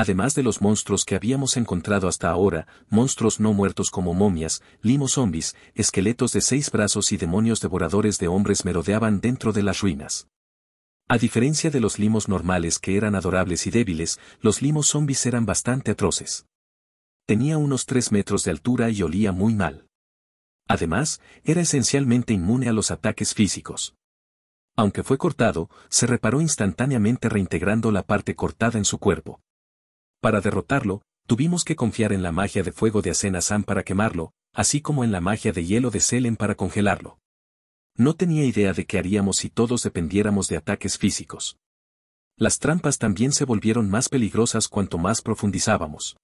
Además de los monstruos que habíamos encontrado hasta ahora, monstruos no muertos como momias, limos zombies, esqueletos de seis brazos y demonios devoradores de hombres merodeaban dentro de las ruinas. A diferencia de los limos normales que eran adorables y débiles, los limos zombies eran bastante atroces. Tenía unos 3 metros de altura y olía muy mal. Además, era esencialmente inmune a los ataques físicos. Aunque fue cortado, se reparó instantáneamente reintegrando la parte cortada en su cuerpo. Para derrotarlo, tuvimos que confiar en la magia de fuego de asena para quemarlo, así como en la magia de hielo de Selen para congelarlo. No tenía idea de qué haríamos si todos dependiéramos de ataques físicos. Las trampas también se volvieron más peligrosas cuanto más profundizábamos.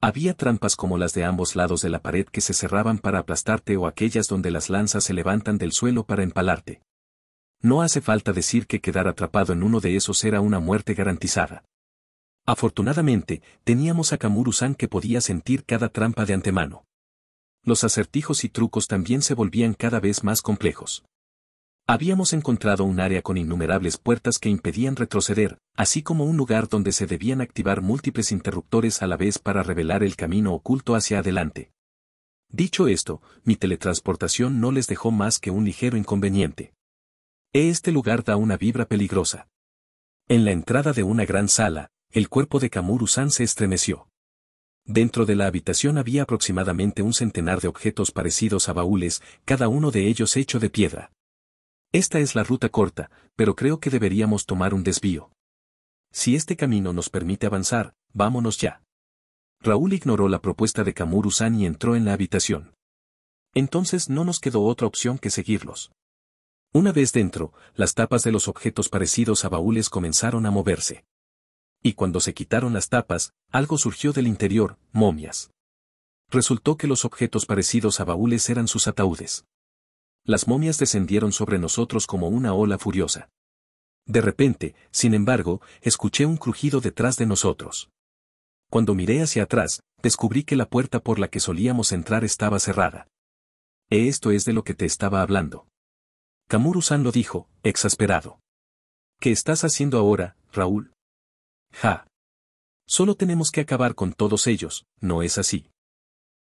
Había trampas como las de ambos lados de la pared que se cerraban para aplastarte o aquellas donde las lanzas se levantan del suelo para empalarte. No hace falta decir que quedar atrapado en uno de esos era una muerte garantizada. Afortunadamente, teníamos a Kamuru-san que podía sentir cada trampa de antemano. Los acertijos y trucos también se volvían cada vez más complejos. Habíamos encontrado un área con innumerables puertas que impedían retroceder, así como un lugar donde se debían activar múltiples interruptores a la vez para revelar el camino oculto hacia adelante. Dicho esto, mi teletransportación no les dejó más que un ligero inconveniente. Este lugar da una vibra peligrosa. En la entrada de una gran sala, el cuerpo de Kamuru-san se estremeció. Dentro de la habitación había aproximadamente un centenar de objetos parecidos a baúles, cada uno de ellos hecho de piedra. Esta es la ruta corta, pero creo que deberíamos tomar un desvío. Si este camino nos permite avanzar, vámonos ya. Raúl ignoró la propuesta de Kamuru-san y entró en la habitación. Entonces no nos quedó otra opción que seguirlos. Una vez dentro, las tapas de los objetos parecidos a baúles comenzaron a moverse y cuando se quitaron las tapas, algo surgió del interior, momias. Resultó que los objetos parecidos a baúles eran sus ataúdes. Las momias descendieron sobre nosotros como una ola furiosa. De repente, sin embargo, escuché un crujido detrás de nosotros. Cuando miré hacia atrás, descubrí que la puerta por la que solíamos entrar estaba cerrada. E esto es de lo que te estaba hablando. kamuru lo dijo, exasperado. ¿Qué estás haciendo ahora, Raúl? Ja. Solo tenemos que acabar con todos ellos, ¿no es así?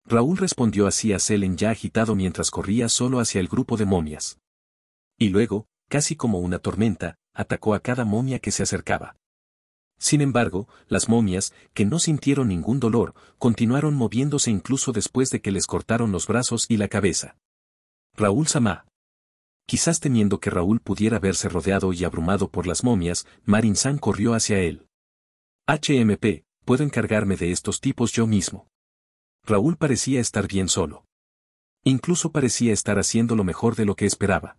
Raúl respondió así a Selen ya agitado mientras corría solo hacia el grupo de momias. Y luego, casi como una tormenta, atacó a cada momia que se acercaba. Sin embargo, las momias, que no sintieron ningún dolor, continuaron moviéndose incluso después de que les cortaron los brazos y la cabeza. Raúl Samá. Quizás temiendo que Raúl pudiera verse rodeado y abrumado por las momias, Marin San corrió hacia él. HMP, puedo encargarme de estos tipos yo mismo. Raúl parecía estar bien solo. Incluso parecía estar haciendo lo mejor de lo que esperaba.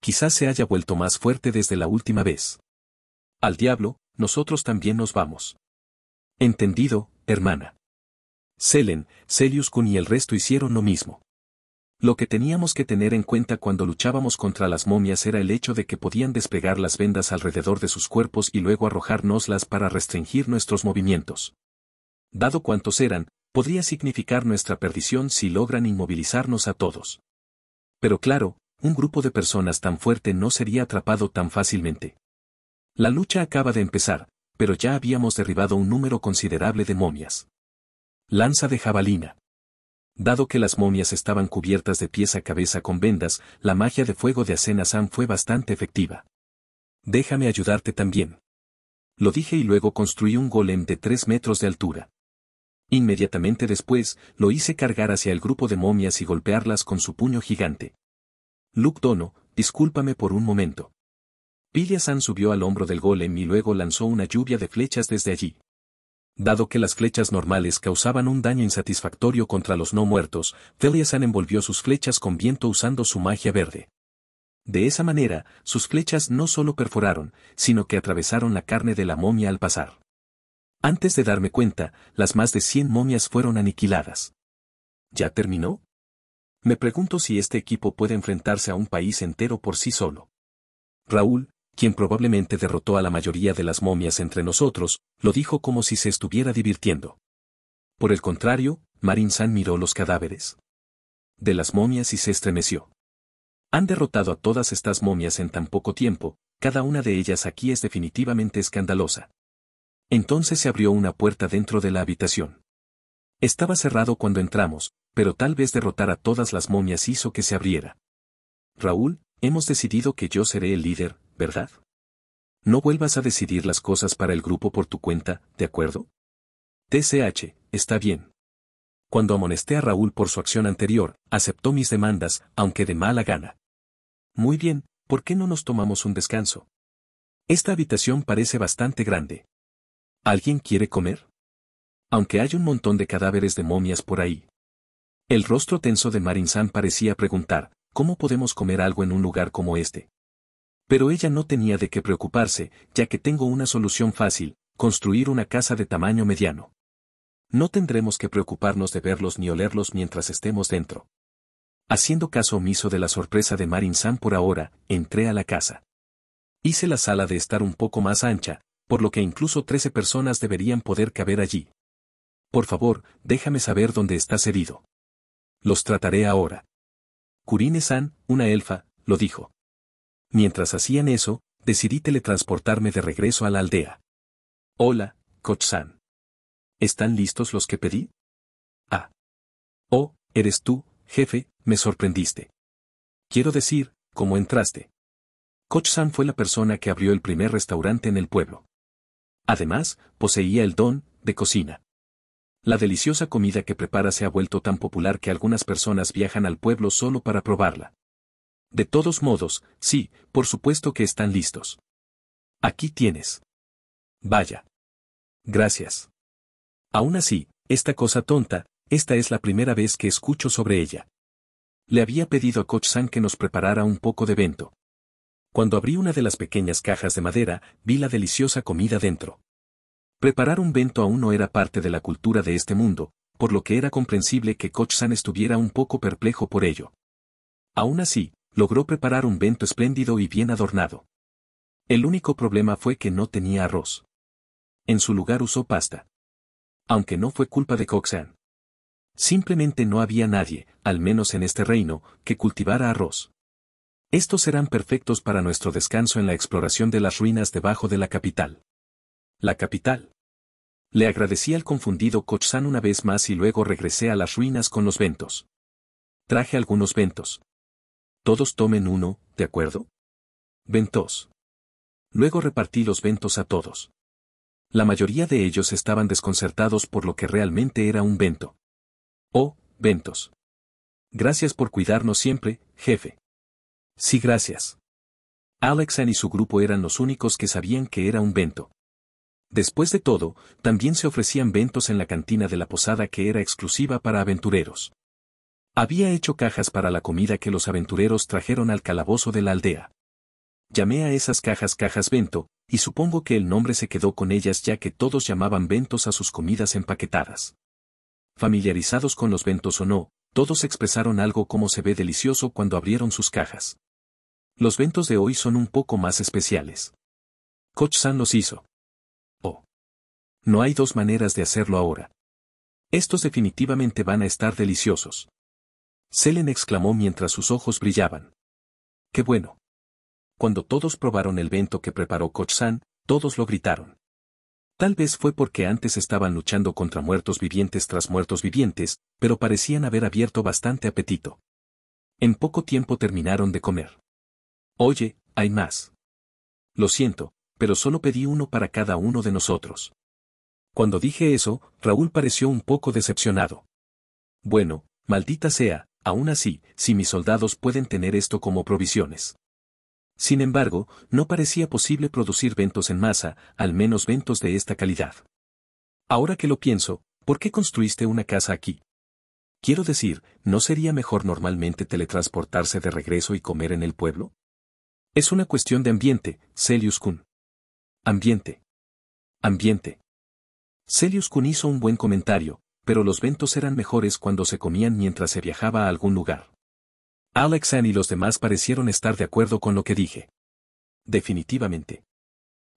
Quizás se haya vuelto más fuerte desde la última vez. Al diablo, nosotros también nos vamos. Entendido, hermana. Selen, Celius Kun y el resto hicieron lo mismo. Lo que teníamos que tener en cuenta cuando luchábamos contra las momias era el hecho de que podían despegar las vendas alrededor de sus cuerpos y luego arrojárnoslas para restringir nuestros movimientos. Dado cuantos eran, podría significar nuestra perdición si logran inmovilizarnos a todos. Pero claro, un grupo de personas tan fuerte no sería atrapado tan fácilmente. La lucha acaba de empezar, pero ya habíamos derribado un número considerable de momias. Lanza de jabalina. Dado que las momias estaban cubiertas de pies a cabeza con vendas, la magia de fuego de Asena fue bastante efectiva. Déjame ayudarte también. Lo dije y luego construí un golem de tres metros de altura. Inmediatamente después, lo hice cargar hacia el grupo de momias y golpearlas con su puño gigante. Luke Dono, discúlpame por un momento. Piliasan subió al hombro del golem y luego lanzó una lluvia de flechas desde allí. Dado que las flechas normales causaban un daño insatisfactorio contra los no muertos, Feliasan envolvió sus flechas con viento usando su magia verde. De esa manera, sus flechas no solo perforaron, sino que atravesaron la carne de la momia al pasar. Antes de darme cuenta, las más de 100 momias fueron aniquiladas. ¿Ya terminó? Me pregunto si este equipo puede enfrentarse a un país entero por sí solo. Raúl, quien probablemente derrotó a la mayoría de las momias entre nosotros, lo dijo como si se estuviera divirtiendo. Por el contrario, Marin San miró los cadáveres. De las momias y se estremeció. Han derrotado a todas estas momias en tan poco tiempo, cada una de ellas aquí es definitivamente escandalosa. Entonces se abrió una puerta dentro de la habitación. Estaba cerrado cuando entramos, pero tal vez derrotar a todas las momias hizo que se abriera. Raúl, hemos decidido que yo seré el líder, ¿verdad? No vuelvas a decidir las cosas para el grupo por tu cuenta, ¿de acuerdo? TCH, está bien. Cuando amonesté a Raúl por su acción anterior, aceptó mis demandas, aunque de mala gana. Muy bien, ¿por qué no nos tomamos un descanso? Esta habitación parece bastante grande. ¿Alguien quiere comer? Aunque hay un montón de cadáveres de momias por ahí. El rostro tenso de marin parecía preguntar, ¿cómo podemos comer algo en un lugar como este? Pero ella no tenía de qué preocuparse, ya que tengo una solución fácil, construir una casa de tamaño mediano. No tendremos que preocuparnos de verlos ni olerlos mientras estemos dentro. Haciendo caso omiso de la sorpresa de Marin San por ahora, entré a la casa. Hice la sala de estar un poco más ancha, por lo que incluso trece personas deberían poder caber allí. Por favor, déjame saber dónde estás herido. Los trataré ahora. Kurine-san, una elfa, lo dijo. Mientras hacían eso, decidí teletransportarme de regreso a la aldea. Hola, koch ¿Están listos los que pedí? Ah. Oh, eres tú, jefe, me sorprendiste. Quiero decir, ¿cómo entraste. koch fue la persona que abrió el primer restaurante en el pueblo. Además, poseía el don de cocina. La deliciosa comida que prepara se ha vuelto tan popular que algunas personas viajan al pueblo solo para probarla. De todos modos, sí, por supuesto que están listos. Aquí tienes. Vaya. Gracias. Aún así, esta cosa tonta, esta es la primera vez que escucho sobre ella. Le había pedido a koch San que nos preparara un poco de vento. Cuando abrí una de las pequeñas cajas de madera, vi la deliciosa comida dentro. Preparar un vento aún no era parte de la cultura de este mundo, por lo que era comprensible que koch San estuviera un poco perplejo por ello. Aún así, logró preparar un vento espléndido y bien adornado. El único problema fue que no tenía arroz. En su lugar usó pasta. Aunque no fue culpa de Coxan. Simplemente no había nadie, al menos en este reino, que cultivara arroz. Estos serán perfectos para nuestro descanso en la exploración de las ruinas debajo de la capital. La capital. Le agradecí al confundido Coxan una vez más y luego regresé a las ruinas con los ventos. Traje algunos ventos. Todos tomen uno, ¿de acuerdo? Ventos. Luego repartí los ventos a todos. La mayoría de ellos estaban desconcertados por lo que realmente era un vento. Oh, ventos. Gracias por cuidarnos siempre, jefe. Sí, gracias. Alexan y su grupo eran los únicos que sabían que era un vento. Después de todo, también se ofrecían ventos en la cantina de la posada que era exclusiva para aventureros. Había hecho cajas para la comida que los aventureros trajeron al calabozo de la aldea. Llamé a esas cajas cajas Vento, y supongo que el nombre se quedó con ellas ya que todos llamaban ventos a sus comidas empaquetadas. Familiarizados con los ventos o no, todos expresaron algo como se ve delicioso cuando abrieron sus cajas. Los ventos de hoy son un poco más especiales. Koch-san los hizo. Oh. No hay dos maneras de hacerlo ahora. Estos definitivamente van a estar deliciosos. Selen exclamó mientras sus ojos brillaban. ¡Qué bueno! Cuando todos probaron el vento que preparó koch todos lo gritaron. Tal vez fue porque antes estaban luchando contra muertos vivientes tras muertos vivientes, pero parecían haber abierto bastante apetito. En poco tiempo terminaron de comer. Oye, hay más. Lo siento, pero solo pedí uno para cada uno de nosotros. Cuando dije eso, Raúl pareció un poco decepcionado. Bueno, maldita sea, Aún así, si mis soldados pueden tener esto como provisiones. Sin embargo, no parecía posible producir ventos en masa, al menos ventos de esta calidad. Ahora que lo pienso, ¿por qué construiste una casa aquí? Quiero decir, ¿no sería mejor normalmente teletransportarse de regreso y comer en el pueblo? Es una cuestión de ambiente, Celius Kun. Ambiente. Ambiente. Celius Kun hizo un buen comentario, pero los ventos eran mejores cuando se comían mientras se viajaba a algún lugar. Alex y los demás parecieron estar de acuerdo con lo que dije. Definitivamente.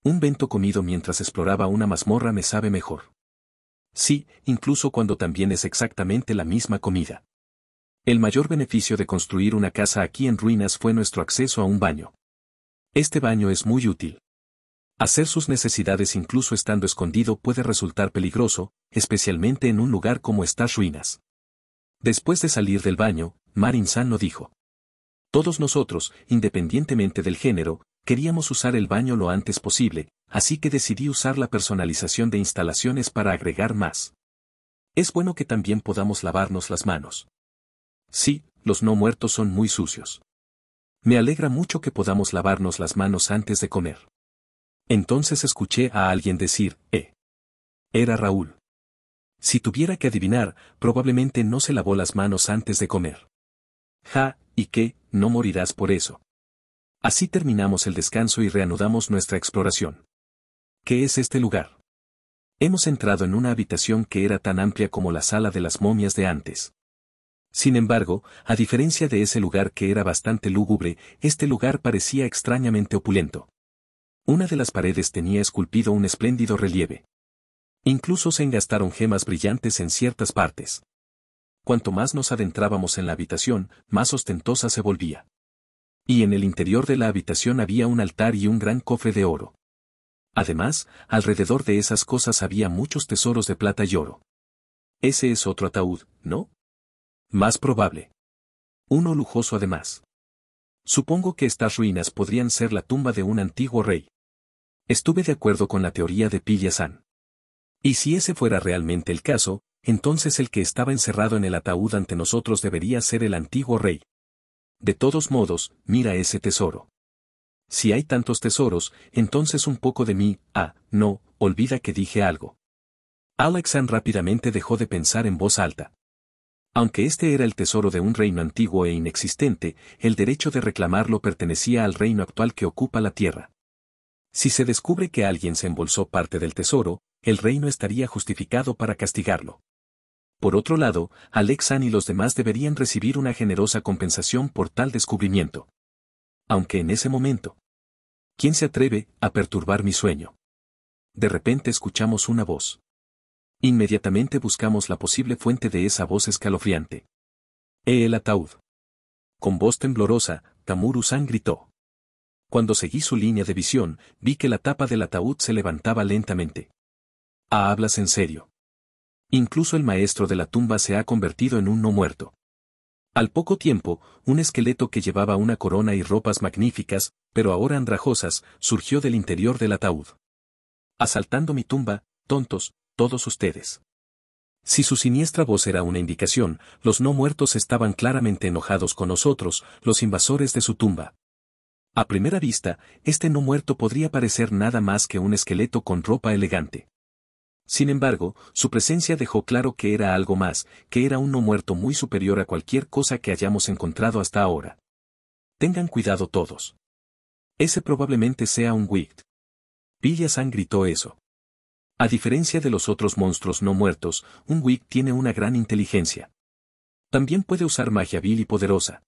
Un vento comido mientras exploraba una mazmorra me sabe mejor. Sí, incluso cuando también es exactamente la misma comida. El mayor beneficio de construir una casa aquí en ruinas fue nuestro acceso a un baño. Este baño es muy útil. Hacer sus necesidades incluso estando escondido puede resultar peligroso, especialmente en un lugar como estas ruinas. Después de salir del baño, Marin lo dijo. Todos nosotros, independientemente del género, queríamos usar el baño lo antes posible, así que decidí usar la personalización de instalaciones para agregar más. Es bueno que también podamos lavarnos las manos. Sí, los no muertos son muy sucios. Me alegra mucho que podamos lavarnos las manos antes de comer. Entonces escuché a alguien decir, eh. Era Raúl. Si tuviera que adivinar, probablemente no se lavó las manos antes de comer. Ja, y qué, no morirás por eso. Así terminamos el descanso y reanudamos nuestra exploración. ¿Qué es este lugar? Hemos entrado en una habitación que era tan amplia como la sala de las momias de antes. Sin embargo, a diferencia de ese lugar que era bastante lúgubre, este lugar parecía extrañamente opulento. Una de las paredes tenía esculpido un espléndido relieve. Incluso se engastaron gemas brillantes en ciertas partes. Cuanto más nos adentrábamos en la habitación, más ostentosa se volvía. Y en el interior de la habitación había un altar y un gran cofre de oro. Además, alrededor de esas cosas había muchos tesoros de plata y oro. Ese es otro ataúd, ¿no? Más probable. Uno lujoso además. Supongo que estas ruinas podrían ser la tumba de un antiguo rey. Estuve de acuerdo con la teoría de pilla Y si ese fuera realmente el caso, entonces el que estaba encerrado en el ataúd ante nosotros debería ser el antiguo rey. De todos modos, mira ese tesoro. Si hay tantos tesoros, entonces un poco de mí, ah, no, olvida que dije algo. Alexan rápidamente dejó de pensar en voz alta. Aunque este era el tesoro de un reino antiguo e inexistente, el derecho de reclamarlo pertenecía al reino actual que ocupa la tierra. Si se descubre que alguien se embolsó parte del tesoro, el reino estaría justificado para castigarlo. Por otro lado, Alexan y los demás deberían recibir una generosa compensación por tal descubrimiento. Aunque en ese momento, ¿quién se atreve a perturbar mi sueño? De repente escuchamos una voz. Inmediatamente buscamos la posible fuente de esa voz escalofriante. He el ataúd. Con voz temblorosa, Tamuru-san gritó. Cuando seguí su línea de visión, vi que la tapa del ataúd se levantaba lentamente. Ah, hablas en serio. Incluso el maestro de la tumba se ha convertido en un no muerto. Al poco tiempo, un esqueleto que llevaba una corona y ropas magníficas, pero ahora andrajosas, surgió del interior del ataúd. Asaltando mi tumba, tontos, todos ustedes. Si su siniestra voz era una indicación, los no muertos estaban claramente enojados con nosotros, los invasores de su tumba. A primera vista, este no muerto podría parecer nada más que un esqueleto con ropa elegante. Sin embargo, su presencia dejó claro que era algo más, que era un no muerto muy superior a cualquier cosa que hayamos encontrado hasta ahora. Tengan cuidado todos. Ese probablemente sea un Wicked. Pillasan gritó eso. A diferencia de los otros monstruos no muertos, un Wick tiene una gran inteligencia. También puede usar magia vil y poderosa.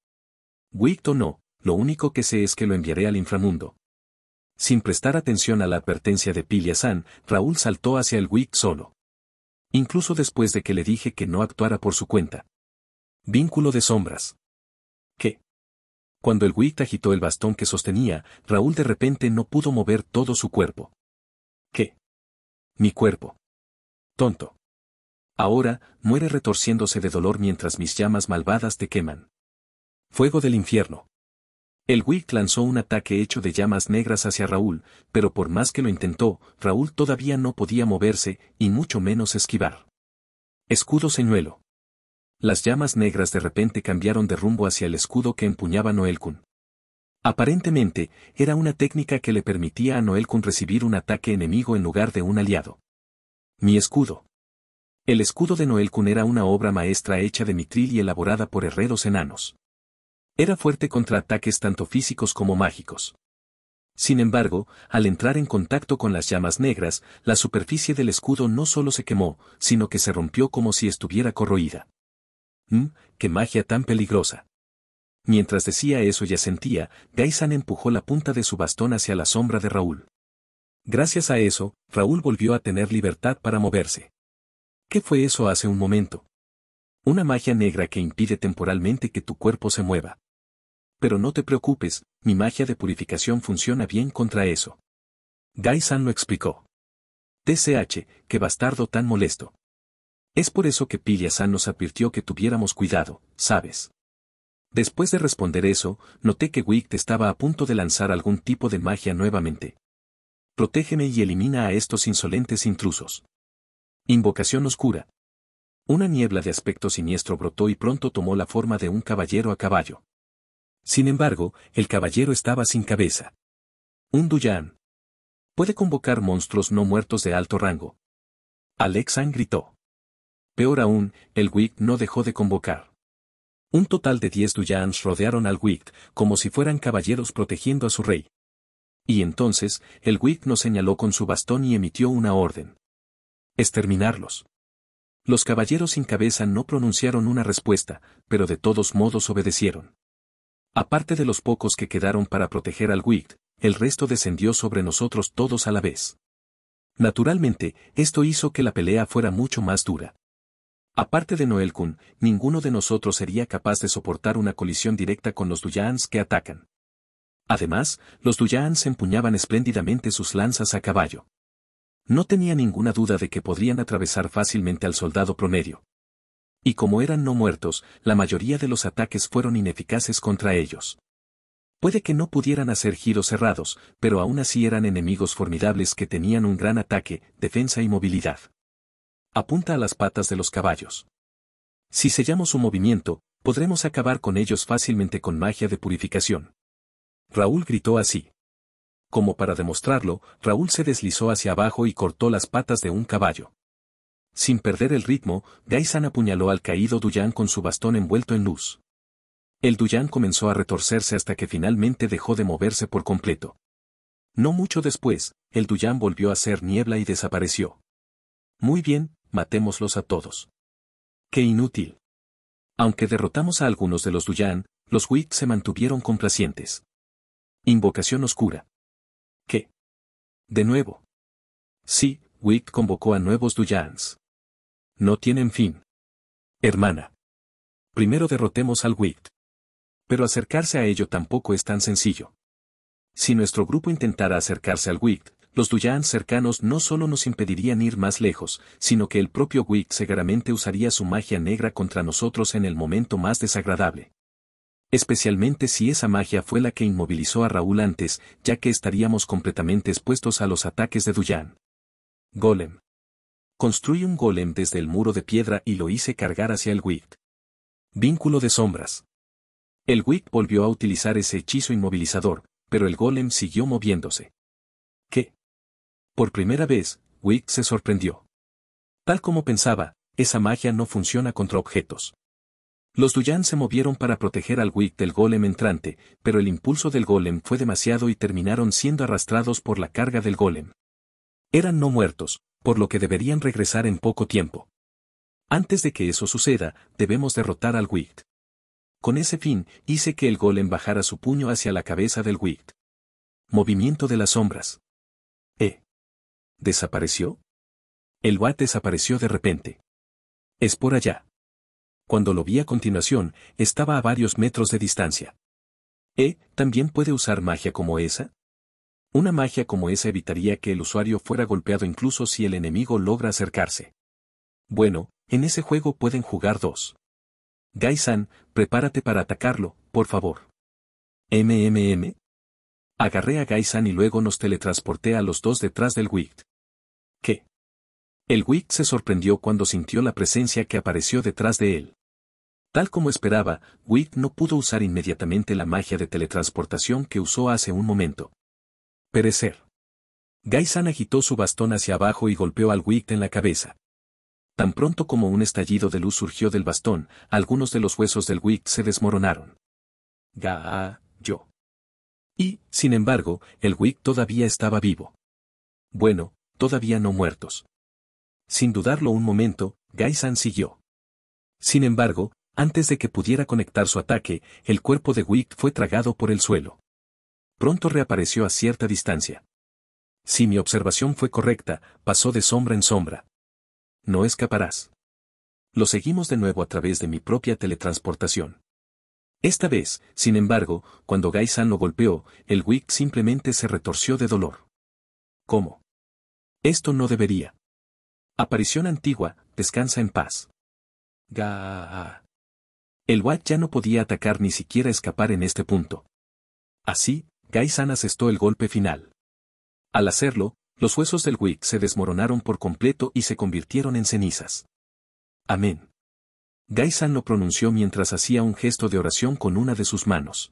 Wight o no, lo único que sé es que lo enviaré al inframundo. Sin prestar atención a la advertencia de pilia Raúl saltó hacia el Wick solo. Incluso después de que le dije que no actuara por su cuenta. Vínculo de sombras. ¿Qué? Cuando el Wick agitó el bastón que sostenía, Raúl de repente no pudo mover todo su cuerpo. ¿Qué? Mi cuerpo. Tonto. Ahora, muere retorciéndose de dolor mientras mis llamas malvadas te queman. Fuego del infierno. El Wick lanzó un ataque hecho de llamas negras hacia Raúl, pero por más que lo intentó, Raúl todavía no podía moverse, y mucho menos esquivar. Escudo señuelo. Las llamas negras de repente cambiaron de rumbo hacia el escudo que empuñaba Noel Kun. Aparentemente, era una técnica que le permitía a Noel Kun recibir un ataque enemigo en lugar de un aliado. Mi escudo. El escudo de Noel Kun era una obra maestra hecha de mitril y elaborada por herreros enanos. Era fuerte contra ataques tanto físicos como mágicos. Sin embargo, al entrar en contacto con las llamas negras, la superficie del escudo no solo se quemó, sino que se rompió como si estuviera corroída. ¡Mmm, qué magia tan peligrosa! Mientras decía eso y asentía, Gaisan empujó la punta de su bastón hacia la sombra de Raúl. Gracias a eso, Raúl volvió a tener libertad para moverse. ¿Qué fue eso hace un momento? Una magia negra que impide temporalmente que tu cuerpo se mueva pero no te preocupes, mi magia de purificación funciona bien contra eso. gai lo explicó. TCH, qué bastardo tan molesto. Es por eso que Pilla-san nos advirtió que tuviéramos cuidado, ¿sabes? Después de responder eso, noté que Wick estaba a punto de lanzar algún tipo de magia nuevamente. Protégeme y elimina a estos insolentes intrusos. Invocación oscura. Una niebla de aspecto siniestro brotó y pronto tomó la forma de un caballero a caballo. Sin embargo, el caballero estaba sin cabeza. Un Duyan. Puede convocar monstruos no muertos de alto rango. Alexan gritó. Peor aún, el wic no dejó de convocar. Un total de diez Duyans rodearon al wic como si fueran caballeros protegiendo a su rey. Y entonces, el wic nos señaló con su bastón y emitió una orden. Exterminarlos. Los caballeros sin cabeza no pronunciaron una respuesta, pero de todos modos obedecieron. Aparte de los pocos que quedaron para proteger al Wigd, el resto descendió sobre nosotros todos a la vez. Naturalmente, esto hizo que la pelea fuera mucho más dura. Aparte de Noel Kun, ninguno de nosotros sería capaz de soportar una colisión directa con los Duyans que atacan. Además, los Duyans empuñaban espléndidamente sus lanzas a caballo. No tenía ninguna duda de que podrían atravesar fácilmente al soldado promedio y como eran no muertos, la mayoría de los ataques fueron ineficaces contra ellos. Puede que no pudieran hacer giros cerrados, pero aún así eran enemigos formidables que tenían un gran ataque, defensa y movilidad. Apunta a las patas de los caballos. Si sellamos su movimiento, podremos acabar con ellos fácilmente con magia de purificación. Raúl gritó así. Como para demostrarlo, Raúl se deslizó hacia abajo y cortó las patas de un caballo. Sin perder el ritmo, Gaisan apuñaló al caído Duyan con su bastón envuelto en luz. El Duyan comenzó a retorcerse hasta que finalmente dejó de moverse por completo. No mucho después, el Duyan volvió a ser niebla y desapareció. Muy bien, matémoslos a todos. ¡Qué inútil! Aunque derrotamos a algunos de los Duyan, los Wick se mantuvieron complacientes. Invocación oscura. ¿Qué? De nuevo. Sí, Wick convocó a nuevos Duyans no tienen fin. Hermana. Primero derrotemos al WIT. Pero acercarse a ello tampoco es tan sencillo. Si nuestro grupo intentara acercarse al WIT, los Duyans cercanos no solo nos impedirían ir más lejos, sino que el propio Wick seguramente usaría su magia negra contra nosotros en el momento más desagradable. Especialmente si esa magia fue la que inmovilizó a Raúl antes, ya que estaríamos completamente expuestos a los ataques de Duyan. Golem. Construí un golem desde el muro de piedra y lo hice cargar hacia el Wick. Vínculo de sombras. El Wick volvió a utilizar ese hechizo inmovilizador, pero el golem siguió moviéndose. ¿Qué? Por primera vez, Wick se sorprendió. Tal como pensaba, esa magia no funciona contra objetos. Los Duyan se movieron para proteger al Wick del golem entrante, pero el impulso del golem fue demasiado y terminaron siendo arrastrados por la carga del golem. Eran no muertos, por lo que deberían regresar en poco tiempo. Antes de que eso suceda, debemos derrotar al Wigt. Con ese fin, hice que el golem bajara su puño hacia la cabeza del Wigt. Movimiento de las sombras. ¿Eh? ¿Desapareció? El Wat desapareció de repente. Es por allá. Cuando lo vi a continuación, estaba a varios metros de distancia. ¿Eh? ¿También puede usar magia como esa? Una magia como esa evitaría que el usuario fuera golpeado incluso si el enemigo logra acercarse. Bueno, en ese juego pueden jugar dos. Gaisan, prepárate para atacarlo, por favor. MMM. Agarré a Gaisan y luego nos teletransporté a los dos detrás del Wicked. ¿Qué? El Wicked se sorprendió cuando sintió la presencia que apareció detrás de él. Tal como esperaba, Wick no pudo usar inmediatamente la magia de teletransportación que usó hace un momento. Perecer. Gaisan agitó su bastón hacia abajo y golpeó al Wick en la cabeza. Tan pronto como un estallido de luz surgió del bastón, algunos de los huesos del Wick se desmoronaron. Ga, yo. Y, sin embargo, el Wick todavía estaba vivo. Bueno, todavía no muertos. Sin dudarlo un momento, Gaisan siguió. Sin embargo, antes de que pudiera conectar su ataque, el cuerpo de Wick fue tragado por el suelo pronto reapareció a cierta distancia. Si mi observación fue correcta, pasó de sombra en sombra. No escaparás. Lo seguimos de nuevo a través de mi propia teletransportación. Esta vez, sin embargo, cuando gai lo golpeó, el Wick simplemente se retorció de dolor. ¿Cómo? Esto no debería. Aparición antigua, descansa en paz. Ga. El Watt ya no podía atacar ni siquiera escapar en este punto. Así, Gaisan asestó el golpe final. Al hacerlo, los huesos del Wick se desmoronaron por completo y se convirtieron en cenizas. Amén. Gaisan lo pronunció mientras hacía un gesto de oración con una de sus manos.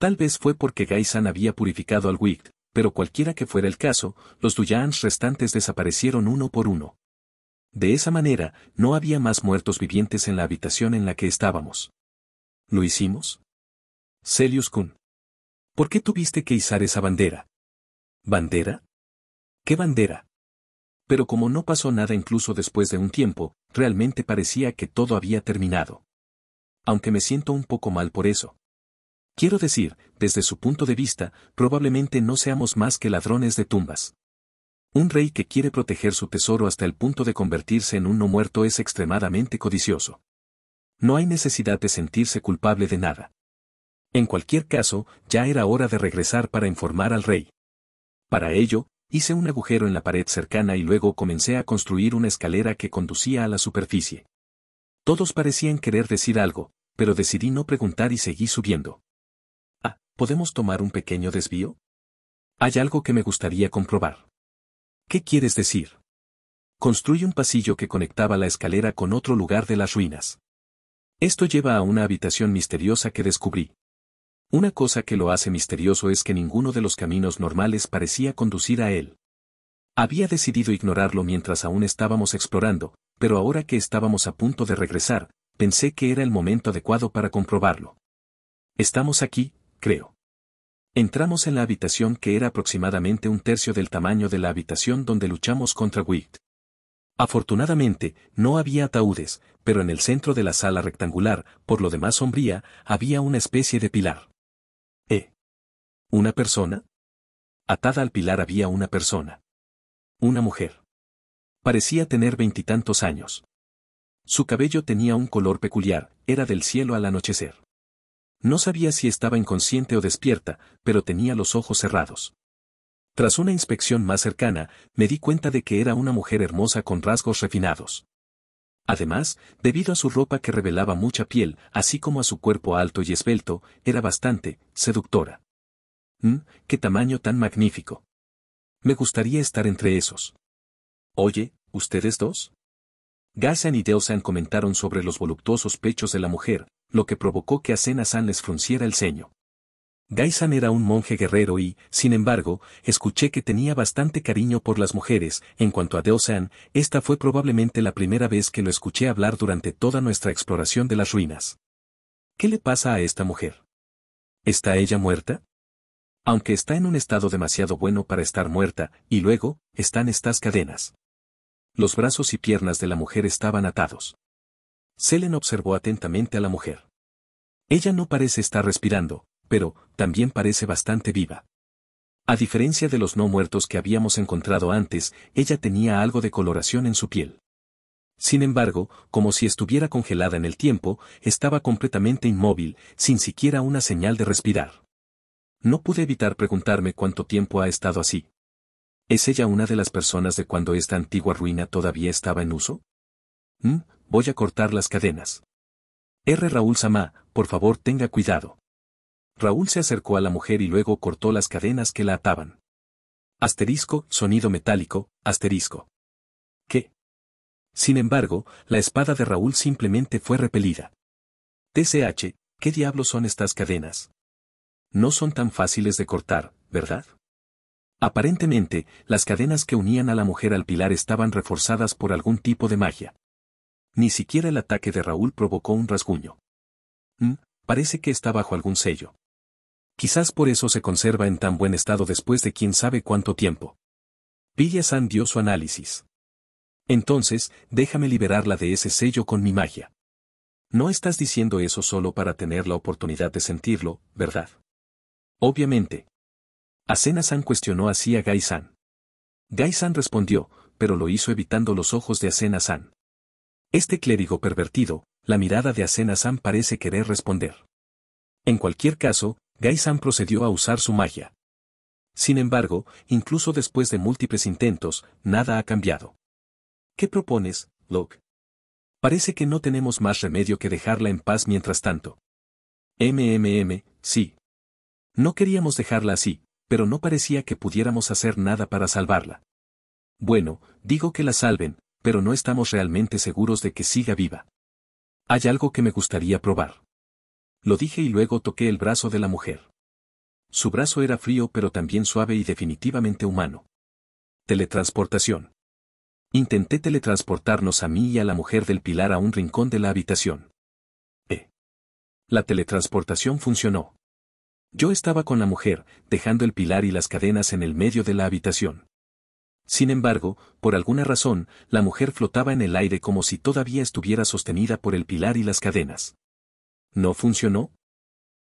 Tal vez fue porque Gaisan había purificado al Wick, pero cualquiera que fuera el caso, los Duyans restantes desaparecieron uno por uno. De esa manera, no había más muertos vivientes en la habitación en la que estábamos. ¿Lo hicimos? Celius Kun. ¿Por qué tuviste que izar esa bandera? ¿Bandera? ¿Qué bandera? Pero como no pasó nada incluso después de un tiempo, realmente parecía que todo había terminado. Aunque me siento un poco mal por eso. Quiero decir, desde su punto de vista, probablemente no seamos más que ladrones de tumbas. Un rey que quiere proteger su tesoro hasta el punto de convertirse en un no muerto es extremadamente codicioso. No hay necesidad de sentirse culpable de nada. En cualquier caso, ya era hora de regresar para informar al rey. Para ello, hice un agujero en la pared cercana y luego comencé a construir una escalera que conducía a la superficie. Todos parecían querer decir algo, pero decidí no preguntar y seguí subiendo. Ah, ¿podemos tomar un pequeño desvío? Hay algo que me gustaría comprobar. ¿Qué quieres decir? Construí un pasillo que conectaba la escalera con otro lugar de las ruinas. Esto lleva a una habitación misteriosa que descubrí. Una cosa que lo hace misterioso es que ninguno de los caminos normales parecía conducir a él. Había decidido ignorarlo mientras aún estábamos explorando, pero ahora que estábamos a punto de regresar, pensé que era el momento adecuado para comprobarlo. Estamos aquí, creo. Entramos en la habitación que era aproximadamente un tercio del tamaño de la habitación donde luchamos contra wick Afortunadamente, no había ataúdes, pero en el centro de la sala rectangular, por lo demás sombría, había una especie de pilar. ¿Una persona? Atada al pilar había una persona. Una mujer. Parecía tener veintitantos años. Su cabello tenía un color peculiar, era del cielo al anochecer. No sabía si estaba inconsciente o despierta, pero tenía los ojos cerrados. Tras una inspección más cercana, me di cuenta de que era una mujer hermosa con rasgos refinados. Además, debido a su ropa que revelaba mucha piel, así como a su cuerpo alto y esbelto, era bastante seductora. ¿Mm? qué tamaño tan magnífico! Me gustaría estar entre esos. Oye, ¿ustedes dos? Gaisan y Deusan comentaron sobre los voluptuosos pechos de la mujer, lo que provocó que a san les frunciera el ceño. Gaisan era un monje guerrero y, sin embargo, escuché que tenía bastante cariño por las mujeres. En cuanto a Deosan, esta fue probablemente la primera vez que lo escuché hablar durante toda nuestra exploración de las ruinas. ¿Qué le pasa a esta mujer? ¿Está ella muerta? aunque está en un estado demasiado bueno para estar muerta, y luego, están estas cadenas. Los brazos y piernas de la mujer estaban atados. Selen observó atentamente a la mujer. Ella no parece estar respirando, pero también parece bastante viva. A diferencia de los no muertos que habíamos encontrado antes, ella tenía algo de coloración en su piel. Sin embargo, como si estuviera congelada en el tiempo, estaba completamente inmóvil, sin siquiera una señal de respirar no pude evitar preguntarme cuánto tiempo ha estado así. ¿Es ella una de las personas de cuando esta antigua ruina todavía estaba en uso? Mm, voy a cortar las cadenas. R. Raúl Samá, por favor tenga cuidado. Raúl se acercó a la mujer y luego cortó las cadenas que la ataban. Asterisco, sonido metálico, asterisco. ¿Qué? Sin embargo, la espada de Raúl simplemente fue repelida. TCH, ¿qué diablos son estas cadenas? no son tan fáciles de cortar, ¿verdad? Aparentemente, las cadenas que unían a la mujer al pilar estaban reforzadas por algún tipo de magia. Ni siquiera el ataque de Raúl provocó un rasguño. Mm, parece que está bajo algún sello. Quizás por eso se conserva en tan buen estado después de quién sabe cuánto tiempo. Villasan dio su análisis. Entonces, déjame liberarla de ese sello con mi magia. No estás diciendo eso solo para tener la oportunidad de sentirlo, ¿verdad? Obviamente. Asena-san cuestionó así a Gai-san. san respondió, pero lo hizo evitando los ojos de Asena-san. Este clérigo pervertido, la mirada de Asena-san parece querer responder. En cualquier caso, gai procedió a usar su magia. Sin embargo, incluso después de múltiples intentos, nada ha cambiado. ¿Qué propones, Luke? Parece que no tenemos más remedio que dejarla en paz mientras tanto. MMM, sí, no queríamos dejarla así, pero no parecía que pudiéramos hacer nada para salvarla. Bueno, digo que la salven, pero no estamos realmente seguros de que siga viva. Hay algo que me gustaría probar. Lo dije y luego toqué el brazo de la mujer. Su brazo era frío pero también suave y definitivamente humano. Teletransportación. Intenté teletransportarnos a mí y a la mujer del pilar a un rincón de la habitación. E. La teletransportación funcionó. Yo estaba con la mujer, dejando el pilar y las cadenas en el medio de la habitación. Sin embargo, por alguna razón, la mujer flotaba en el aire como si todavía estuviera sostenida por el pilar y las cadenas. ¿No funcionó?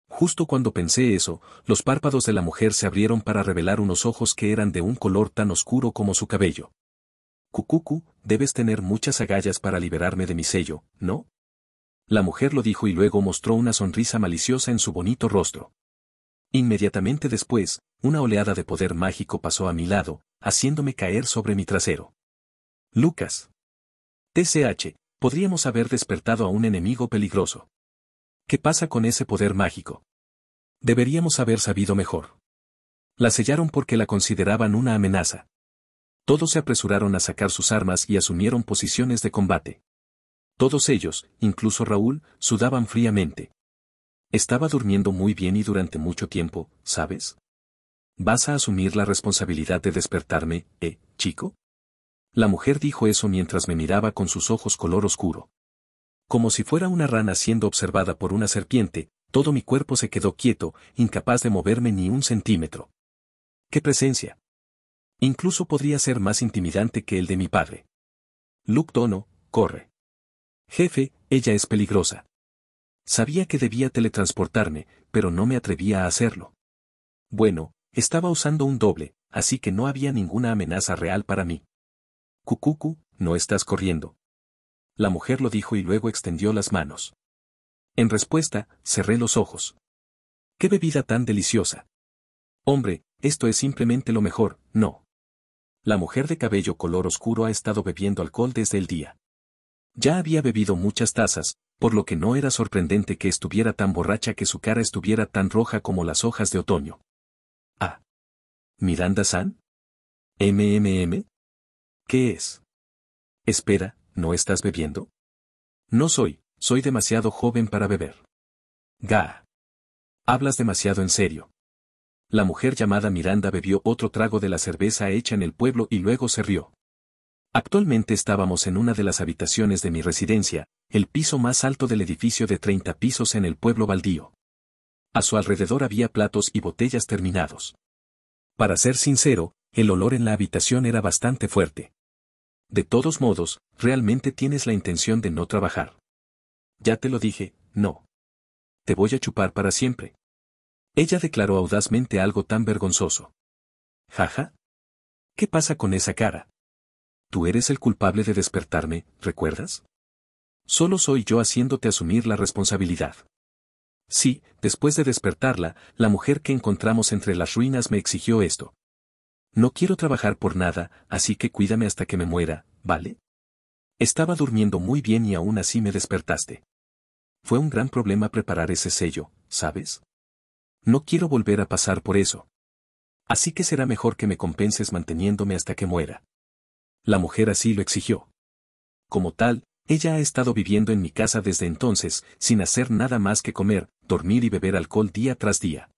Justo cuando pensé eso, los párpados de la mujer se abrieron para revelar unos ojos que eran de un color tan oscuro como su cabello. Cucucu, debes tener muchas agallas para liberarme de mi sello, ¿no? La mujer lo dijo y luego mostró una sonrisa maliciosa en su bonito rostro. Inmediatamente después, una oleada de poder mágico pasó a mi lado, haciéndome caer sobre mi trasero. Lucas. TCH, podríamos haber despertado a un enemigo peligroso. ¿Qué pasa con ese poder mágico? Deberíamos haber sabido mejor. La sellaron porque la consideraban una amenaza. Todos se apresuraron a sacar sus armas y asumieron posiciones de combate. Todos ellos, incluso Raúl, sudaban fríamente, estaba durmiendo muy bien y durante mucho tiempo, ¿sabes? ¿Vas a asumir la responsabilidad de despertarme, eh, chico? La mujer dijo eso mientras me miraba con sus ojos color oscuro. Como si fuera una rana siendo observada por una serpiente, todo mi cuerpo se quedó quieto, incapaz de moverme ni un centímetro. ¡Qué presencia! Incluso podría ser más intimidante que el de mi padre. Luke tono, corre. Jefe, ella es peligrosa. Sabía que debía teletransportarme, pero no me atrevía a hacerlo. Bueno, estaba usando un doble, así que no había ninguna amenaza real para mí. Cucucu, no estás corriendo. La mujer lo dijo y luego extendió las manos. En respuesta, cerré los ojos. ¡Qué bebida tan deliciosa! Hombre, esto es simplemente lo mejor, no. La mujer de cabello color oscuro ha estado bebiendo alcohol desde el día. Ya había bebido muchas tazas, por lo que no era sorprendente que estuviera tan borracha que su cara estuviera tan roja como las hojas de otoño. Ah. ¿Miranda San? ¿MMM? ¿Qué es? Espera, ¿no estás bebiendo? No soy, soy demasiado joven para beber. Ga. Hablas demasiado en serio. La mujer llamada Miranda bebió otro trago de la cerveza hecha en el pueblo y luego se rió. Actualmente estábamos en una de las habitaciones de mi residencia, el piso más alto del edificio de 30 pisos en el pueblo baldío. A su alrededor había platos y botellas terminados. Para ser sincero, el olor en la habitación era bastante fuerte. De todos modos, realmente tienes la intención de no trabajar. Ya te lo dije, no. Te voy a chupar para siempre. Ella declaró audazmente algo tan vergonzoso. ¿Jaja? ¿Qué pasa con esa cara? tú eres el culpable de despertarme, ¿recuerdas? Solo soy yo haciéndote asumir la responsabilidad. Sí, después de despertarla, la mujer que encontramos entre las ruinas me exigió esto. No quiero trabajar por nada, así que cuídame hasta que me muera, ¿vale? Estaba durmiendo muy bien y aún así me despertaste. Fue un gran problema preparar ese sello, ¿sabes? No quiero volver a pasar por eso. Así que será mejor que me compenses manteniéndome hasta que muera. La mujer así lo exigió. Como tal, ella ha estado viviendo en mi casa desde entonces, sin hacer nada más que comer, dormir y beber alcohol día tras día.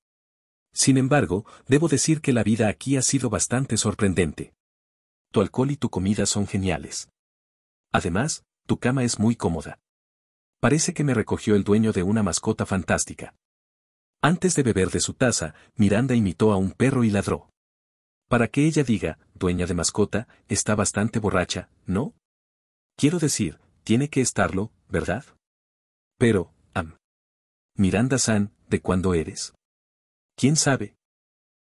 Sin embargo, debo decir que la vida aquí ha sido bastante sorprendente. Tu alcohol y tu comida son geniales. Además, tu cama es muy cómoda. Parece que me recogió el dueño de una mascota fantástica. Antes de beber de su taza, Miranda imitó a un perro y ladró. Para que ella diga, dueña de mascota, está bastante borracha, ¿no? Quiero decir, tiene que estarlo, ¿verdad? Pero, am. Miranda San, ¿de cuándo eres? ¿Quién sabe?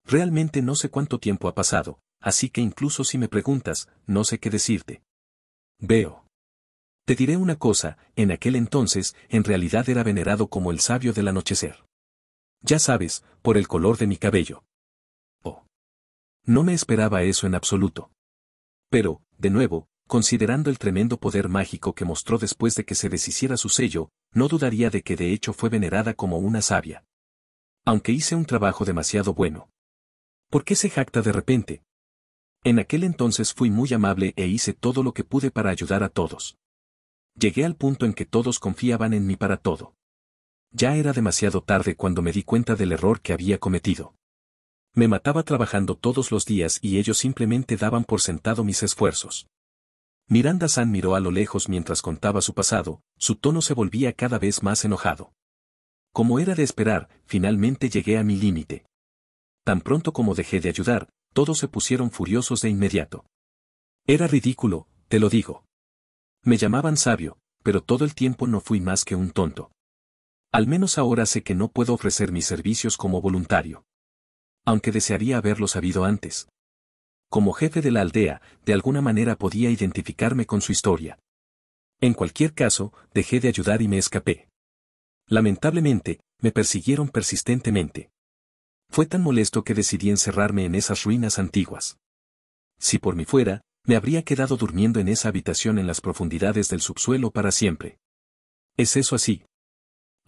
Realmente no sé cuánto tiempo ha pasado, así que incluso si me preguntas, no sé qué decirte. Veo. Te diré una cosa, en aquel entonces, en realidad era venerado como el sabio del anochecer. Ya sabes, por el color de mi cabello. No me esperaba eso en absoluto. Pero, de nuevo, considerando el tremendo poder mágico que mostró después de que se deshiciera su sello, no dudaría de que de hecho fue venerada como una sabia. Aunque hice un trabajo demasiado bueno. ¿Por qué se jacta de repente? En aquel entonces fui muy amable e hice todo lo que pude para ayudar a todos. Llegué al punto en que todos confiaban en mí para todo. Ya era demasiado tarde cuando me di cuenta del error que había cometido. Me mataba trabajando todos los días y ellos simplemente daban por sentado mis esfuerzos. Miranda San miró a lo lejos mientras contaba su pasado, su tono se volvía cada vez más enojado. Como era de esperar, finalmente llegué a mi límite. Tan pronto como dejé de ayudar, todos se pusieron furiosos de inmediato. Era ridículo, te lo digo. Me llamaban sabio, pero todo el tiempo no fui más que un tonto. Al menos ahora sé que no puedo ofrecer mis servicios como voluntario aunque desearía haberlo sabido antes. Como jefe de la aldea, de alguna manera podía identificarme con su historia. En cualquier caso, dejé de ayudar y me escapé. Lamentablemente, me persiguieron persistentemente. Fue tan molesto que decidí encerrarme en esas ruinas antiguas. Si por mí fuera, me habría quedado durmiendo en esa habitación en las profundidades del subsuelo para siempre. ¿Es eso así?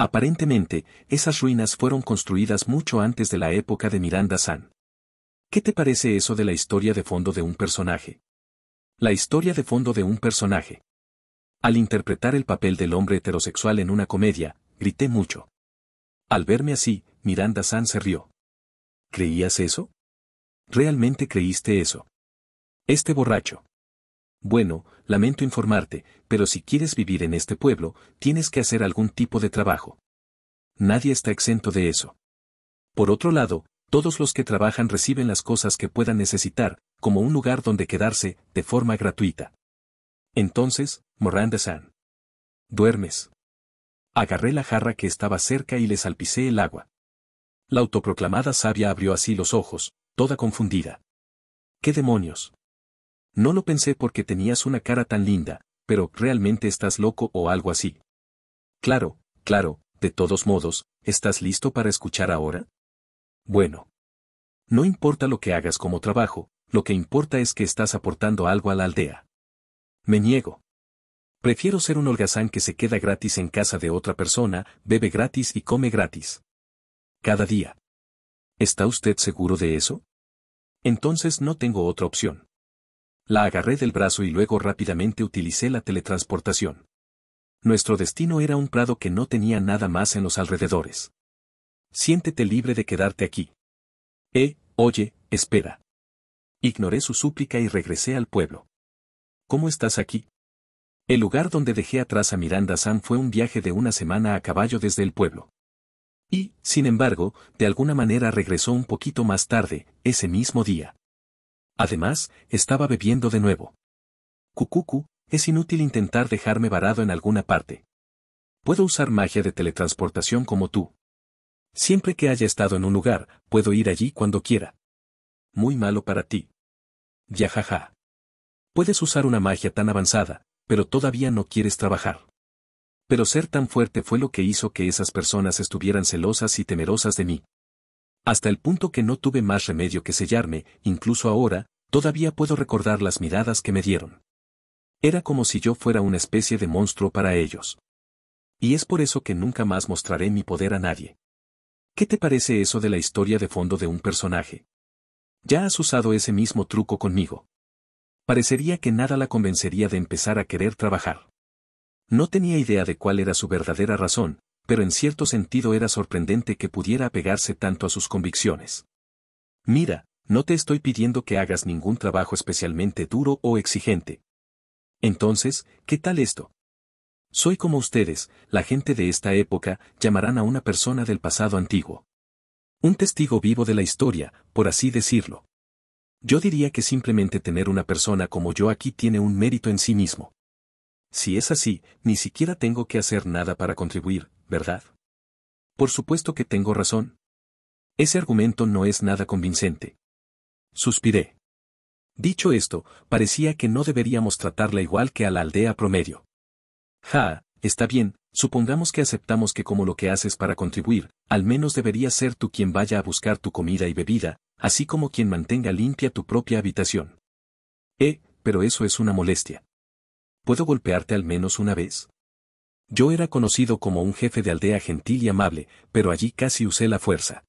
Aparentemente, esas ruinas fueron construidas mucho antes de la época de Miranda San. ¿Qué te parece eso de la historia de fondo de un personaje? La historia de fondo de un personaje. Al interpretar el papel del hombre heterosexual en una comedia, grité mucho. Al verme así, Miranda San se rió. ¿Creías eso? ¿Realmente creíste eso? Este borracho. Bueno, lamento informarte, pero si quieres vivir en este pueblo, tienes que hacer algún tipo de trabajo. Nadie está exento de eso. Por otro lado, todos los que trabajan reciben las cosas que puedan necesitar, como un lugar donde quedarse, de forma gratuita. Entonces, de san Duermes. Agarré la jarra que estaba cerca y le salpicé el agua. La autoproclamada sabia abrió así los ojos, toda confundida. ¿Qué demonios? No lo pensé porque tenías una cara tan linda, pero realmente estás loco o algo así. Claro, claro, de todos modos, ¿estás listo para escuchar ahora? Bueno. No importa lo que hagas como trabajo, lo que importa es que estás aportando algo a la aldea. Me niego. Prefiero ser un holgazán que se queda gratis en casa de otra persona, bebe gratis y come gratis. Cada día. ¿Está usted seguro de eso? Entonces no tengo otra opción. La agarré del brazo y luego rápidamente utilicé la teletransportación. Nuestro destino era un prado que no tenía nada más en los alrededores. Siéntete libre de quedarte aquí. Eh, oye, espera. Ignoré su súplica y regresé al pueblo. ¿Cómo estás aquí? El lugar donde dejé atrás a Miranda San fue un viaje de una semana a caballo desde el pueblo. Y, sin embargo, de alguna manera regresó un poquito más tarde, ese mismo día. Además, estaba bebiendo de nuevo. Cucucu, es inútil intentar dejarme varado en alguna parte. Puedo usar magia de teletransportación como tú. Siempre que haya estado en un lugar, puedo ir allí cuando quiera. Muy malo para ti. Yajaja. Puedes usar una magia tan avanzada, pero todavía no quieres trabajar. Pero ser tan fuerte fue lo que hizo que esas personas estuvieran celosas y temerosas de mí hasta el punto que no tuve más remedio que sellarme, incluso ahora, todavía puedo recordar las miradas que me dieron. Era como si yo fuera una especie de monstruo para ellos. Y es por eso que nunca más mostraré mi poder a nadie. ¿Qué te parece eso de la historia de fondo de un personaje? Ya has usado ese mismo truco conmigo. Parecería que nada la convencería de empezar a querer trabajar. No tenía idea de cuál era su verdadera razón, pero en cierto sentido era sorprendente que pudiera apegarse tanto a sus convicciones. Mira, no te estoy pidiendo que hagas ningún trabajo especialmente duro o exigente. Entonces, ¿qué tal esto? Soy como ustedes, la gente de esta época, llamarán a una persona del pasado antiguo. Un testigo vivo de la historia, por así decirlo. Yo diría que simplemente tener una persona como yo aquí tiene un mérito en sí mismo. Si es así, ni siquiera tengo que hacer nada para contribuir, ¿verdad? Por supuesto que tengo razón. Ese argumento no es nada convincente. Suspiré. Dicho esto, parecía que no deberíamos tratarla igual que a la aldea promedio. Ja, está bien, supongamos que aceptamos que como lo que haces para contribuir, al menos debería ser tú quien vaya a buscar tu comida y bebida, así como quien mantenga limpia tu propia habitación. Eh, pero eso es una molestia. ¿Puedo golpearte al menos una vez? Yo era conocido como un jefe de aldea gentil y amable, pero allí casi usé la fuerza.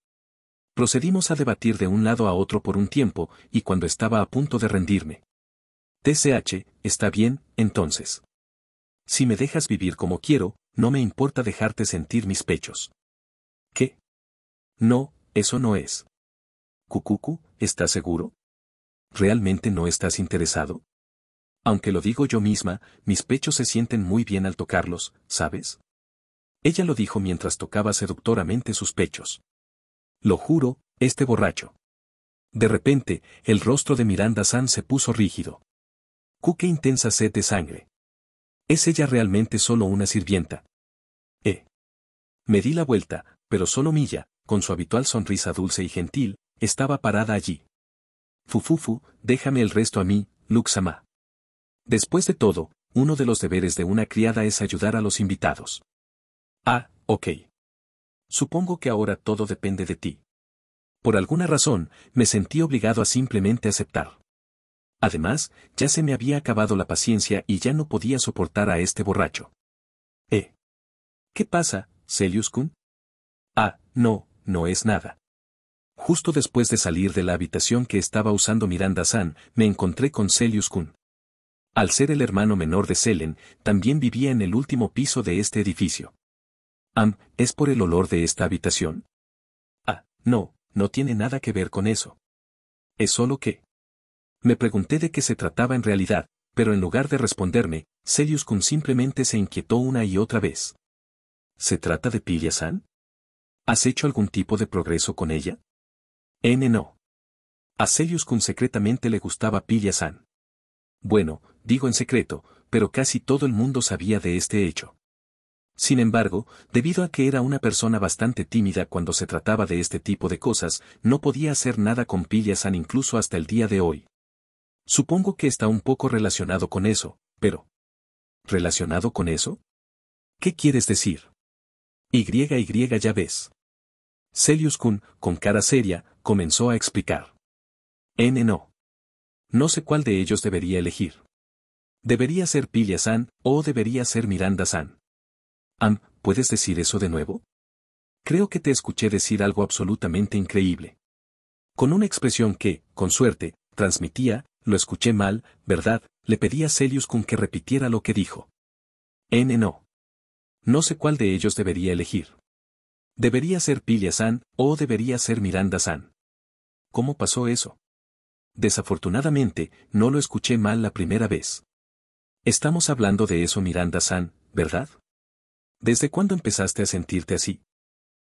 Procedimos a debatir de un lado a otro por un tiempo, y cuando estaba a punto de rendirme. TCH, está bien, entonces. Si me dejas vivir como quiero, no me importa dejarte sentir mis pechos. ¿Qué? No, eso no es. Cucucu, ¿estás seguro? ¿Realmente no estás interesado? Aunque lo digo yo misma, mis pechos se sienten muy bien al tocarlos, ¿sabes? Ella lo dijo mientras tocaba seductoramente sus pechos. Lo juro, este borracho. De repente, el rostro de Miranda San se puso rígido. ¡Cu qué intensa sed de sangre! ¿Es ella realmente solo una sirvienta? Eh. Me di la vuelta, pero solo Milla, con su habitual sonrisa dulce y gentil, estaba parada allí. Fufufu, déjame el resto a mí, Luxama. Después de todo, uno de los deberes de una criada es ayudar a los invitados. Ah, ok. Supongo que ahora todo depende de ti. Por alguna razón, me sentí obligado a simplemente aceptar. Además, ya se me había acabado la paciencia y ya no podía soportar a este borracho. Eh. ¿Qué pasa, Celius Kun? Ah, no, no es nada. Justo después de salir de la habitación que estaba usando Miranda-san, me encontré con Celius Kun. Al ser el hermano menor de Selen, también vivía en el último piso de este edificio. Am, es por el olor de esta habitación. Ah, no, no tiene nada que ver con eso. Es solo que... Me pregunté de qué se trataba en realidad, pero en lugar de responderme, Celius Kun simplemente se inquietó una y otra vez. ¿Se trata de pilla ¿Has hecho algún tipo de progreso con ella? N no. A Celius Kun secretamente le gustaba pilla Bueno, digo en secreto, pero casi todo el mundo sabía de este hecho. Sin embargo, debido a que era una persona bastante tímida cuando se trataba de este tipo de cosas, no podía hacer nada con Pillasan incluso hasta el día de hoy. Supongo que está un poco relacionado con eso, pero... ¿Relacionado con eso? ¿Qué quieres decir? Y ya ves. Celius Kun, con cara seria, comenzó a explicar. N no. No sé cuál de ellos debería elegir. Debería ser Pilla-san, o debería ser Miranda-san. Am, ¿puedes decir eso de nuevo? Creo que te escuché decir algo absolutamente increíble. Con una expresión que, con suerte, transmitía, lo escuché mal, ¿verdad? Le pedí a Celius con que repitiera lo que dijo. N no. No sé cuál de ellos debería elegir. Debería ser Pilla-san, o debería ser Miranda-san. ¿Cómo pasó eso? Desafortunadamente, no lo escuché mal la primera vez. Estamos hablando de eso Miranda-san, ¿verdad? ¿Desde cuándo empezaste a sentirte así?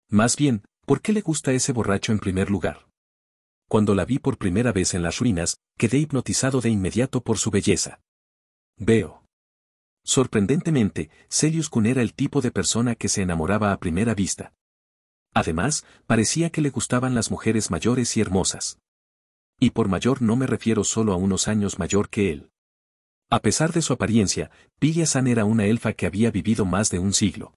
Más bien, ¿por qué le gusta ese borracho en primer lugar? Cuando la vi por primera vez en las ruinas, quedé hipnotizado de inmediato por su belleza. Veo. Sorprendentemente, Celius Kun era el tipo de persona que se enamoraba a primera vista. Además, parecía que le gustaban las mujeres mayores y hermosas. Y por mayor no me refiero solo a unos años mayor que él. A pesar de su apariencia, Pilla San era una elfa que había vivido más de un siglo.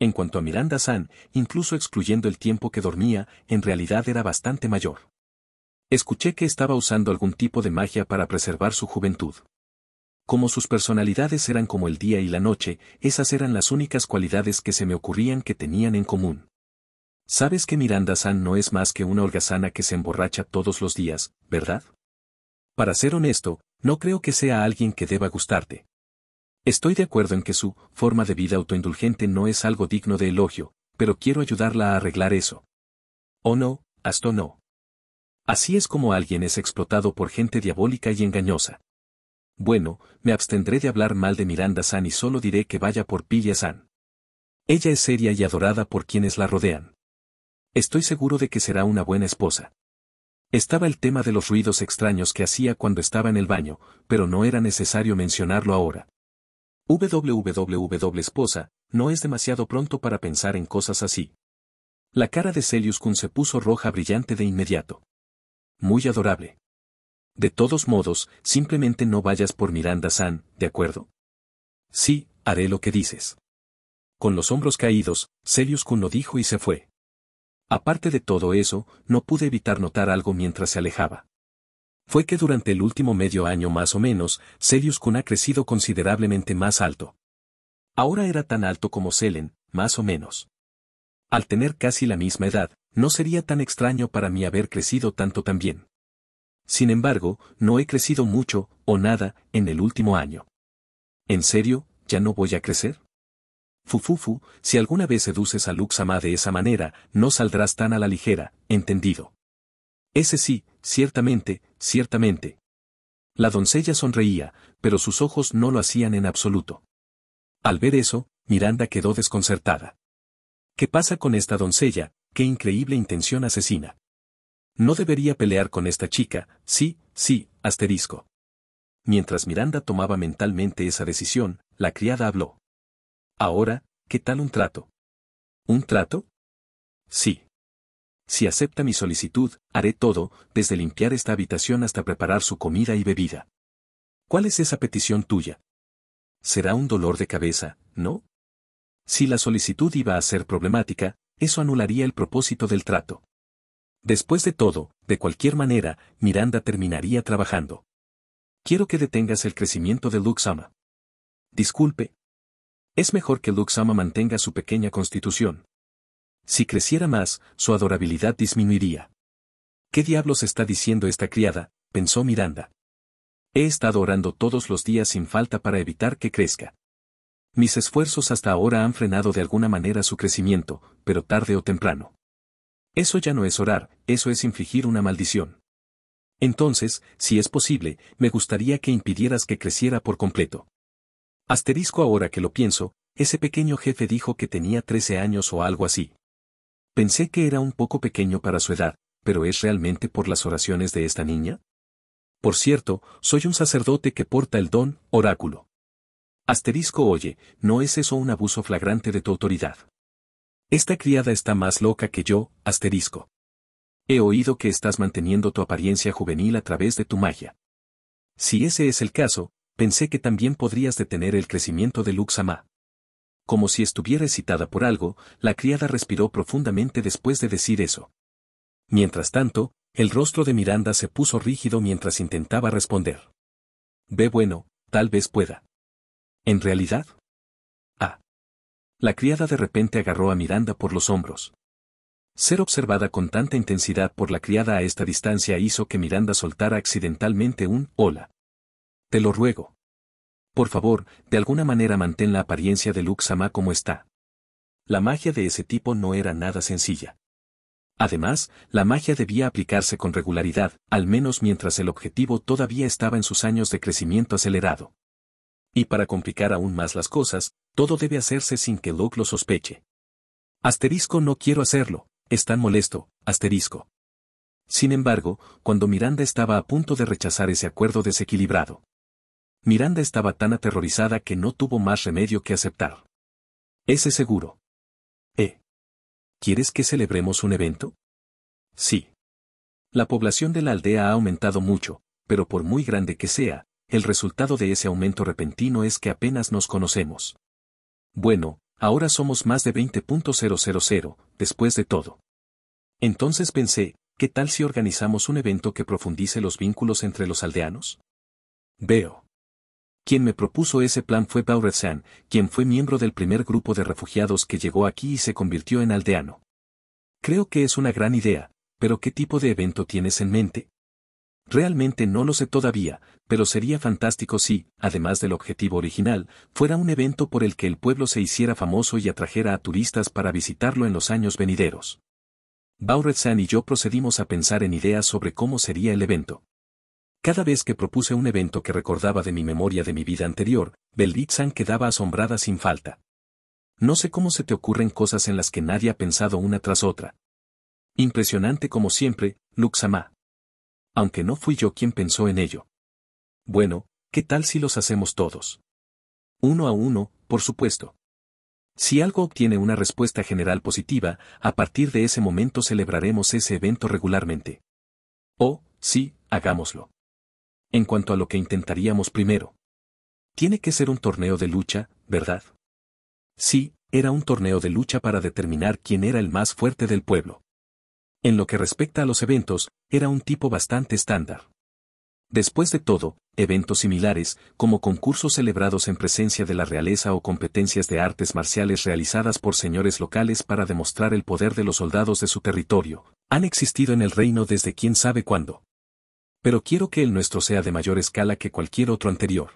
En cuanto a Miranda San, incluso excluyendo el tiempo que dormía, en realidad era bastante mayor. Escuché que estaba usando algún tipo de magia para preservar su juventud. Como sus personalidades eran como el día y la noche, esas eran las únicas cualidades que se me ocurrían que tenían en común. Sabes que Miranda San no es más que una holgazana que se emborracha todos los días, ¿verdad? Para ser honesto, no creo que sea alguien que deba gustarte. Estoy de acuerdo en que su forma de vida autoindulgente no es algo digno de elogio, pero quiero ayudarla a arreglar eso. O oh no, hasta no. Así es como alguien es explotado por gente diabólica y engañosa. Bueno, me abstendré de hablar mal de Miranda San y solo diré que vaya por Pilla San. Ella es seria y adorada por quienes la rodean. Estoy seguro de que será una buena esposa. Estaba el tema de los ruidos extraños que hacía cuando estaba en el baño, pero no era necesario mencionarlo ahora. WWW esposa, no es demasiado pronto para pensar en cosas así. La cara de Celius Kun se puso roja brillante de inmediato. Muy adorable. De todos modos, simplemente no vayas por Miranda San, ¿de acuerdo? Sí, haré lo que dices. Con los hombros caídos, Celius Kun lo dijo y se fue. Aparte de todo eso, no pude evitar notar algo mientras se alejaba. Fue que durante el último medio año más o menos, Celius Kun ha crecido considerablemente más alto. Ahora era tan alto como Selen, más o menos. Al tener casi la misma edad, no sería tan extraño para mí haber crecido tanto también. Sin embargo, no he crecido mucho, o nada, en el último año. ¿En serio, ya no voy a crecer? Fufufu, si alguna vez seduces a Luxama de esa manera, no saldrás tan a la ligera, entendido. Ese sí, ciertamente, ciertamente. La doncella sonreía, pero sus ojos no lo hacían en absoluto. Al ver eso, Miranda quedó desconcertada. ¿Qué pasa con esta doncella? ¡Qué increíble intención asesina! No debería pelear con esta chica, sí, sí, asterisco. Mientras Miranda tomaba mentalmente esa decisión, la criada habló. Ahora, ¿qué tal un trato? ¿Un trato? Sí. Si acepta mi solicitud, haré todo, desde limpiar esta habitación hasta preparar su comida y bebida. ¿Cuál es esa petición tuya? Será un dolor de cabeza, ¿no? Si la solicitud iba a ser problemática, eso anularía el propósito del trato. Después de todo, de cualquier manera, Miranda terminaría trabajando. Quiero que detengas el crecimiento de Luxama. Disculpe, es mejor que Luxama mantenga su pequeña constitución. Si creciera más, su adorabilidad disminuiría. ¿Qué diablos está diciendo esta criada? pensó Miranda. He estado orando todos los días sin falta para evitar que crezca. Mis esfuerzos hasta ahora han frenado de alguna manera su crecimiento, pero tarde o temprano. Eso ya no es orar, eso es infligir una maldición. Entonces, si es posible, me gustaría que impidieras que creciera por completo. Asterisco ahora que lo pienso, ese pequeño jefe dijo que tenía 13 años o algo así. Pensé que era un poco pequeño para su edad, pero ¿es realmente por las oraciones de esta niña? Por cierto, soy un sacerdote que porta el don, oráculo. Asterisco oye, ¿no es eso un abuso flagrante de tu autoridad? Esta criada está más loca que yo, asterisco. He oído que estás manteniendo tu apariencia juvenil a través de tu magia. Si ese es el caso, pensé que también podrías detener el crecimiento de Luxama. Como si estuviera excitada por algo, la criada respiró profundamente después de decir eso. Mientras tanto, el rostro de Miranda se puso rígido mientras intentaba responder. Ve bueno, tal vez pueda. ¿En realidad? Ah. La criada de repente agarró a Miranda por los hombros. Ser observada con tanta intensidad por la criada a esta distancia hizo que Miranda soltara accidentalmente un hola. Te lo ruego. Por favor, de alguna manera mantén la apariencia de Luxama como está. La magia de ese tipo no era nada sencilla. Además, la magia debía aplicarse con regularidad, al menos mientras el objetivo todavía estaba en sus años de crecimiento acelerado. Y para complicar aún más las cosas, todo debe hacerse sin que Luke lo sospeche. Asterisco no quiero hacerlo, es tan molesto, asterisco. Sin embargo, cuando Miranda estaba a punto de rechazar ese acuerdo desequilibrado, Miranda estaba tan aterrorizada que no tuvo más remedio que aceptar. Ese seguro. ¿Eh? ¿Quieres que celebremos un evento? Sí. La población de la aldea ha aumentado mucho, pero por muy grande que sea, el resultado de ese aumento repentino es que apenas nos conocemos. Bueno, ahora somos más de 20.000, después de todo. Entonces pensé, ¿qué tal si organizamos un evento que profundice los vínculos entre los aldeanos? Veo. Quien me propuso ese plan fue San, quien fue miembro del primer grupo de refugiados que llegó aquí y se convirtió en aldeano. Creo que es una gran idea, pero ¿qué tipo de evento tienes en mente? Realmente no lo sé todavía, pero sería fantástico si, además del objetivo original, fuera un evento por el que el pueblo se hiciera famoso y atrajera a turistas para visitarlo en los años venideros. San y yo procedimos a pensar en ideas sobre cómo sería el evento. Cada vez que propuse un evento que recordaba de mi memoria de mi vida anterior, Belditzan quedaba asombrada sin falta. No sé cómo se te ocurren cosas en las que nadie ha pensado una tras otra. Impresionante como siempre, Luxama. Aunque no fui yo quien pensó en ello. Bueno, ¿qué tal si los hacemos todos? Uno a uno, por supuesto. Si algo obtiene una respuesta general positiva, a partir de ese momento celebraremos ese evento regularmente. Oh, sí, hagámoslo en cuanto a lo que intentaríamos primero. Tiene que ser un torneo de lucha, ¿verdad? Sí, era un torneo de lucha para determinar quién era el más fuerte del pueblo. En lo que respecta a los eventos, era un tipo bastante estándar. Después de todo, eventos similares, como concursos celebrados en presencia de la realeza o competencias de artes marciales realizadas por señores locales para demostrar el poder de los soldados de su territorio, han existido en el reino desde quién sabe cuándo. Pero quiero que el nuestro sea de mayor escala que cualquier otro anterior.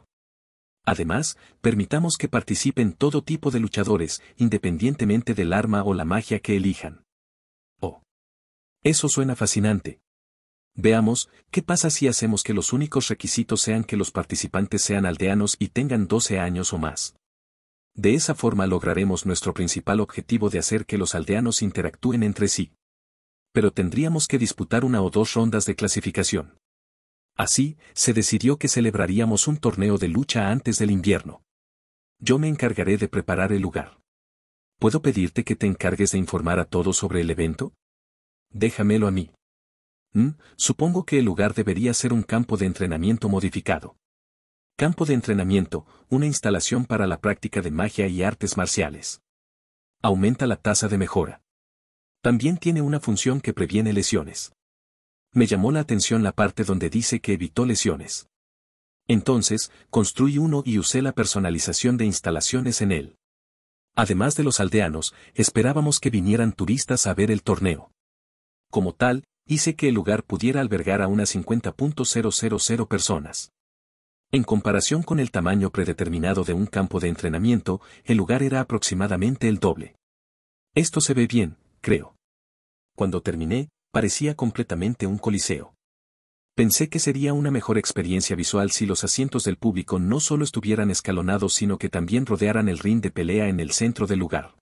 Además, permitamos que participen todo tipo de luchadores, independientemente del arma o la magia que elijan. Oh. Eso suena fascinante. Veamos, ¿qué pasa si hacemos que los únicos requisitos sean que los participantes sean aldeanos y tengan 12 años o más? De esa forma lograremos nuestro principal objetivo de hacer que los aldeanos interactúen entre sí. Pero tendríamos que disputar una o dos rondas de clasificación. Así, se decidió que celebraríamos un torneo de lucha antes del invierno. Yo me encargaré de preparar el lugar. ¿Puedo pedirte que te encargues de informar a todos sobre el evento? Déjamelo a mí. Mm, supongo que el lugar debería ser un campo de entrenamiento modificado. Campo de entrenamiento, una instalación para la práctica de magia y artes marciales. Aumenta la tasa de mejora. También tiene una función que previene lesiones me llamó la atención la parte donde dice que evitó lesiones. Entonces, construí uno y usé la personalización de instalaciones en él. Además de los aldeanos, esperábamos que vinieran turistas a ver el torneo. Como tal, hice que el lugar pudiera albergar a unas 50.000 personas. En comparación con el tamaño predeterminado de un campo de entrenamiento, el lugar era aproximadamente el doble. Esto se ve bien, creo. Cuando terminé, parecía completamente un coliseo. Pensé que sería una mejor experiencia visual si los asientos del público no solo estuvieran escalonados sino que también rodearan el ring de pelea en el centro del lugar.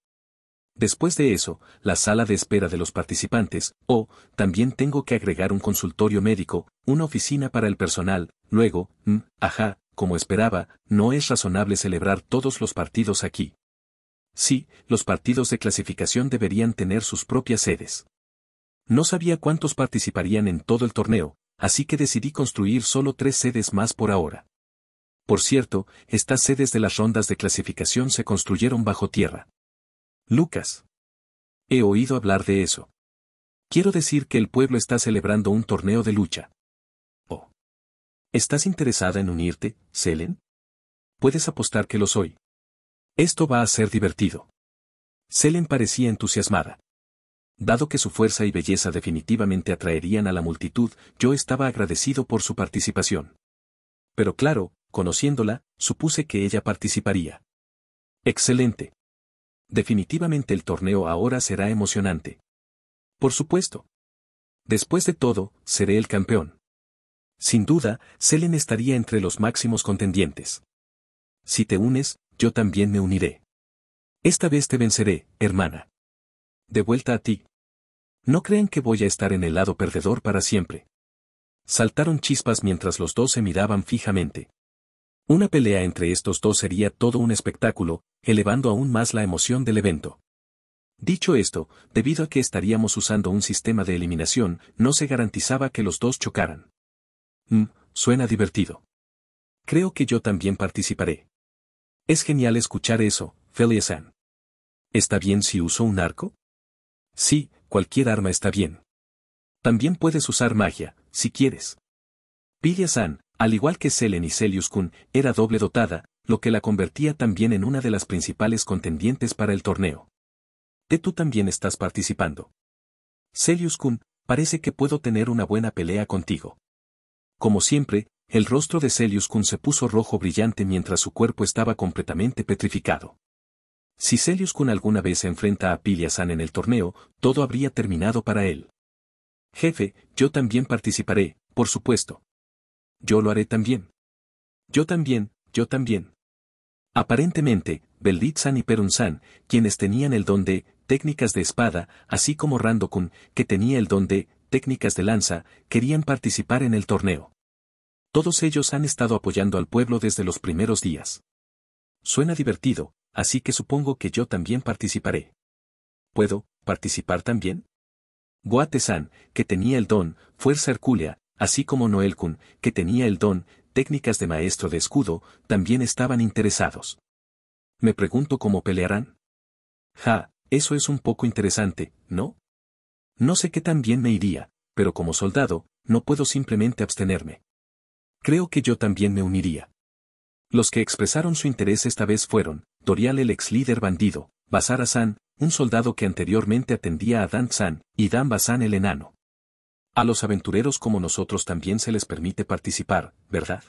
Después de eso, la sala de espera de los participantes, o, también tengo que agregar un consultorio médico, una oficina para el personal, luego, mm, ajá, como esperaba, no es razonable celebrar todos los partidos aquí. Sí, los partidos de clasificación deberían tener sus propias sedes. No sabía cuántos participarían en todo el torneo, así que decidí construir solo tres sedes más por ahora. Por cierto, estas sedes de las rondas de clasificación se construyeron bajo tierra. Lucas. He oído hablar de eso. Quiero decir que el pueblo está celebrando un torneo de lucha. Oh. ¿Estás interesada en unirte, Selen? Puedes apostar que lo soy. Esto va a ser divertido. Selen parecía entusiasmada. Dado que su fuerza y belleza definitivamente atraerían a la multitud, yo estaba agradecido por su participación. Pero claro, conociéndola, supuse que ella participaría. Excelente. Definitivamente el torneo ahora será emocionante. Por supuesto. Después de todo, seré el campeón. Sin duda, Selen estaría entre los máximos contendientes. Si te unes, yo también me uniré. Esta vez te venceré, hermana. De vuelta a ti, no crean que voy a estar en el lado perdedor para siempre. Saltaron chispas mientras los dos se miraban fijamente. Una pelea entre estos dos sería todo un espectáculo, elevando aún más la emoción del evento. Dicho esto, debido a que estaríamos usando un sistema de eliminación, no se garantizaba que los dos chocaran. «Mmm, suena divertido. Creo que yo también participaré. Es genial escuchar eso, Feliasan. ¿Está bien si uso un arco? Sí, cualquier arma está bien. También puedes usar magia, si quieres. Pidia San, al igual que Selen y Celius Kun, era doble dotada, lo que la convertía también en una de las principales contendientes para el torneo. Te tú también estás participando. Celius Kun, parece que puedo tener una buena pelea contigo. Como siempre, el rostro de Celius Kun se puso rojo brillante mientras su cuerpo estaba completamente petrificado. Si Celius Kun alguna vez se enfrenta a Piliasan en el torneo, todo habría terminado para él. Jefe, yo también participaré, por supuesto. Yo lo haré también. Yo también, yo también. Aparentemente, Beldit san y Perun-san, quienes tenían el don de técnicas de espada, así como Randokun, que tenía el don de técnicas de lanza, querían participar en el torneo. Todos ellos han estado apoyando al pueblo desde los primeros días. Suena divertido, así que supongo que yo también participaré. ¿Puedo participar también? Guatesan, que tenía el don, fuerza hercúlea, así como noel que tenía el don, técnicas de maestro de escudo, también estaban interesados. Me pregunto cómo pelearán. Ja, eso es un poco interesante, ¿no? No sé qué tan bien me iría, pero como soldado, no puedo simplemente abstenerme. Creo que yo también me uniría. Los que expresaron su interés esta vez fueron, Dorial el ex líder bandido, Basara-san, un soldado que anteriormente atendía a Dan San, y Dan Basan el enano. A los aventureros como nosotros también se les permite participar, ¿verdad?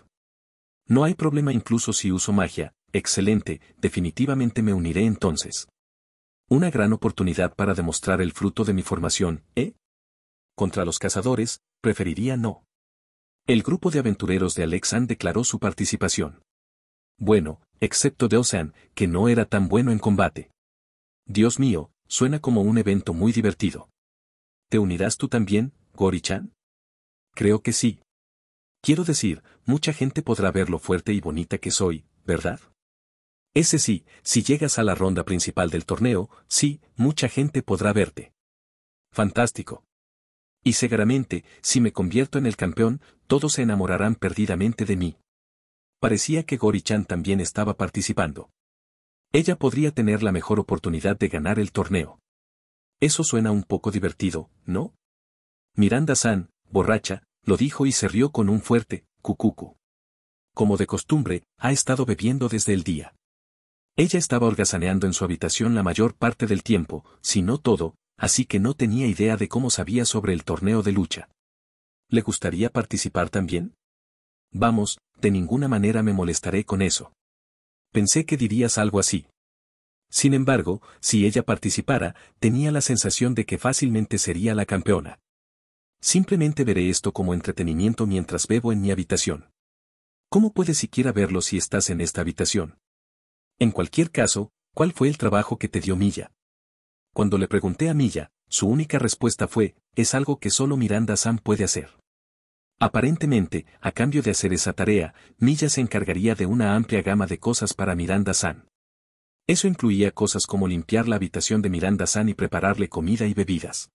No hay problema incluso si uso magia, excelente, definitivamente me uniré entonces. Una gran oportunidad para demostrar el fruto de mi formación, ¿eh? Contra los cazadores, preferiría no. El grupo de aventureros de Alexan declaró su participación. Bueno, excepto de Ocean, que no era tan bueno en combate. Dios mío, suena como un evento muy divertido. ¿Te unirás tú también, Gori-chan? Creo que sí. Quiero decir, mucha gente podrá ver lo fuerte y bonita que soy, ¿verdad? Ese sí, si llegas a la ronda principal del torneo, sí, mucha gente podrá verte. Fantástico. Y seguramente, si me convierto en el campeón, todos se enamorarán perdidamente de mí parecía que Gori-chan también estaba participando. Ella podría tener la mejor oportunidad de ganar el torneo. Eso suena un poco divertido, ¿no? Miranda-san, borracha, lo dijo y se rió con un fuerte, cucucu. Como de costumbre, ha estado bebiendo desde el día. Ella estaba holgazaneando en su habitación la mayor parte del tiempo, si no todo, así que no tenía idea de cómo sabía sobre el torneo de lucha. ¿Le gustaría participar también? Vamos, de ninguna manera me molestaré con eso. Pensé que dirías algo así. Sin embargo, si ella participara, tenía la sensación de que fácilmente sería la campeona. Simplemente veré esto como entretenimiento mientras bebo en mi habitación. ¿Cómo puedes siquiera verlo si estás en esta habitación? En cualquier caso, ¿cuál fue el trabajo que te dio Milla? Cuando le pregunté a Milla, su única respuesta fue, es algo que solo Miranda Sam puede hacer. Aparentemente, a cambio de hacer esa tarea, Milla se encargaría de una amplia gama de cosas para Miranda San. Eso incluía cosas como limpiar la habitación de Miranda San y prepararle comida y bebidas.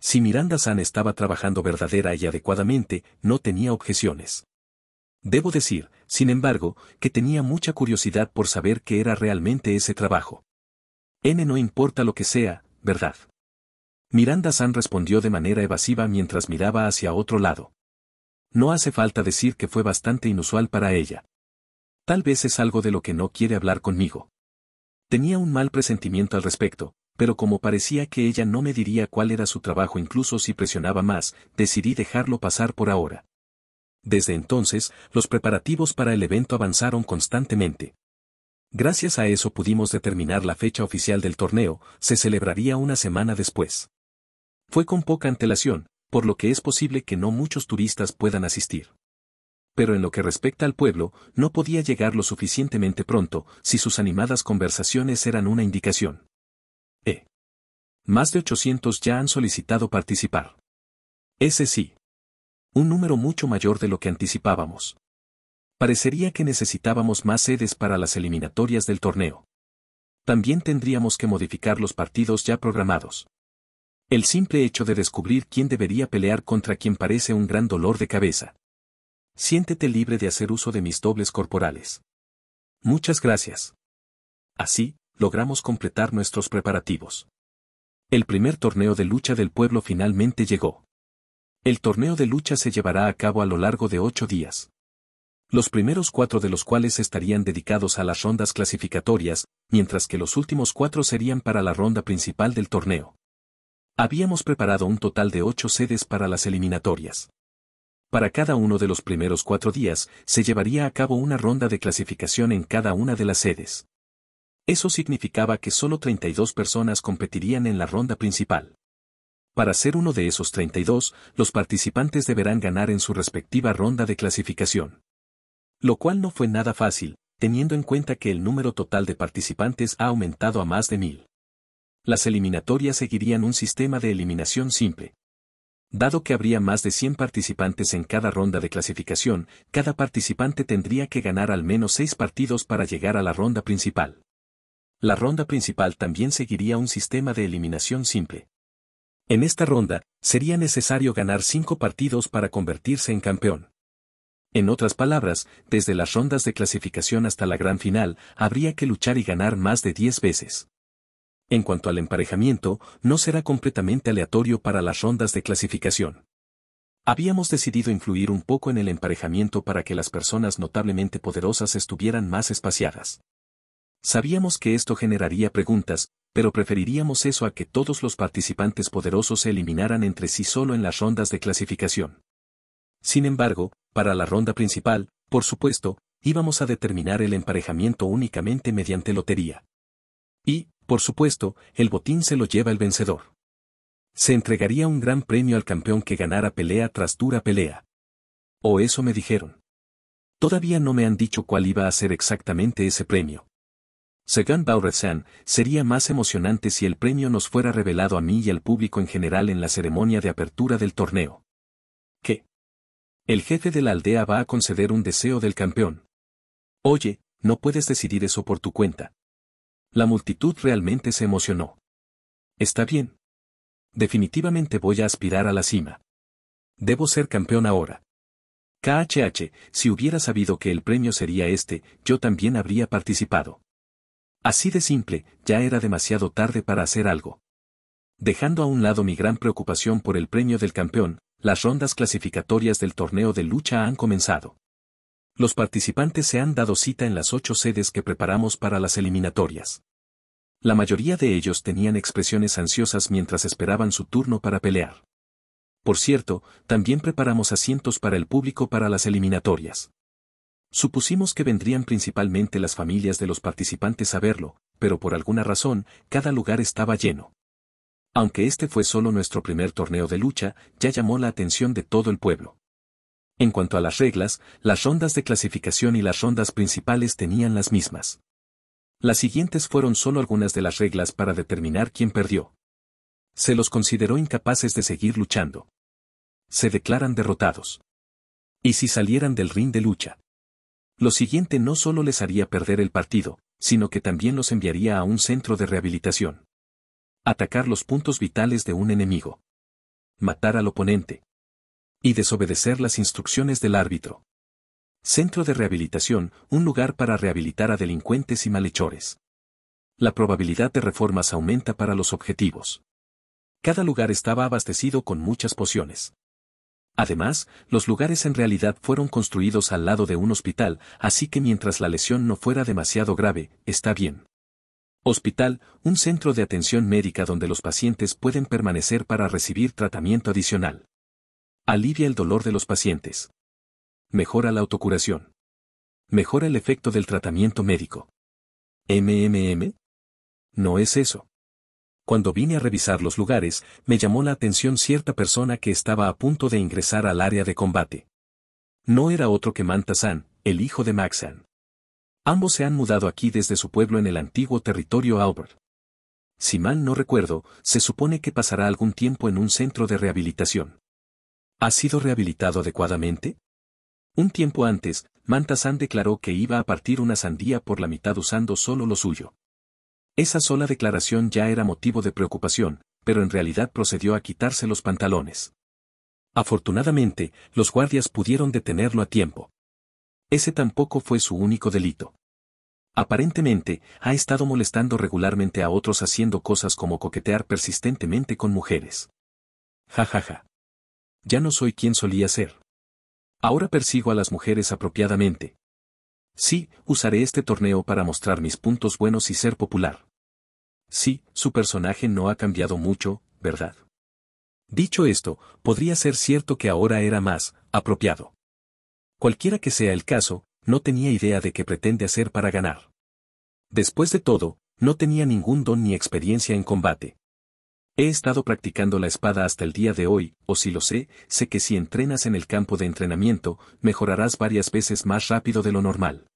Si Miranda San estaba trabajando verdadera y adecuadamente, no tenía objeciones. Debo decir, sin embargo, que tenía mucha curiosidad por saber qué era realmente ese trabajo. N no importa lo que sea, ¿verdad? Miranda San respondió de manera evasiva mientras miraba hacia otro lado. No hace falta decir que fue bastante inusual para ella. Tal vez es algo de lo que no quiere hablar conmigo. Tenía un mal presentimiento al respecto, pero como parecía que ella no me diría cuál era su trabajo incluso si presionaba más, decidí dejarlo pasar por ahora. Desde entonces, los preparativos para el evento avanzaron constantemente. Gracias a eso pudimos determinar la fecha oficial del torneo, se celebraría una semana después. Fue con poca antelación, por lo que es posible que no muchos turistas puedan asistir. Pero en lo que respecta al pueblo, no podía llegar lo suficientemente pronto, si sus animadas conversaciones eran una indicación. E. Más de 800 ya han solicitado participar. Ese sí. Un número mucho mayor de lo que anticipábamos. Parecería que necesitábamos más sedes para las eliminatorias del torneo. También tendríamos que modificar los partidos ya programados. El simple hecho de descubrir quién debería pelear contra quien parece un gran dolor de cabeza. Siéntete libre de hacer uso de mis dobles corporales. Muchas gracias. Así, logramos completar nuestros preparativos. El primer torneo de lucha del pueblo finalmente llegó. El torneo de lucha se llevará a cabo a lo largo de ocho días. Los primeros cuatro de los cuales estarían dedicados a las rondas clasificatorias, mientras que los últimos cuatro serían para la ronda principal del torneo. Habíamos preparado un total de ocho sedes para las eliminatorias. Para cada uno de los primeros cuatro días, se llevaría a cabo una ronda de clasificación en cada una de las sedes. Eso significaba que solo 32 personas competirían en la ronda principal. Para ser uno de esos 32, los participantes deberán ganar en su respectiva ronda de clasificación. Lo cual no fue nada fácil, teniendo en cuenta que el número total de participantes ha aumentado a más de mil. Las eliminatorias seguirían un sistema de eliminación simple. Dado que habría más de 100 participantes en cada ronda de clasificación, cada participante tendría que ganar al menos 6 partidos para llegar a la ronda principal. La ronda principal también seguiría un sistema de eliminación simple. En esta ronda, sería necesario ganar 5 partidos para convertirse en campeón. En otras palabras, desde las rondas de clasificación hasta la gran final, habría que luchar y ganar más de 10 veces. En cuanto al emparejamiento, no será completamente aleatorio para las rondas de clasificación. Habíamos decidido influir un poco en el emparejamiento para que las personas notablemente poderosas estuvieran más espaciadas. Sabíamos que esto generaría preguntas, pero preferiríamos eso a que todos los participantes poderosos se eliminaran entre sí solo en las rondas de clasificación. Sin embargo, para la ronda principal, por supuesto, íbamos a determinar el emparejamiento únicamente mediante lotería. Y, por supuesto, el botín se lo lleva el vencedor. Se entregaría un gran premio al campeón que ganara pelea tras dura pelea. O eso me dijeron. Todavía no me han dicho cuál iba a ser exactamente ese premio. Según Baurezan, sería más emocionante si el premio nos fuera revelado a mí y al público en general en la ceremonia de apertura del torneo. ¿Qué? El jefe de la aldea va a conceder un deseo del campeón. Oye, no puedes decidir eso por tu cuenta. La multitud realmente se emocionó. Está bien. Definitivamente voy a aspirar a la cima. Debo ser campeón ahora. KHH, si hubiera sabido que el premio sería este, yo también habría participado. Así de simple, ya era demasiado tarde para hacer algo. Dejando a un lado mi gran preocupación por el premio del campeón, las rondas clasificatorias del torneo de lucha han comenzado. Los participantes se han dado cita en las ocho sedes que preparamos para las eliminatorias. La mayoría de ellos tenían expresiones ansiosas mientras esperaban su turno para pelear. Por cierto, también preparamos asientos para el público para las eliminatorias. Supusimos que vendrían principalmente las familias de los participantes a verlo, pero por alguna razón, cada lugar estaba lleno. Aunque este fue solo nuestro primer torneo de lucha, ya llamó la atención de todo el pueblo. En cuanto a las reglas, las rondas de clasificación y las rondas principales tenían las mismas. Las siguientes fueron solo algunas de las reglas para determinar quién perdió. Se los consideró incapaces de seguir luchando. Se declaran derrotados. Y si salieran del ring de lucha. Lo siguiente no solo les haría perder el partido, sino que también los enviaría a un centro de rehabilitación. Atacar los puntos vitales de un enemigo. Matar al oponente y desobedecer las instrucciones del árbitro. Centro de rehabilitación, un lugar para rehabilitar a delincuentes y malhechores. La probabilidad de reformas aumenta para los objetivos. Cada lugar estaba abastecido con muchas pociones. Además, los lugares en realidad fueron construidos al lado de un hospital, así que mientras la lesión no fuera demasiado grave, está bien. Hospital, un centro de atención médica donde los pacientes pueden permanecer para recibir tratamiento adicional. Alivia el dolor de los pacientes. Mejora la autocuración. Mejora el efecto del tratamiento médico. ¿MMM? No es eso. Cuando vine a revisar los lugares, me llamó la atención cierta persona que estaba a punto de ingresar al área de combate. No era otro que Mantasan, el hijo de Maxan. Ambos se han mudado aquí desde su pueblo en el antiguo territorio Albert. Si mal no recuerdo, se supone que pasará algún tiempo en un centro de rehabilitación. ¿Ha sido rehabilitado adecuadamente? Un tiempo antes, Mantasan declaró que iba a partir una sandía por la mitad usando solo lo suyo. Esa sola declaración ya era motivo de preocupación, pero en realidad procedió a quitarse los pantalones. Afortunadamente, los guardias pudieron detenerlo a tiempo. Ese tampoco fue su único delito. Aparentemente, ha estado molestando regularmente a otros haciendo cosas como coquetear persistentemente con mujeres. Ja ja ja ya no soy quien solía ser. Ahora persigo a las mujeres apropiadamente. Sí, usaré este torneo para mostrar mis puntos buenos y ser popular. Sí, su personaje no ha cambiado mucho, ¿verdad? Dicho esto, podría ser cierto que ahora era más apropiado. Cualquiera que sea el caso, no tenía idea de qué pretende hacer para ganar. Después de todo, no tenía ningún don ni experiencia en combate. He estado practicando la espada hasta el día de hoy, o si lo sé, sé que si entrenas en el campo de entrenamiento, mejorarás varias veces más rápido de lo normal.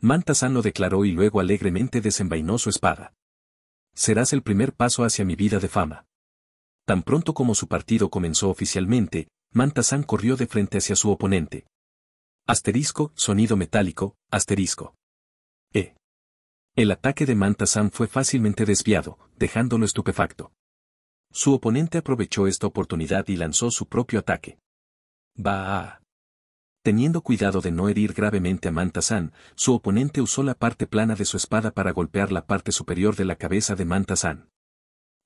Mantazán lo declaró y luego alegremente desenvainó su espada. Serás el primer paso hacia mi vida de fama. Tan pronto como su partido comenzó oficialmente, Mantazán corrió de frente hacia su oponente. Asterisco, sonido metálico, asterisco. E. El ataque de Manta-San fue fácilmente desviado, dejándolo estupefacto. Su oponente aprovechó esta oportunidad y lanzó su propio ataque. Bah. Teniendo cuidado de no herir gravemente a manta su oponente usó la parte plana de su espada para golpear la parte superior de la cabeza de manta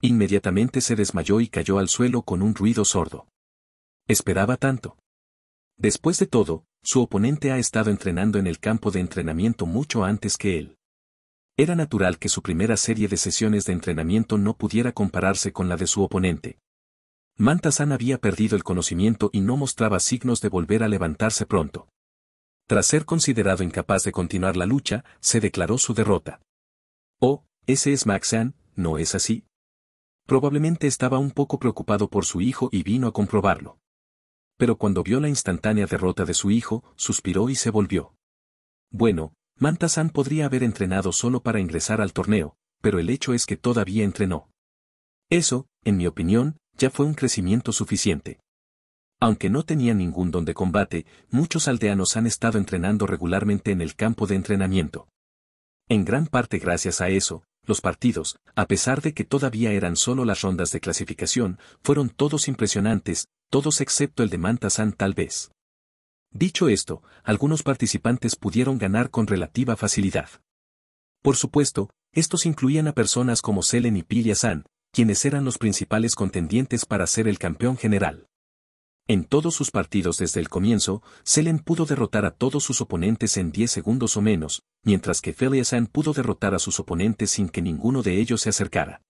Inmediatamente se desmayó y cayó al suelo con un ruido sordo. Esperaba tanto. Después de todo, su oponente ha estado entrenando en el campo de entrenamiento mucho antes que él. Era natural que su primera serie de sesiones de entrenamiento no pudiera compararse con la de su oponente. Mantasan había perdido el conocimiento y no mostraba signos de volver a levantarse pronto. Tras ser considerado incapaz de continuar la lucha, se declaró su derrota. Oh, ese es Maxan, ¿no es así? Probablemente estaba un poco preocupado por su hijo y vino a comprobarlo. Pero cuando vio la instantánea derrota de su hijo, suspiró y se volvió. Bueno, Manta podría haber entrenado solo para ingresar al torneo, pero el hecho es que todavía entrenó. Eso, en mi opinión, ya fue un crecimiento suficiente. Aunque no tenía ningún don de combate, muchos aldeanos han estado entrenando regularmente en el campo de entrenamiento. En gran parte gracias a eso, los partidos, a pesar de que todavía eran solo las rondas de clasificación, fueron todos impresionantes, todos excepto el de Mantasan tal vez. Dicho esto, algunos participantes pudieron ganar con relativa facilidad. Por supuesto, estos incluían a personas como Selen y Piliasan, quienes eran los principales contendientes para ser el campeón general. En todos sus partidos desde el comienzo, Selen pudo derrotar a todos sus oponentes en 10 segundos o menos, mientras que Piliasan pudo derrotar a sus oponentes sin que ninguno de ellos se acercara.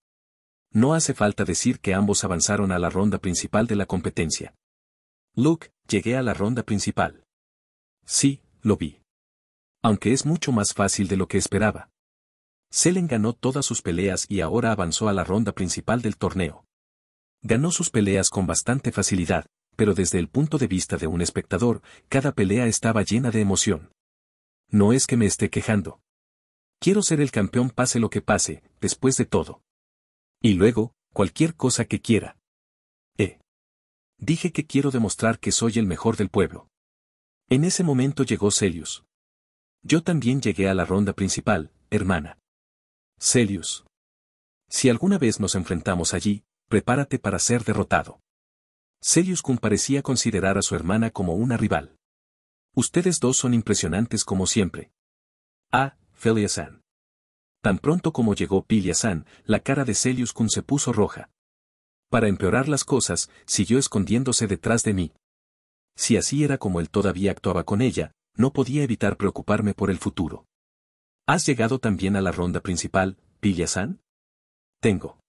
No hace falta decir que ambos avanzaron a la ronda principal de la competencia. Luke, llegué a la ronda principal. Sí, lo vi. Aunque es mucho más fácil de lo que esperaba. Selen ganó todas sus peleas y ahora avanzó a la ronda principal del torneo. Ganó sus peleas con bastante facilidad, pero desde el punto de vista de un espectador, cada pelea estaba llena de emoción. No es que me esté quejando. Quiero ser el campeón pase lo que pase, después de todo. Y luego, cualquier cosa que quiera. Dije que quiero demostrar que soy el mejor del pueblo. En ese momento llegó Celius. Yo también llegué a la ronda principal, hermana. Celius. Si alguna vez nos enfrentamos allí, prepárate para ser derrotado. Celius Kun parecía considerar a su hermana como una rival. Ustedes dos son impresionantes como siempre. Ah, feliasan Tan pronto como llegó pilia la cara de Celius Kun se puso roja. Para empeorar las cosas, siguió escondiéndose detrás de mí. Si así era como él todavía actuaba con ella, no podía evitar preocuparme por el futuro. ¿Has llegado también a la ronda principal, pilla Tengo.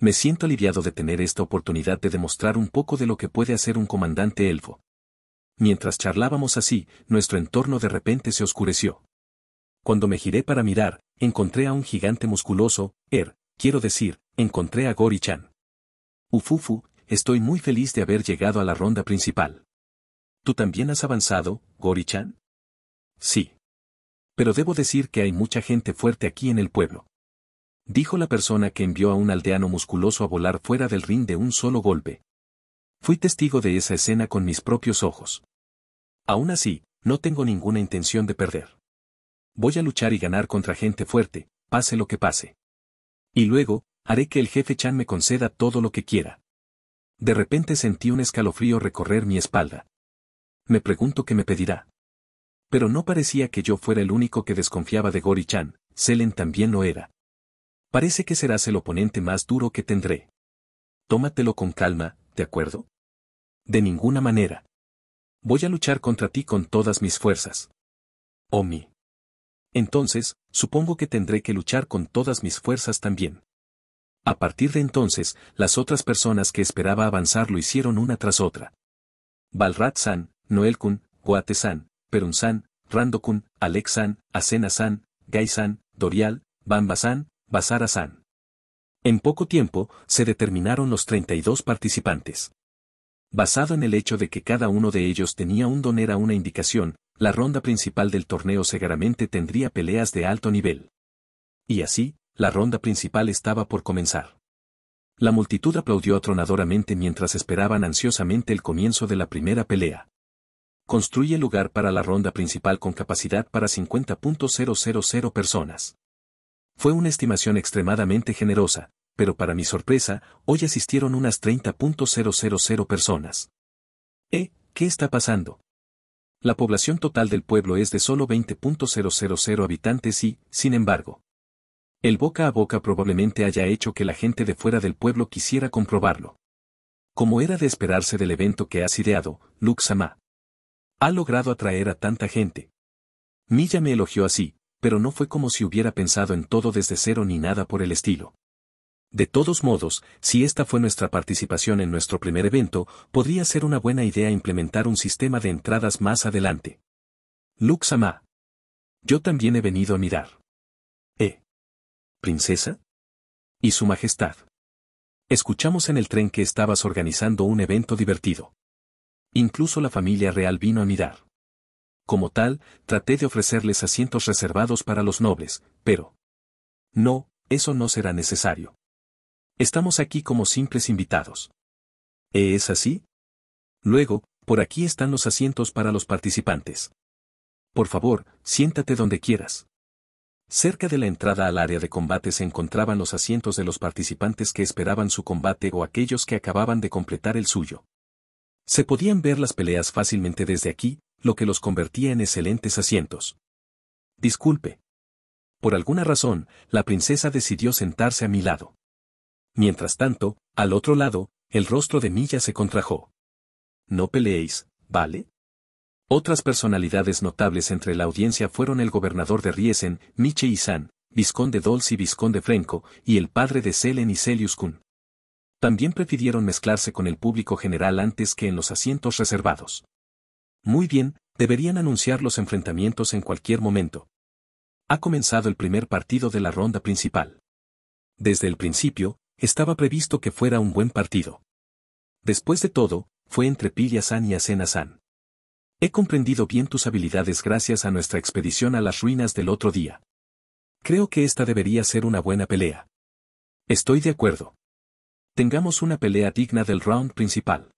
Me siento aliviado de tener esta oportunidad de demostrar un poco de lo que puede hacer un comandante elfo. Mientras charlábamos así, nuestro entorno de repente se oscureció. Cuando me giré para mirar, encontré a un gigante musculoso, Er, quiero decir, encontré a Gori-chan. Ufufu, estoy muy feliz de haber llegado a la ronda principal. ¿Tú también has avanzado, Gorichan? Sí. Pero debo decir que hay mucha gente fuerte aquí en el pueblo. Dijo la persona que envió a un aldeano musculoso a volar fuera del ring de un solo golpe. Fui testigo de esa escena con mis propios ojos. Aún así, no tengo ninguna intención de perder. Voy a luchar y ganar contra gente fuerte, pase lo que pase. Y luego, haré que el jefe Chan me conceda todo lo que quiera. De repente sentí un escalofrío recorrer mi espalda. Me pregunto qué me pedirá. Pero no parecía que yo fuera el único que desconfiaba de Gori Chan, Selen también lo era. Parece que serás el oponente más duro que tendré. Tómatelo con calma, ¿de acuerdo? De ninguna manera. Voy a luchar contra ti con todas mis fuerzas. Oh mi. Entonces, supongo que tendré que luchar con todas mis fuerzas también. A partir de entonces, las otras personas que esperaba avanzar lo hicieron una tras otra. Balrat-san, Noel-kun, Guate-san, Perun-san, Alex-san, Asena-san, Gai-san, Dorial, Bamba-san, Basara-san. En poco tiempo, se determinaron los 32 participantes. Basado en el hecho de que cada uno de ellos tenía un don era una indicación, la ronda principal del torneo seguramente tendría peleas de alto nivel. Y así, la ronda principal estaba por comenzar. La multitud aplaudió atronadoramente mientras esperaban ansiosamente el comienzo de la primera pelea. Construye lugar para la ronda principal con capacidad para 50.000 personas. Fue una estimación extremadamente generosa, pero para mi sorpresa, hoy asistieron unas 30.000 personas. ¿Eh? ¿Qué está pasando? La población total del pueblo es de solo 20.000 habitantes y, sin embargo, el boca a boca probablemente haya hecho que la gente de fuera del pueblo quisiera comprobarlo. Como era de esperarse del evento que has ideado, Luxama. Ha logrado atraer a tanta gente. Milla me elogió así, pero no fue como si hubiera pensado en todo desde cero ni nada por el estilo. De todos modos, si esta fue nuestra participación en nuestro primer evento, podría ser una buena idea implementar un sistema de entradas más adelante. Luxama. Yo también he venido a mirar princesa? Y su majestad. Escuchamos en el tren que estabas organizando un evento divertido. Incluso la familia real vino a mirar. Como tal, traté de ofrecerles asientos reservados para los nobles, pero... No, eso no será necesario. Estamos aquí como simples invitados. ¿Es así? Luego, por aquí están los asientos para los participantes. Por favor, siéntate donde quieras. Cerca de la entrada al área de combate se encontraban los asientos de los participantes que esperaban su combate o aquellos que acababan de completar el suyo. Se podían ver las peleas fácilmente desde aquí, lo que los convertía en excelentes asientos. Disculpe. Por alguna razón, la princesa decidió sentarse a mi lado. Mientras tanto, al otro lado, el rostro de Milla se contrajo. No peleéis, ¿vale? Otras personalidades notables entre la audiencia fueron el gobernador de Riesen, Miche San, Visconde Dolce y Visconde Frenco, y el padre de Selen y Celius Kun. También prefirieron mezclarse con el público general antes que en los asientos reservados. Muy bien, deberían anunciar los enfrentamientos en cualquier momento. Ha comenzado el primer partido de la ronda principal. Desde el principio, estaba previsto que fuera un buen partido. Después de todo, fue entre Pilia y Asena San. He comprendido bien tus habilidades gracias a nuestra expedición a las ruinas del otro día. Creo que esta debería ser una buena pelea. Estoy de acuerdo. Tengamos una pelea digna del round principal.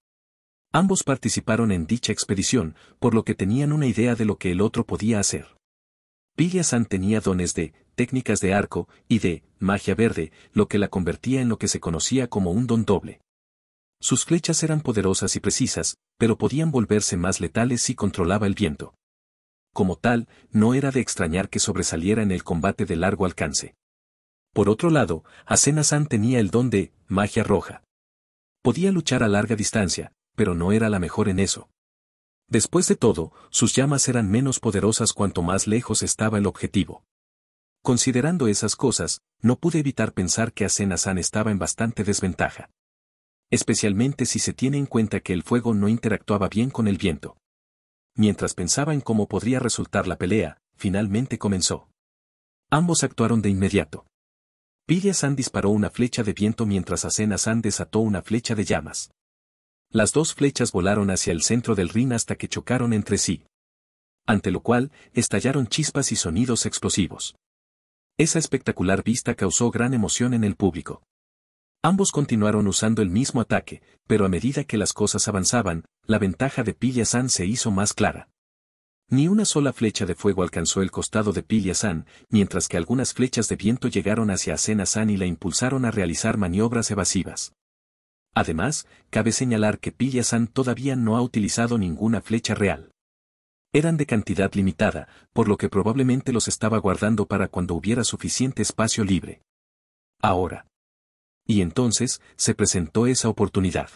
Ambos participaron en dicha expedición, por lo que tenían una idea de lo que el otro podía hacer. Villasan tenía dones de técnicas de arco y de magia verde, lo que la convertía en lo que se conocía como un don doble. Sus flechas eran poderosas y precisas, pero podían volverse más letales si controlaba el viento. Como tal, no era de extrañar que sobresaliera en el combate de largo alcance. Por otro lado, Asena-san tenía el don de magia roja. Podía luchar a larga distancia, pero no era la mejor en eso. Después de todo, sus llamas eran menos poderosas cuanto más lejos estaba el objetivo. Considerando esas cosas, no pude evitar pensar que Asena-san estaba en bastante desventaja especialmente si se tiene en cuenta que el fuego no interactuaba bien con el viento. Mientras pensaba en cómo podría resultar la pelea, finalmente comenzó. Ambos actuaron de inmediato. pilia San disparó una flecha de viento mientras Asena San desató una flecha de llamas. Las dos flechas volaron hacia el centro del ring hasta que chocaron entre sí. Ante lo cual, estallaron chispas y sonidos explosivos. Esa espectacular vista causó gran emoción en el público. Ambos continuaron usando el mismo ataque, pero a medida que las cosas avanzaban, la ventaja de pilla se hizo más clara. Ni una sola flecha de fuego alcanzó el costado de pilla mientras que algunas flechas de viento llegaron hacia asena y la impulsaron a realizar maniobras evasivas. Además, cabe señalar que pilla todavía no ha utilizado ninguna flecha real. Eran de cantidad limitada, por lo que probablemente los estaba guardando para cuando hubiera suficiente espacio libre. Ahora, y entonces se presentó esa oportunidad.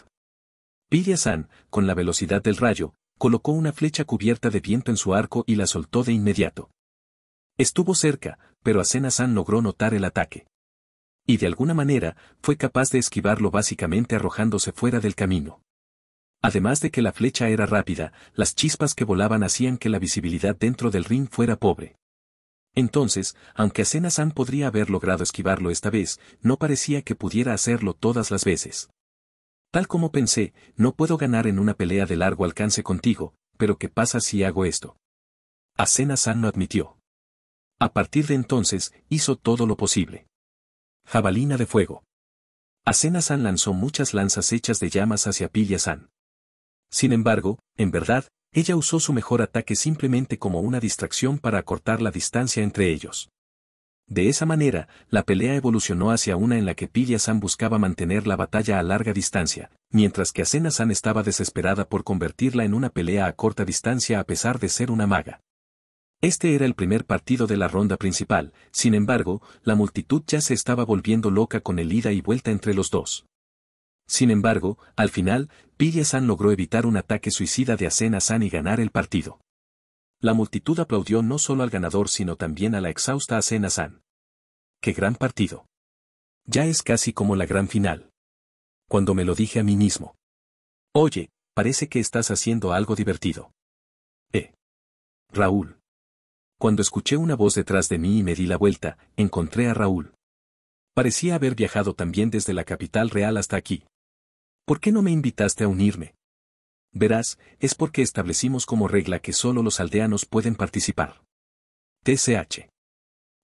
Pidiasan, con la velocidad del rayo, colocó una flecha cubierta de viento en su arco y la soltó de inmediato. Estuvo cerca, pero Asena logró notar el ataque. Y de alguna manera, fue capaz de esquivarlo básicamente arrojándose fuera del camino. Además de que la flecha era rápida, las chispas que volaban hacían que la visibilidad dentro del ring fuera pobre. Entonces, aunque Asena San podría haber logrado esquivarlo esta vez, no parecía que pudiera hacerlo todas las veces. Tal como pensé, no puedo ganar en una pelea de largo alcance contigo, pero ¿qué pasa si hago esto? Asena San no admitió. A partir de entonces, hizo todo lo posible. Jabalina de fuego. Asena San lanzó muchas lanzas hechas de llamas hacia Pilla San. Sin embargo, en verdad, ella usó su mejor ataque simplemente como una distracción para acortar la distancia entre ellos. De esa manera, la pelea evolucionó hacia una en la que Pilla buscaba mantener la batalla a larga distancia, mientras que Asena San estaba desesperada por convertirla en una pelea a corta distancia a pesar de ser una maga. Este era el primer partido de la ronda principal, sin embargo, la multitud ya se estaba volviendo loca con el ida y vuelta entre los dos. Sin embargo, al final, Pilla-san logró evitar un ataque suicida de Asena-san y ganar el partido. La multitud aplaudió no solo al ganador sino también a la exhausta Asena-san. ¡Qué gran partido! Ya es casi como la gran final. Cuando me lo dije a mí mismo. Oye, parece que estás haciendo algo divertido. Eh. Raúl. Cuando escuché una voz detrás de mí y me di la vuelta, encontré a Raúl. Parecía haber viajado también desde la capital real hasta aquí. ¿Por qué no me invitaste a unirme? Verás, es porque establecimos como regla que solo los aldeanos pueden participar. TCH.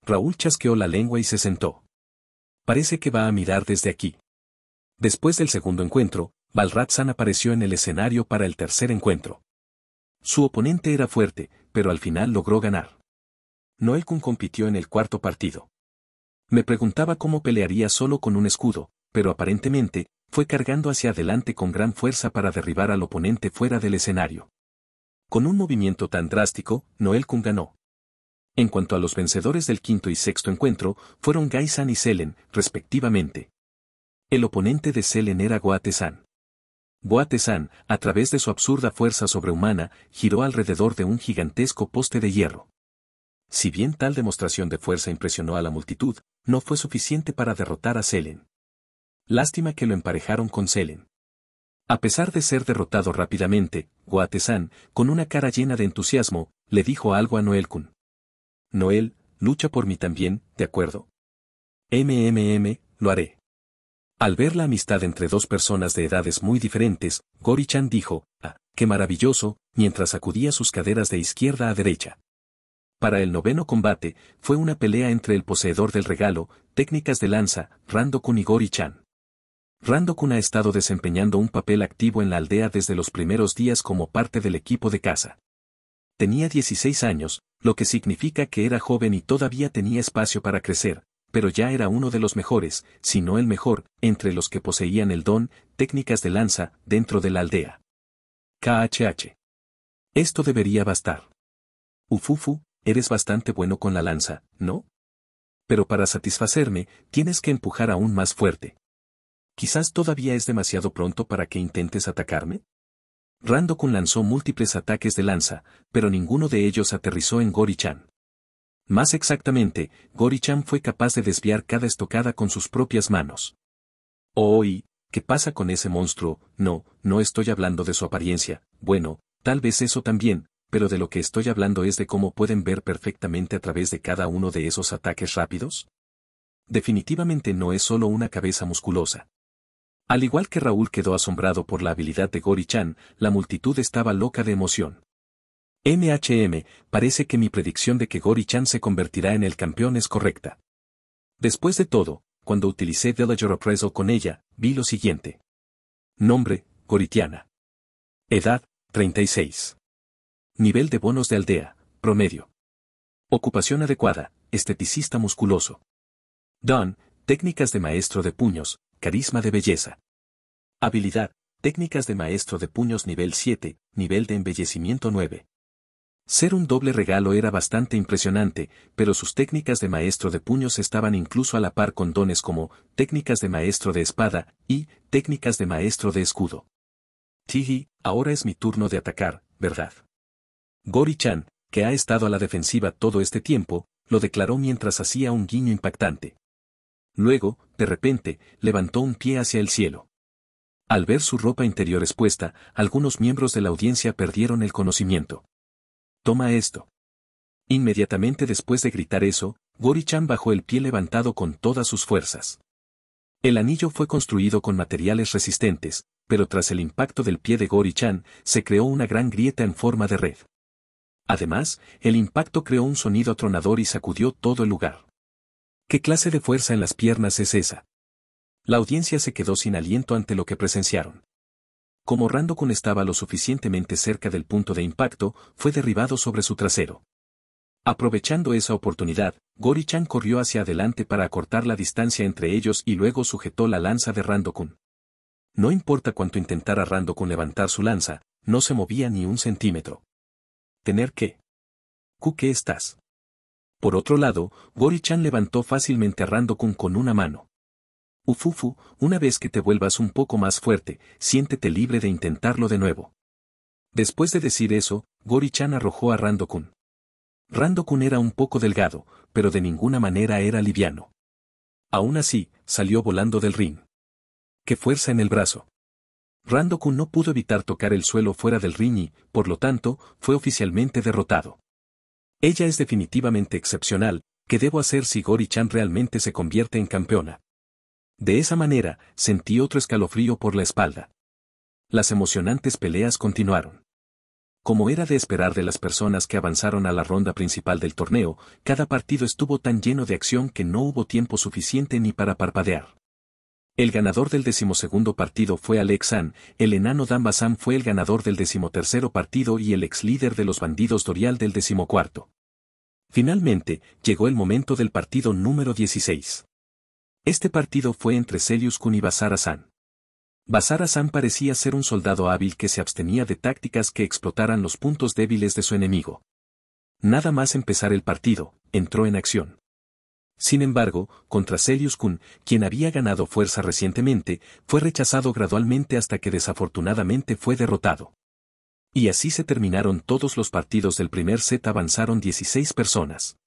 Raúl chasqueó la lengua y se sentó. Parece que va a mirar desde aquí. Después del segundo encuentro, Balratzan apareció en el escenario para el tercer encuentro. Su oponente era fuerte, pero al final logró ganar. Noel Kun compitió en el cuarto partido. Me preguntaba cómo pelearía solo con un escudo, pero aparentemente, fue cargando hacia adelante con gran fuerza para derribar al oponente fuera del escenario. Con un movimiento tan drástico, Noel Kung ganó. En cuanto a los vencedores del quinto y sexto encuentro, fueron Gaisan y Selen, respectivamente. El oponente de Selen era Goatesan. Guatesan, a través de su absurda fuerza sobrehumana, giró alrededor de un gigantesco poste de hierro. Si bien tal demostración de fuerza impresionó a la multitud, no fue suficiente para derrotar a Selen. Lástima que lo emparejaron con Selen. A pesar de ser derrotado rápidamente, Guatesan, con una cara llena de entusiasmo, le dijo algo a Noel Kun. Noel, lucha por mí también, de acuerdo. MMM, lo haré. Al ver la amistad entre dos personas de edades muy diferentes, Gori-chan dijo, ah, qué maravilloso, mientras sacudía sus caderas de izquierda a derecha. Para el noveno combate, fue una pelea entre el poseedor del regalo, técnicas de lanza, Rando y Gori-chan. Randokun ha estado desempeñando un papel activo en la aldea desde los primeros días como parte del equipo de caza. Tenía 16 años, lo que significa que era joven y todavía tenía espacio para crecer, pero ya era uno de los mejores, si no el mejor, entre los que poseían el don, técnicas de lanza, dentro de la aldea. KHH. Esto debería bastar. Ufufu, eres bastante bueno con la lanza, ¿no? Pero para satisfacerme, tienes que empujar aún más fuerte. ¿Quizás todavía es demasiado pronto para que intentes atacarme? Randokun lanzó múltiples ataques de lanza, pero ninguno de ellos aterrizó en Gori-chan. Más exactamente, Gori-chan fue capaz de desviar cada estocada con sus propias manos. Oh, y, ¿qué pasa con ese monstruo? No, no estoy hablando de su apariencia, bueno, tal vez eso también, pero de lo que estoy hablando es de cómo pueden ver perfectamente a través de cada uno de esos ataques rápidos. Definitivamente no es solo una cabeza musculosa. Al igual que Raúl quedó asombrado por la habilidad de Gori-chan, la multitud estaba loca de emoción. MHM, parece que mi predicción de que Gori-chan se convertirá en el campeón es correcta. Después de todo, cuando utilicé Villager Appraisal con ella, vi lo siguiente. Nombre, Goritiana. Edad, 36. Nivel de bonos de aldea, promedio. Ocupación adecuada, esteticista musculoso. Don, técnicas de maestro de puños, carisma de belleza. Habilidad, técnicas de maestro de puños nivel 7, nivel de embellecimiento 9. Ser un doble regalo era bastante impresionante, pero sus técnicas de maestro de puños estaban incluso a la par con dones como técnicas de maestro de espada y técnicas de maestro de escudo. Tiji, ahora es mi turno de atacar, ¿verdad? Gori-chan, que ha estado a la defensiva todo este tiempo, lo declaró mientras hacía un guiño impactante. Luego, de repente, levantó un pie hacia el cielo. Al ver su ropa interior expuesta, algunos miembros de la audiencia perdieron el conocimiento. Toma esto. Inmediatamente después de gritar eso, Chan bajó el pie levantado con todas sus fuerzas. El anillo fue construido con materiales resistentes, pero tras el impacto del pie de Chan, se creó una gran grieta en forma de red. Además, el impacto creó un sonido atronador y sacudió todo el lugar. ¿Qué clase de fuerza en las piernas es esa? La audiencia se quedó sin aliento ante lo que presenciaron. Como Randocon estaba lo suficientemente cerca del punto de impacto, fue derribado sobre su trasero. Aprovechando esa oportunidad, Chan corrió hacia adelante para acortar la distancia entre ellos y luego sujetó la lanza de Randokun. No importa cuánto intentara Randokun levantar su lanza, no se movía ni un centímetro. Tener que. ¿Ku qué estás? Por otro lado, Gorichan levantó fácilmente a Randokun con una mano. Ufufu, una vez que te vuelvas un poco más fuerte, siéntete libre de intentarlo de nuevo. Después de decir eso, Gorichan arrojó a Randokun. Randokun era un poco delgado, pero de ninguna manera era liviano. Aún así, salió volando del ring. ¡Qué fuerza en el brazo! Randokun no pudo evitar tocar el suelo fuera del ring y, por lo tanto, fue oficialmente derrotado. Ella es definitivamente excepcional, ¿qué debo hacer si Gori Chan realmente se convierte en campeona? De esa manera, sentí otro escalofrío por la espalda. Las emocionantes peleas continuaron. Como era de esperar de las personas que avanzaron a la ronda principal del torneo, cada partido estuvo tan lleno de acción que no hubo tiempo suficiente ni para parpadear. El ganador del decimosegundo partido fue Alex el enano Dan Bazán fue el ganador del decimotercero partido y el ex líder de los bandidos Dorial del decimocuarto. Finalmente, llegó el momento del partido número 16. Este partido fue entre Celius Kun y Basar Hassan. Basar parecía ser un soldado hábil que se abstenía de tácticas que explotaran los puntos débiles de su enemigo. Nada más empezar el partido, entró en acción. Sin embargo, contra Celius Kun, quien había ganado fuerza recientemente, fue rechazado gradualmente hasta que desafortunadamente fue derrotado. Y así se terminaron todos los partidos del primer set avanzaron 16 personas.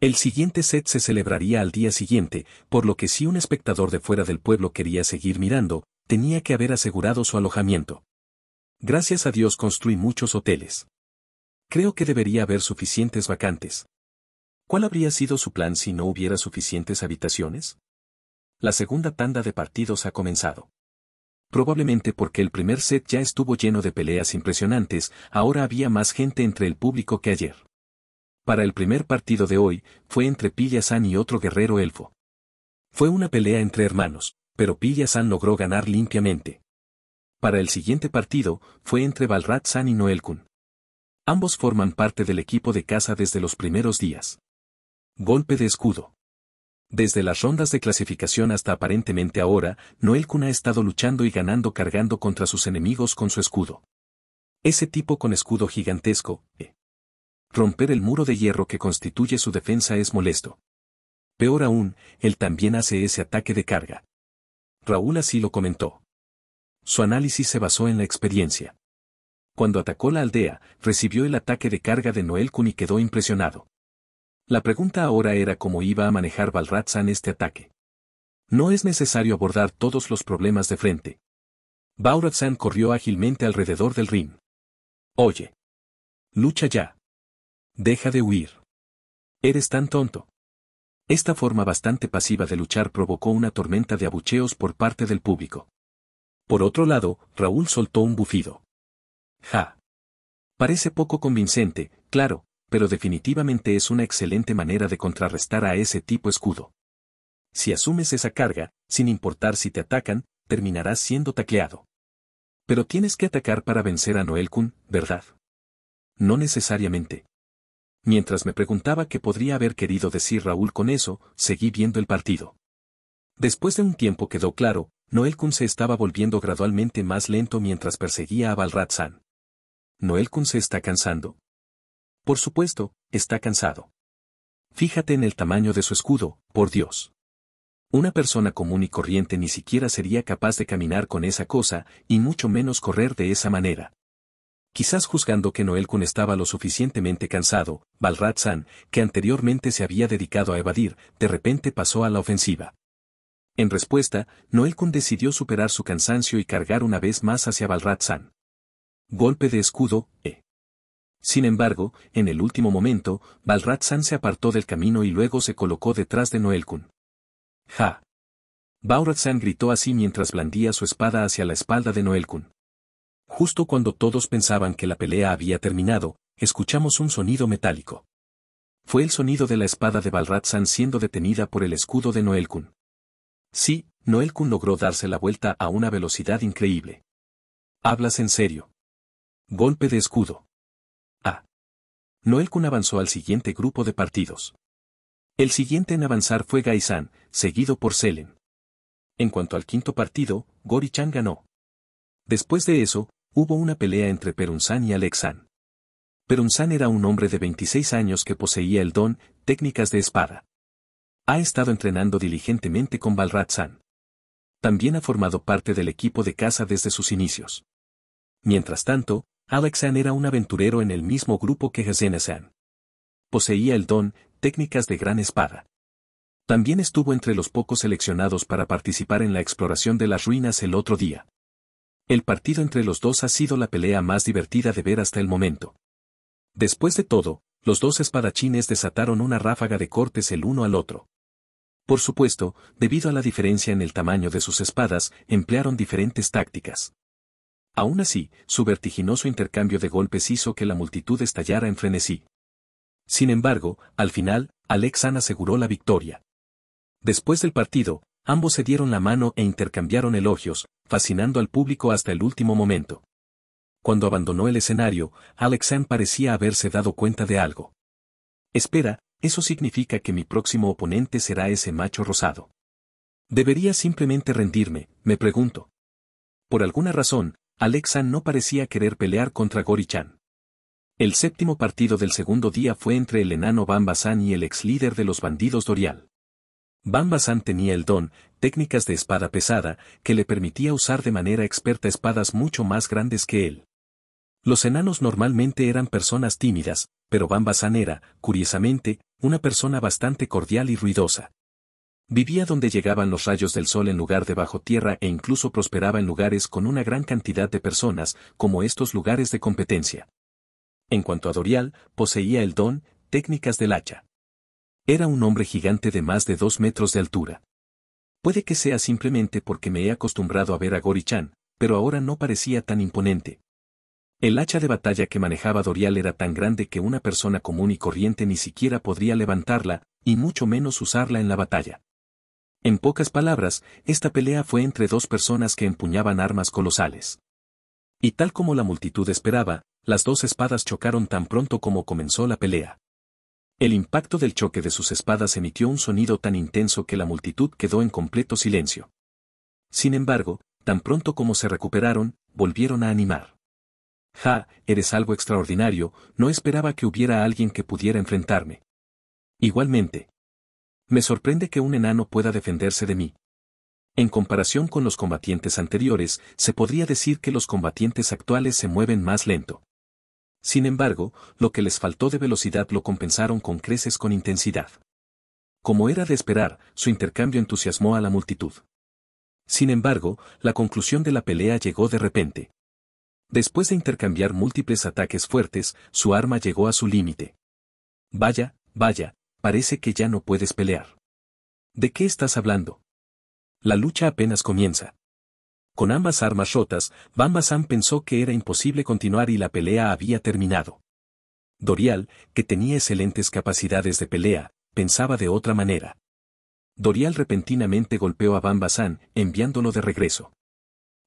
El siguiente set se celebraría al día siguiente, por lo que si un espectador de fuera del pueblo quería seguir mirando, tenía que haber asegurado su alojamiento. Gracias a Dios construí muchos hoteles. Creo que debería haber suficientes vacantes. ¿Cuál habría sido su plan si no hubiera suficientes habitaciones? La segunda tanda de partidos ha comenzado. Probablemente porque el primer set ya estuvo lleno de peleas impresionantes, ahora había más gente entre el público que ayer. Para el primer partido de hoy, fue entre Pilla San y otro guerrero elfo. Fue una pelea entre hermanos, pero Pilla San logró ganar limpiamente. Para el siguiente partido, fue entre Balrat San y Noelkun. Ambos forman parte del equipo de casa desde los primeros días. Golpe de escudo. Desde las rondas de clasificación hasta aparentemente ahora, Noel Kun ha estado luchando y ganando cargando contra sus enemigos con su escudo. Ese tipo con escudo gigantesco, eh. Romper el muro de hierro que constituye su defensa es molesto. Peor aún, él también hace ese ataque de carga. Raúl así lo comentó. Su análisis se basó en la experiencia. Cuando atacó la aldea, recibió el ataque de carga de Noel Kun y quedó impresionado. La pregunta ahora era cómo iba a manejar Balratzan este ataque. No es necesario abordar todos los problemas de frente. Bauratzan corrió ágilmente alrededor del ring. Oye. Lucha ya. Deja de huir. Eres tan tonto. Esta forma bastante pasiva de luchar provocó una tormenta de abucheos por parte del público. Por otro lado, Raúl soltó un bufido. Ja. Parece poco convincente, claro, pero definitivamente es una excelente manera de contrarrestar a ese tipo escudo. Si asumes esa carga, sin importar si te atacan, terminarás siendo tacleado. Pero tienes que atacar para vencer a Noel Kun, ¿verdad? No necesariamente. Mientras me preguntaba qué podría haber querido decir Raúl con eso, seguí viendo el partido. Después de un tiempo quedó claro, Noel Kun se estaba volviendo gradualmente más lento mientras perseguía a Balratzán. Noel Kun se está cansando, por supuesto, está cansado. Fíjate en el tamaño de su escudo, por Dios. Una persona común y corriente ni siquiera sería capaz de caminar con esa cosa, y mucho menos correr de esa manera. Quizás juzgando que Noel Kun estaba lo suficientemente cansado, Balrat San, que anteriormente se había dedicado a evadir, de repente pasó a la ofensiva. En respuesta, Noel Kun decidió superar su cansancio y cargar una vez más hacia Balrat San. Golpe de escudo, Eh. Sin embargo, en el último momento, Balratzan se apartó del camino y luego se colocó detrás de Noelkun. ¡Ja! san gritó así mientras blandía su espada hacia la espalda de Noelkun. Justo cuando todos pensaban que la pelea había terminado, escuchamos un sonido metálico. Fue el sonido de la espada de Balratzan siendo detenida por el escudo de Noelkun. Sí, Noelkun logró darse la vuelta a una velocidad increíble. Hablas en serio. Golpe de escudo. A. Noel Kun avanzó al siguiente grupo de partidos. El siguiente en avanzar fue Gaisan, seguido por Selen. En cuanto al quinto partido, Gori-chan ganó. Después de eso, hubo una pelea entre San y Alexan. San era un hombre de 26 años que poseía el don, técnicas de espada. Ha estado entrenando diligentemente con Balrat-san. También ha formado parte del equipo de caza desde sus inicios. Mientras tanto, Alexan era un aventurero en el mismo grupo que Hesenesan. Poseía el don, técnicas de gran espada. También estuvo entre los pocos seleccionados para participar en la exploración de las ruinas el otro día. El partido entre los dos ha sido la pelea más divertida de ver hasta el momento. Después de todo, los dos espadachines desataron una ráfaga de cortes el uno al otro. Por supuesto, debido a la diferencia en el tamaño de sus espadas, emplearon diferentes tácticas. Aún así, su vertiginoso intercambio de golpes hizo que la multitud estallara en frenesí. Sin embargo, al final, Alexan aseguró la victoria. Después del partido, ambos se dieron la mano e intercambiaron elogios, fascinando al público hasta el último momento. Cuando abandonó el escenario, Alex parecía haberse dado cuenta de algo. Espera, eso significa que mi próximo oponente será ese macho rosado. ¿Debería simplemente rendirme? Me pregunto. Por alguna razón, Alexan no parecía querer pelear contra Gorichan. El séptimo partido del segundo día fue entre el enano Bambasan y el ex líder de los bandidos Dorial. Bambasan tenía el don, técnicas de espada pesada, que le permitía usar de manera experta espadas mucho más grandes que él. Los enanos normalmente eran personas tímidas, pero Bambasan era, curiosamente, una persona bastante cordial y ruidosa. Vivía donde llegaban los rayos del sol en lugar de bajo tierra e incluso prosperaba en lugares con una gran cantidad de personas, como estos lugares de competencia. En cuanto a Dorial, poseía el don, técnicas del hacha. Era un hombre gigante de más de dos metros de altura. Puede que sea simplemente porque me he acostumbrado a ver a Gorichan, pero ahora no parecía tan imponente. El hacha de batalla que manejaba Dorial era tan grande que una persona común y corriente ni siquiera podría levantarla, y mucho menos usarla en la batalla. En pocas palabras, esta pelea fue entre dos personas que empuñaban armas colosales. Y tal como la multitud esperaba, las dos espadas chocaron tan pronto como comenzó la pelea. El impacto del choque de sus espadas emitió un sonido tan intenso que la multitud quedó en completo silencio. Sin embargo, tan pronto como se recuperaron, volvieron a animar. Ja, eres algo extraordinario, no esperaba que hubiera alguien que pudiera enfrentarme. Igualmente, me sorprende que un enano pueda defenderse de mí. En comparación con los combatientes anteriores, se podría decir que los combatientes actuales se mueven más lento. Sin embargo, lo que les faltó de velocidad lo compensaron con creces con intensidad. Como era de esperar, su intercambio entusiasmó a la multitud. Sin embargo, la conclusión de la pelea llegó de repente. Después de intercambiar múltiples ataques fuertes, su arma llegó a su límite. Vaya, vaya, Parece que ya no puedes pelear. ¿De qué estás hablando? La lucha apenas comienza. Con ambas armas rotas, Bambasan pensó que era imposible continuar y la pelea había terminado. Dorial, que tenía excelentes capacidades de pelea, pensaba de otra manera. Dorial repentinamente golpeó a Bambasan, enviándolo de regreso.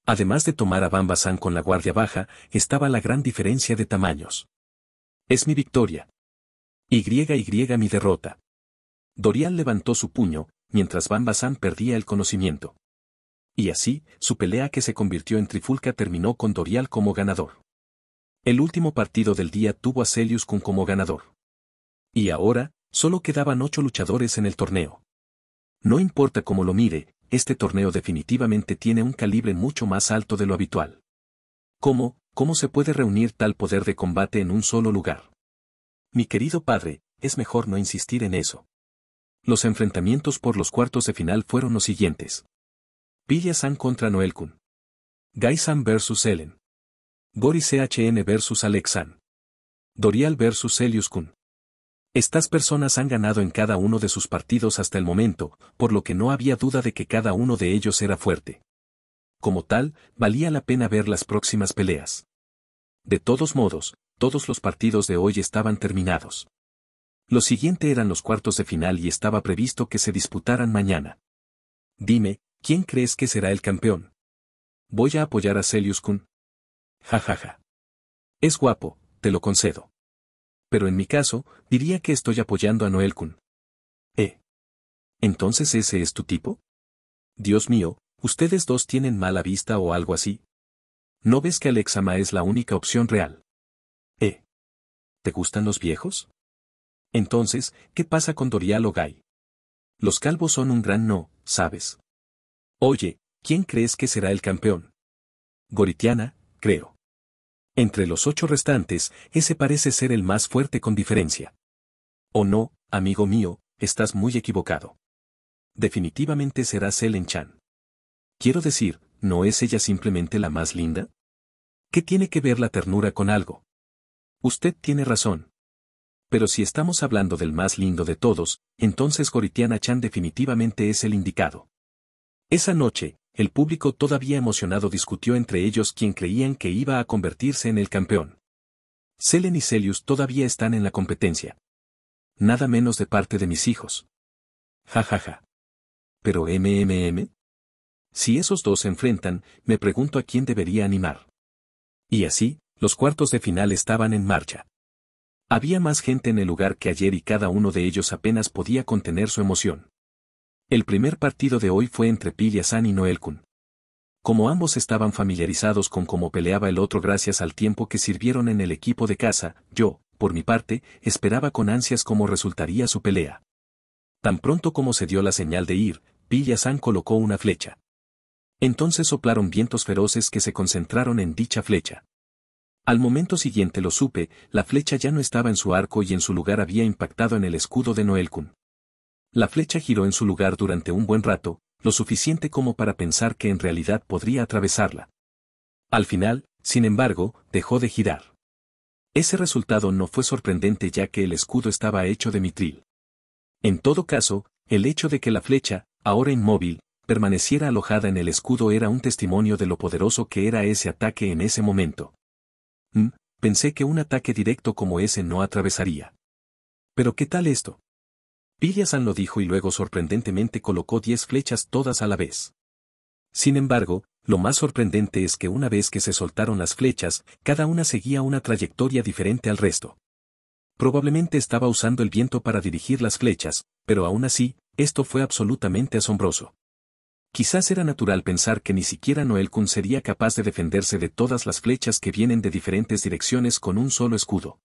Además de tomar a Bambasan con la guardia baja, estaba la gran diferencia de tamaños. Es mi victoria. Y y mi derrota. Dorial levantó su puño, mientras Bambazán perdía el conocimiento. Y así, su pelea que se convirtió en trifulca terminó con Dorial como ganador. El último partido del día tuvo a Celius Kun como ganador. Y ahora, solo quedaban ocho luchadores en el torneo. No importa cómo lo mire, este torneo definitivamente tiene un calibre mucho más alto de lo habitual. ¿Cómo, cómo se puede reunir tal poder de combate en un solo lugar? Mi querido padre, es mejor no insistir en eso. Los enfrentamientos por los cuartos de final fueron los siguientes. Pilla San contra Noel Kun. Gaisan vs. Ellen. gori CHN vs. Alexan. Dorial vs. elius Kun. Estas personas han ganado en cada uno de sus partidos hasta el momento, por lo que no había duda de que cada uno de ellos era fuerte. Como tal, valía la pena ver las próximas peleas. De todos modos, todos los partidos de hoy estaban terminados. Lo siguiente eran los cuartos de final y estaba previsto que se disputaran mañana. Dime, ¿quién crees que será el campeón? Voy a apoyar a Celius Kun. Ja ja ja. Es guapo, te lo concedo. Pero en mi caso, diría que estoy apoyando a Noel Kun. ¿Eh? ¿Entonces ese es tu tipo? Dios mío, ustedes dos tienen mala vista o algo así. ¿No ves que Alexama es la única opción real? ¿te gustan los viejos? Entonces, ¿qué pasa con Dorial o Los calvos son un gran no, ¿sabes? Oye, ¿quién crees que será el campeón? Goritiana, creo. Entre los ocho restantes, ese parece ser el más fuerte con diferencia. O no, amigo mío, estás muy equivocado. Definitivamente será Selen Chan. Quiero decir, ¿no es ella simplemente la más linda? ¿Qué tiene que ver la ternura con algo? Usted tiene razón. Pero si estamos hablando del más lindo de todos, entonces Goritiana Chan definitivamente es el indicado. Esa noche, el público todavía emocionado discutió entre ellos quién creían que iba a convertirse en el campeón. Selen y Celius todavía están en la competencia. Nada menos de parte de mis hijos. Ja ja ja. Pero MMM? Si esos dos se enfrentan, me pregunto a quién debería animar. Y así, los cuartos de final estaban en marcha. Había más gente en el lugar que ayer y cada uno de ellos apenas podía contener su emoción. El primer partido de hoy fue entre pillasán y Noel Kun. Como ambos estaban familiarizados con cómo peleaba el otro gracias al tiempo que sirvieron en el equipo de casa, yo, por mi parte, esperaba con ansias cómo resultaría su pelea. Tan pronto como se dio la señal de ir, pillasán colocó una flecha. Entonces soplaron vientos feroces que se concentraron en dicha flecha. Al momento siguiente lo supe, la flecha ya no estaba en su arco y en su lugar había impactado en el escudo de Noelkun. La flecha giró en su lugar durante un buen rato, lo suficiente como para pensar que en realidad podría atravesarla. Al final, sin embargo, dejó de girar. Ese resultado no fue sorprendente ya que el escudo estaba hecho de mitril. En todo caso, el hecho de que la flecha, ahora inmóvil, permaneciera alojada en el escudo era un testimonio de lo poderoso que era ese ataque en ese momento. Pensé que un ataque directo como ese no atravesaría. Pero ¿qué tal esto? Piliasan lo dijo y luego sorprendentemente colocó diez flechas todas a la vez. Sin embargo, lo más sorprendente es que una vez que se soltaron las flechas, cada una seguía una trayectoria diferente al resto. Probablemente estaba usando el viento para dirigir las flechas, pero aún así, esto fue absolutamente asombroso. Quizás era natural pensar que ni siquiera Noel Kun sería capaz de defenderse de todas las flechas que vienen de diferentes direcciones con un solo escudo.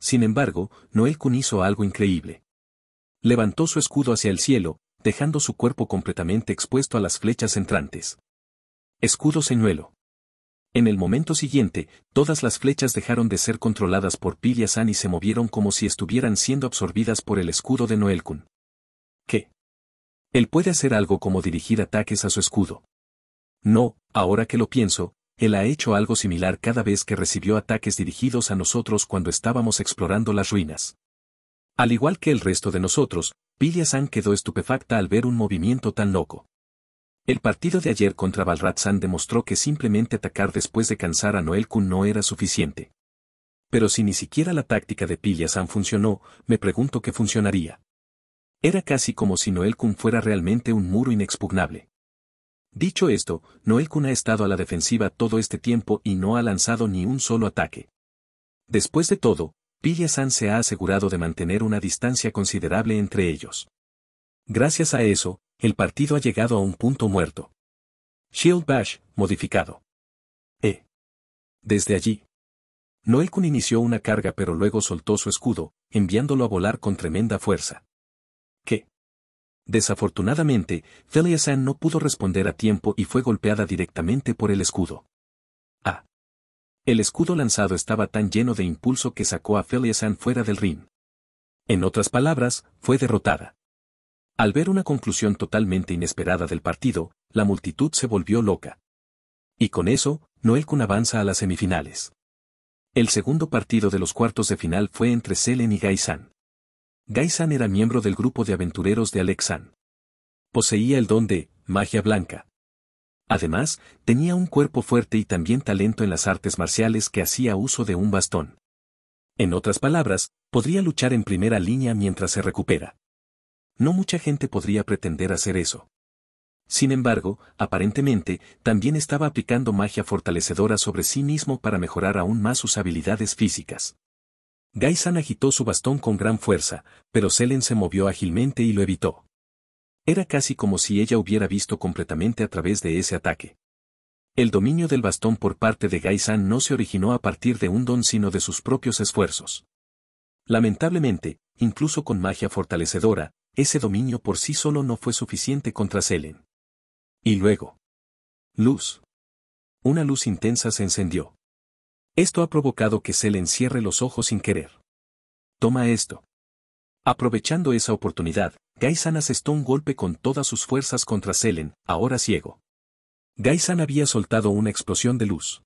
Sin embargo, Noel Kun hizo algo increíble. Levantó su escudo hacia el cielo, dejando su cuerpo completamente expuesto a las flechas entrantes. Escudo señuelo. En el momento siguiente, todas las flechas dejaron de ser controladas por pilia y se movieron como si estuvieran siendo absorbidas por el escudo de Kun. ¿Qué? Él puede hacer algo como dirigir ataques a su escudo. No, ahora que lo pienso, él ha hecho algo similar cada vez que recibió ataques dirigidos a nosotros cuando estábamos explorando las ruinas. Al igual que el resto de nosotros, Pilla quedó estupefacta al ver un movimiento tan loco. El partido de ayer contra Balratzan demostró que simplemente atacar después de cansar a Noel Kun no era suficiente. Pero si ni siquiera la táctica de Pilla funcionó, me pregunto qué funcionaría. Era casi como si Noel Kun fuera realmente un muro inexpugnable. Dicho esto, Noel Kun ha estado a la defensiva todo este tiempo y no ha lanzado ni un solo ataque. Después de todo, pilla se ha asegurado de mantener una distancia considerable entre ellos. Gracias a eso, el partido ha llegado a un punto muerto. Shield Bash, modificado. E. Desde allí. Noel Kun inició una carga pero luego soltó su escudo, enviándolo a volar con tremenda fuerza. Desafortunadamente, Celia no pudo responder a tiempo y fue golpeada directamente por el escudo. Ah. El escudo lanzado estaba tan lleno de impulso que sacó a Feliasan fuera del ring. En otras palabras, fue derrotada. Al ver una conclusión totalmente inesperada del partido, la multitud se volvió loca. Y con eso, Noel Kun avanza a las semifinales. El segundo partido de los cuartos de final fue entre Selen y Gaisan. Gaisan era miembro del grupo de aventureros de Alexan. Poseía el don de magia blanca. Además, tenía un cuerpo fuerte y también talento en las artes marciales que hacía uso de un bastón. En otras palabras, podría luchar en primera línea mientras se recupera. No mucha gente podría pretender hacer eso. Sin embargo, aparentemente, también estaba aplicando magia fortalecedora sobre sí mismo para mejorar aún más sus habilidades físicas. Gaisan agitó su bastón con gran fuerza, pero Selen se movió ágilmente y lo evitó. Era casi como si ella hubiera visto completamente a través de ese ataque. El dominio del bastón por parte de Gaisan no se originó a partir de un don sino de sus propios esfuerzos. Lamentablemente, incluso con magia fortalecedora, ese dominio por sí solo no fue suficiente contra Selen. Y luego. Luz. Una luz intensa se encendió. Esto ha provocado que Selen cierre los ojos sin querer. Toma esto. Aprovechando esa oportunidad, Gaisan asestó un golpe con todas sus fuerzas contra Selen, ahora ciego. Gaisan había soltado una explosión de luz.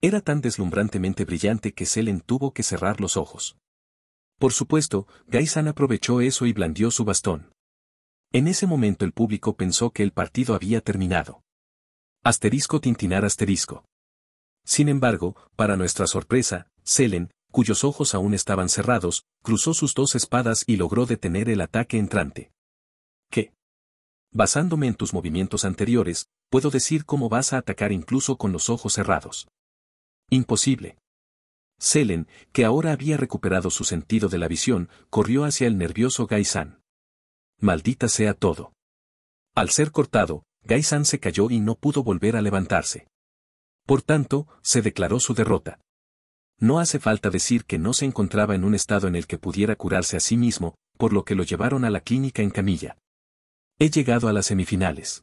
Era tan deslumbrantemente brillante que Selen tuvo que cerrar los ojos. Por supuesto, Gaisan aprovechó eso y blandió su bastón. En ese momento el público pensó que el partido había terminado. Asterisco tintinar asterisco. Sin embargo, para nuestra sorpresa, Selen, cuyos ojos aún estaban cerrados, cruzó sus dos espadas y logró detener el ataque entrante. ¿Qué? Basándome en tus movimientos anteriores, puedo decir cómo vas a atacar incluso con los ojos cerrados. Imposible. Selen, que ahora había recuperado su sentido de la visión, corrió hacia el nervioso Gaisan. Maldita sea todo. Al ser cortado, Gaisan se cayó y no pudo volver a levantarse. Por tanto, se declaró su derrota. No hace falta decir que no se encontraba en un estado en el que pudiera curarse a sí mismo, por lo que lo llevaron a la clínica en camilla. He llegado a las semifinales.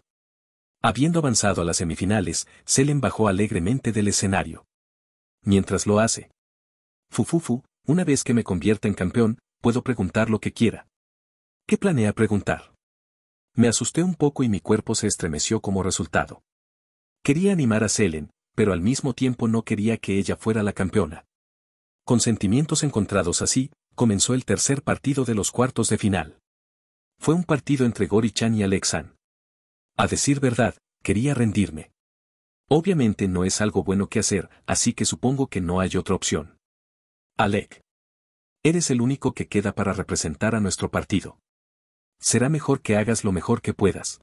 Habiendo avanzado a las semifinales, Selen bajó alegremente del escenario. Mientras lo hace. Fufufu, una vez que me convierta en campeón, puedo preguntar lo que quiera. ¿Qué planea preguntar? Me asusté un poco y mi cuerpo se estremeció como resultado. Quería animar a Selen, pero al mismo tiempo no quería que ella fuera la campeona. Con sentimientos encontrados así, comenzó el tercer partido de los cuartos de final. Fue un partido entre Gori-chan y Alexan. A decir verdad, quería rendirme. Obviamente no es algo bueno que hacer, así que supongo que no hay otra opción. Alec. Eres el único que queda para representar a nuestro partido. Será mejor que hagas lo mejor que puedas.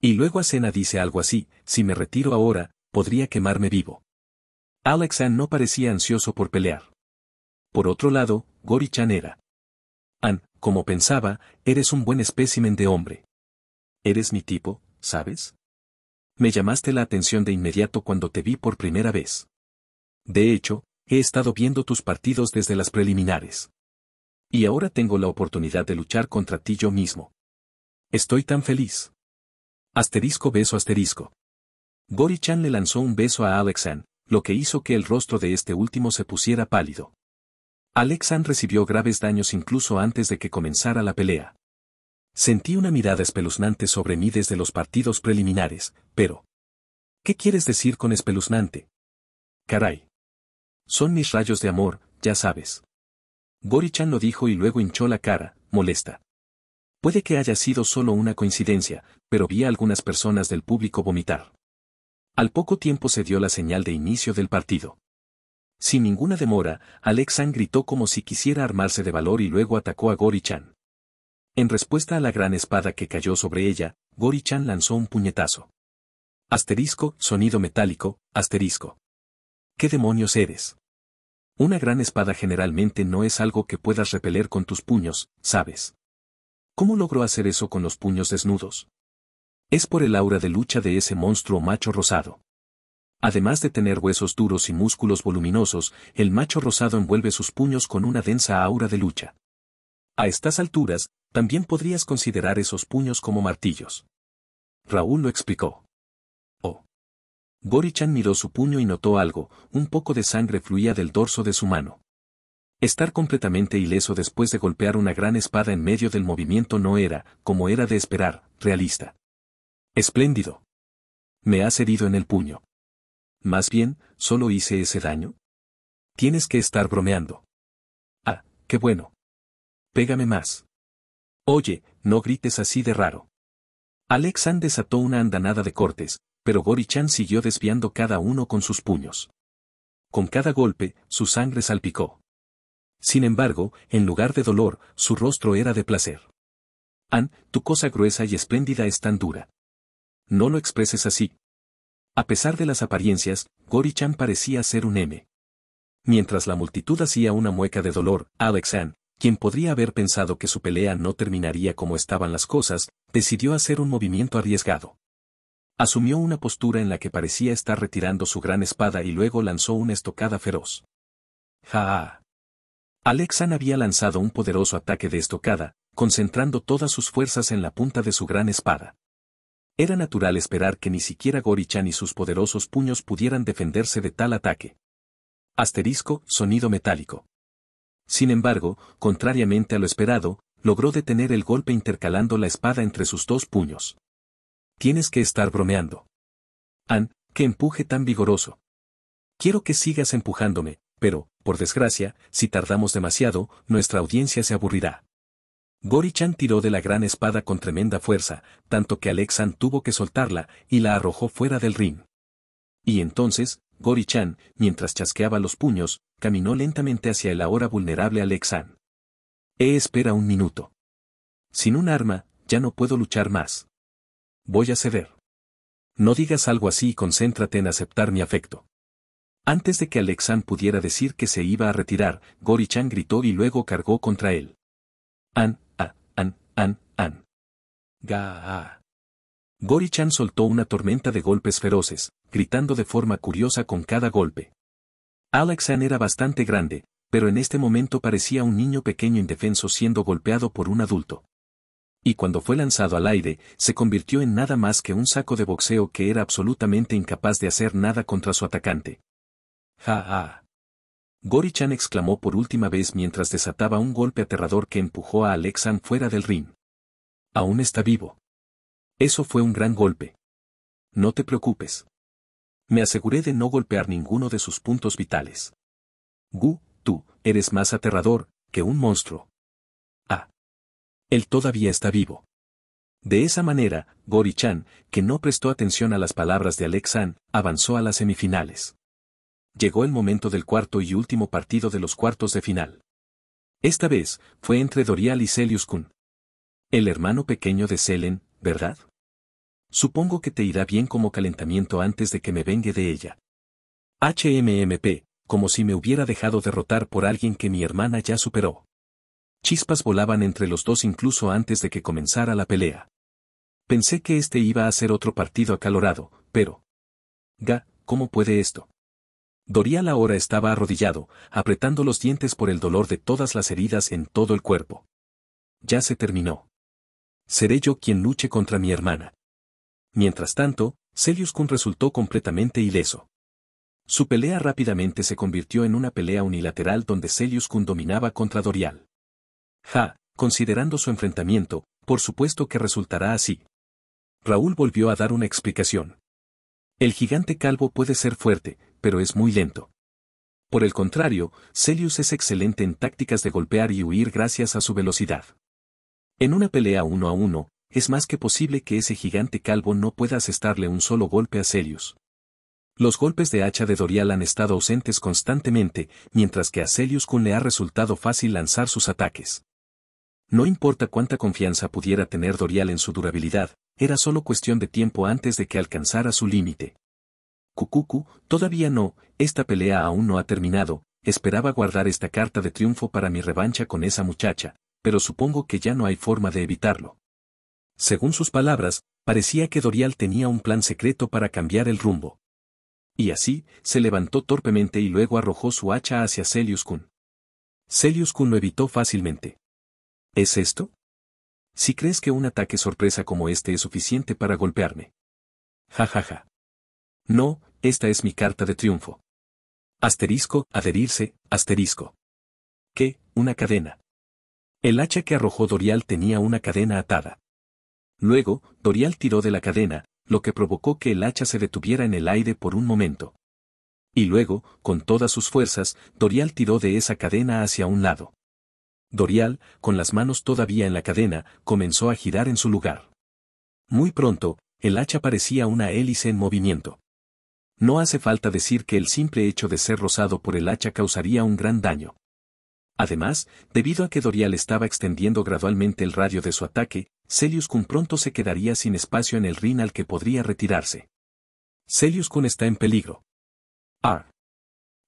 Y luego Acena dice algo así, si me retiro ahora, podría quemarme vivo. Alex Ann no parecía ansioso por pelear. Por otro lado, Gori-chan era. Ann, como pensaba, eres un buen espécimen de hombre. Eres mi tipo, ¿sabes? Me llamaste la atención de inmediato cuando te vi por primera vez. De hecho, he estado viendo tus partidos desde las preliminares. Y ahora tengo la oportunidad de luchar contra ti yo mismo. Estoy tan feliz. Asterisco beso asterisco. Gori-chan le lanzó un beso a Alexan, lo que hizo que el rostro de este último se pusiera pálido. Alexan recibió graves daños incluso antes de que comenzara la pelea. Sentí una mirada espeluznante sobre mí desde los partidos preliminares, pero... ¿Qué quieres decir con espeluznante? Caray. Son mis rayos de amor, ya sabes. Gori-chan lo dijo y luego hinchó la cara, molesta. Puede que haya sido solo una coincidencia, pero vi a algunas personas del público vomitar. Al poco tiempo se dio la señal de inicio del partido. Sin ninguna demora, Alexan gritó como si quisiera armarse de valor y luego atacó a Gori-chan. En respuesta a la gran espada que cayó sobre ella, Gori-chan lanzó un puñetazo. Asterisco, sonido metálico, asterisco. ¿Qué demonios eres? Una gran espada generalmente no es algo que puedas repeler con tus puños, ¿sabes? ¿Cómo logró hacer eso con los puños desnudos? Es por el aura de lucha de ese monstruo macho rosado. Además de tener huesos duros y músculos voluminosos, el macho rosado envuelve sus puños con una densa aura de lucha. A estas alturas, también podrías considerar esos puños como martillos. Raúl lo explicó. Oh. Gorichan miró su puño y notó algo, un poco de sangre fluía del dorso de su mano. Estar completamente ileso después de golpear una gran espada en medio del movimiento no era, como era de esperar, realista. Espléndido. Me has herido en el puño. Más bien, solo hice ese daño. Tienes que estar bromeando. Ah, qué bueno. Pégame más. Oye, no grites así de raro. Alex desató una andanada de cortes, pero Gorichan siguió desviando cada uno con sus puños. Con cada golpe, su sangre salpicó. Sin embargo, en lugar de dolor, su rostro era de placer. An, tu cosa gruesa y espléndida es tan dura no lo expreses así. A pesar de las apariencias, gori parecía ser un M. Mientras la multitud hacía una mueca de dolor, Alex quien podría haber pensado que su pelea no terminaría como estaban las cosas, decidió hacer un movimiento arriesgado. Asumió una postura en la que parecía estar retirando su gran espada y luego lanzó una estocada feroz. ¡Ja! Alexan había lanzado un poderoso ataque de estocada, concentrando todas sus fuerzas en la punta de su gran espada. Era natural esperar que ni siquiera Gorichan y sus poderosos puños pudieran defenderse de tal ataque. Asterisco, sonido metálico. Sin embargo, contrariamente a lo esperado, logró detener el golpe intercalando la espada entre sus dos puños. Tienes que estar bromeando. An, qué empuje tan vigoroso. Quiero que sigas empujándome, pero, por desgracia, si tardamos demasiado, nuestra audiencia se aburrirá. Gorichan tiró de la gran espada con tremenda fuerza, tanto que Alexan tuvo que soltarla y la arrojó fuera del ring. Y entonces, Gorichan, mientras chasqueaba los puños, caminó lentamente hacia el ahora vulnerable Alexan. Eh, espera un minuto. Sin un arma, ya no puedo luchar más. Voy a ceder. No digas algo así y concéntrate en aceptar mi afecto. Antes de que Alexan pudiera decir que se iba a retirar, Gorichan gritó y luego cargó contra él. An, An, an. Ga. Gori-chan soltó una tormenta de golpes feroces, gritando de forma curiosa con cada golpe. Alexan era bastante grande, pero en este momento parecía un niño pequeño indefenso siendo golpeado por un adulto. Y cuando fue lanzado al aire, se convirtió en nada más que un saco de boxeo que era absolutamente incapaz de hacer nada contra su atacante. Gori-chan exclamó por última vez mientras desataba un golpe aterrador que empujó a Alexan fuera del ring. Aún está vivo. Eso fue un gran golpe. No te preocupes. Me aseguré de no golpear ninguno de sus puntos vitales. Gu, tú, eres más aterrador, que un monstruo. Ah. Él todavía está vivo. De esa manera, Gori-chan, que no prestó atención a las palabras de Alexan, avanzó a las semifinales llegó el momento del cuarto y último partido de los cuartos de final. Esta vez, fue entre Dorial y Celius Kun. El hermano pequeño de Selen, ¿verdad? Supongo que te irá bien como calentamiento antes de que me vengue de ella. HMMP, como si me hubiera dejado derrotar por alguien que mi hermana ya superó. Chispas volaban entre los dos incluso antes de que comenzara la pelea. Pensé que este iba a ser otro partido acalorado, pero... Ga, ¿cómo puede esto? Dorial ahora estaba arrodillado, apretando los dientes por el dolor de todas las heridas en todo el cuerpo. Ya se terminó. Seré yo quien luche contra mi hermana. Mientras tanto, Celius Kun resultó completamente ileso. Su pelea rápidamente se convirtió en una pelea unilateral donde Celius Kun dominaba contra Dorial. Ja, considerando su enfrentamiento, por supuesto que resultará así. Raúl volvió a dar una explicación. El gigante calvo puede ser fuerte, pero es muy lento. Por el contrario, Celius es excelente en tácticas de golpear y huir gracias a su velocidad. En una pelea uno a uno, es más que posible que ese gigante calvo no pueda asestarle un solo golpe a Celius. Los golpes de hacha de Dorial han estado ausentes constantemente, mientras que a Celius Kun le ha resultado fácil lanzar sus ataques. No importa cuánta confianza pudiera tener Dorial en su durabilidad, era solo cuestión de tiempo antes de que alcanzara su límite. Cucucu, todavía no, esta pelea aún no ha terminado, esperaba guardar esta carta de triunfo para mi revancha con esa muchacha, pero supongo que ya no hay forma de evitarlo. Según sus palabras, parecía que Dorial tenía un plan secreto para cambiar el rumbo. Y así, se levantó torpemente y luego arrojó su hacha hacia Celius Kun. Celius Kun lo evitó fácilmente. ¿Es esto? Si crees que un ataque sorpresa como este es suficiente para golpearme. Ja ja ja. No, esta es mi carta de triunfo. Asterisco, adherirse, asterisco. ¿Qué? Una cadena. El hacha que arrojó Dorial tenía una cadena atada. Luego, Dorial tiró de la cadena, lo que provocó que el hacha se detuviera en el aire por un momento. Y luego, con todas sus fuerzas, Dorial tiró de esa cadena hacia un lado. Dorial, con las manos todavía en la cadena, comenzó a girar en su lugar. Muy pronto, el hacha parecía una hélice en movimiento. No hace falta decir que el simple hecho de ser rozado por el hacha causaría un gran daño. Además, debido a que Dorial estaba extendiendo gradualmente el radio de su ataque, Celius Kun pronto se quedaría sin espacio en el ring al que podría retirarse. Celius Kun está en peligro. Ah.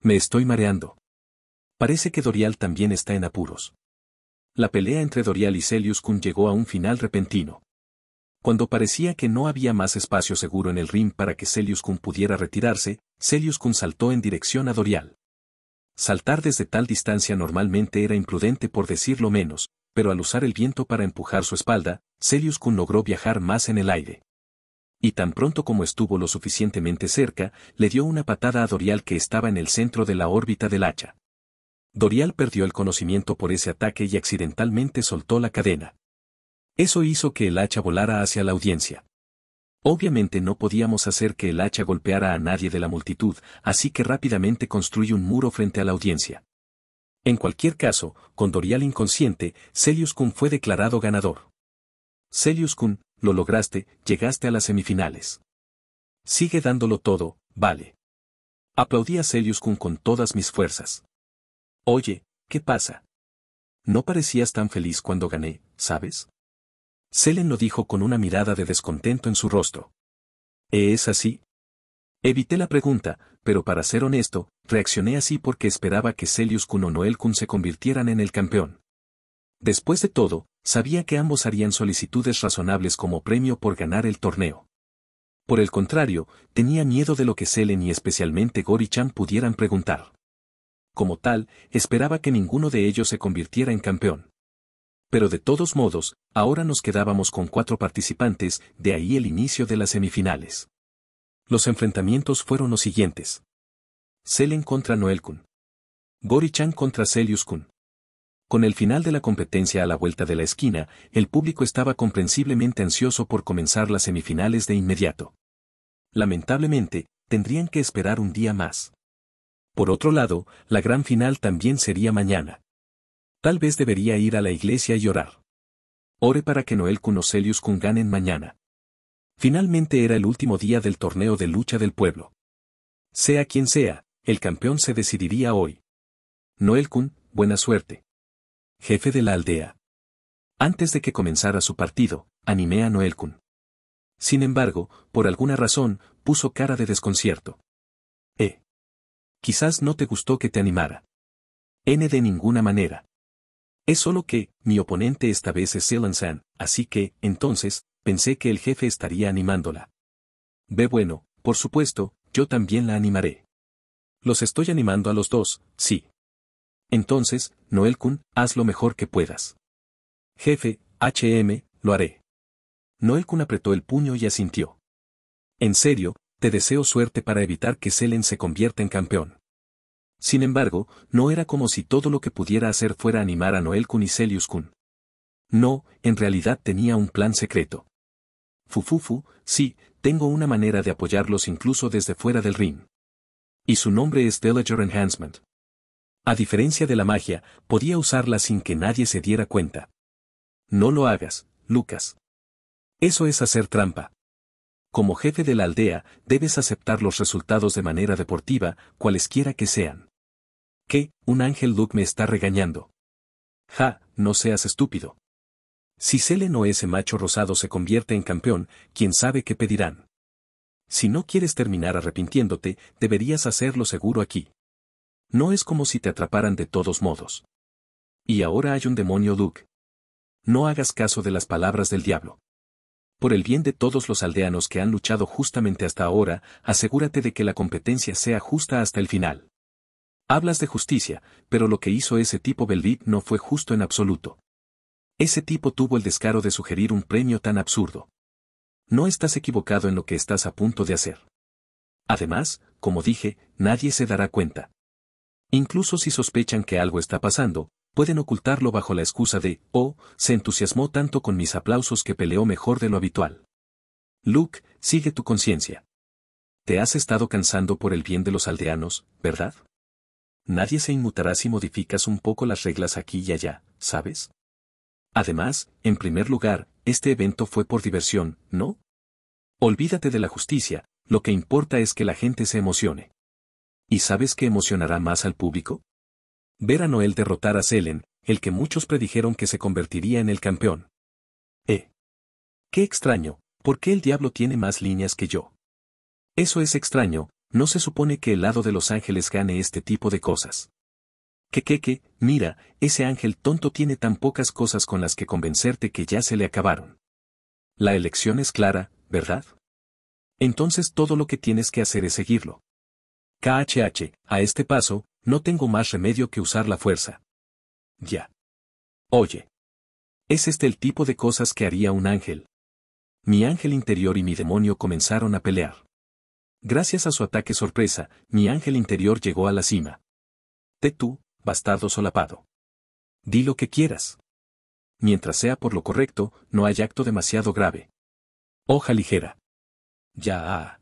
Me estoy mareando. Parece que Dorial también está en apuros. La pelea entre Dorial y Celius Kun llegó a un final repentino. Cuando parecía que no había más espacio seguro en el rim para que Celius Kun pudiera retirarse, Celius Kun saltó en dirección a Dorial. Saltar desde tal distancia normalmente era imprudente por decirlo menos, pero al usar el viento para empujar su espalda, Celius Kun logró viajar más en el aire. Y tan pronto como estuvo lo suficientemente cerca, le dio una patada a Dorial que estaba en el centro de la órbita del hacha. Dorial perdió el conocimiento por ese ataque y accidentalmente soltó la cadena. Eso hizo que el hacha volara hacia la audiencia. Obviamente no podíamos hacer que el hacha golpeara a nadie de la multitud, así que rápidamente construye un muro frente a la audiencia. En cualquier caso, con Dorial inconsciente, Celius Kun fue declarado ganador. Celius Kun, lo lograste, llegaste a las semifinales. Sigue dándolo todo, vale. Aplaudí a Celius Kun con todas mis fuerzas. Oye, ¿qué pasa? No parecías tan feliz cuando gané, ¿sabes? Selen lo dijo con una mirada de descontento en su rostro. ¿Es así? Evité la pregunta, pero para ser honesto, reaccioné así porque esperaba que Celius Kun o Noel Kun se convirtieran en el campeón. Después de todo, sabía que ambos harían solicitudes razonables como premio por ganar el torneo. Por el contrario, tenía miedo de lo que Selen y especialmente Gori-chan pudieran preguntar. Como tal, esperaba que ninguno de ellos se convirtiera en campeón pero de todos modos, ahora nos quedábamos con cuatro participantes, de ahí el inicio de las semifinales. Los enfrentamientos fueron los siguientes. Selen contra Noel gori Gorichan contra Kun. Con el final de la competencia a la vuelta de la esquina, el público estaba comprensiblemente ansioso por comenzar las semifinales de inmediato. Lamentablemente, tendrían que esperar un día más. Por otro lado, la gran final también sería mañana. Tal vez debería ir a la iglesia y orar. Ore para que Noel Celius Kun ganen mañana. Finalmente era el último día del torneo de lucha del pueblo. Sea quien sea, el campeón se decidiría hoy. Noel Kun, buena suerte. Jefe de la aldea. Antes de que comenzara su partido, animé a Noel Kun. Sin embargo, por alguna razón, puso cara de desconcierto. Eh. Quizás no te gustó que te animara. N de ninguna manera. Es solo que, mi oponente esta vez es Zelen-san, así que, entonces, pensé que el jefe estaría animándola. Ve bueno, por supuesto, yo también la animaré. Los estoy animando a los dos, sí. Entonces, Noel-kun, haz lo mejor que puedas. Jefe, HM, lo haré. Noel-kun apretó el puño y asintió. En serio, te deseo suerte para evitar que Selen se convierta en campeón. Sin embargo, no era como si todo lo que pudiera hacer fuera animar a Noel Kun y Kun. No, en realidad tenía un plan secreto. Fufufu, sí, tengo una manera de apoyarlos incluso desde fuera del ring. Y su nombre es Villager Enhancement. A diferencia de la magia, podía usarla sin que nadie se diera cuenta. No lo hagas, Lucas. Eso es hacer trampa. Como jefe de la aldea, debes aceptar los resultados de manera deportiva, cualesquiera que sean. ¿Qué? Un ángel Luke me está regañando. Ja, no seas estúpido. Si Selen o ese macho rosado se convierte en campeón, quién sabe qué pedirán. Si no quieres terminar arrepintiéndote, deberías hacerlo seguro aquí. No es como si te atraparan de todos modos. Y ahora hay un demonio Luke. No hagas caso de las palabras del diablo. Por el bien de todos los aldeanos que han luchado justamente hasta ahora, asegúrate de que la competencia sea justa hasta el final. Hablas de justicia, pero lo que hizo ese tipo Belvic no fue justo en absoluto. Ese tipo tuvo el descaro de sugerir un premio tan absurdo. No estás equivocado en lo que estás a punto de hacer. Además, como dije, nadie se dará cuenta. Incluso si sospechan que algo está pasando, pueden ocultarlo bajo la excusa de, oh, se entusiasmó tanto con mis aplausos que peleó mejor de lo habitual. Luke, sigue tu conciencia. Te has estado cansando por el bien de los aldeanos, ¿verdad? nadie se inmutará si modificas un poco las reglas aquí y allá, ¿sabes? Además, en primer lugar, este evento fue por diversión, ¿no? Olvídate de la justicia, lo que importa es que la gente se emocione. ¿Y sabes qué emocionará más al público? Ver a Noel derrotar a Selen, el que muchos predijeron que se convertiría en el campeón. Eh. Qué extraño, ¿por qué el diablo tiene más líneas que yo? Eso es extraño, no se supone que el lado de los ángeles gane este tipo de cosas. Que que que, mira, ese ángel tonto tiene tan pocas cosas con las que convencerte que ya se le acabaron. La elección es clara, ¿verdad? Entonces todo lo que tienes que hacer es seguirlo. KHH, a este paso, no tengo más remedio que usar la fuerza. Ya. Oye. Es este el tipo de cosas que haría un ángel. Mi ángel interior y mi demonio comenzaron a pelear. Gracias a su ataque sorpresa, mi ángel interior llegó a la cima. Te tú, bastardo solapado. Di lo que quieras. Mientras sea por lo correcto, no hay acto demasiado grave. Hoja ligera. Ya. Ah.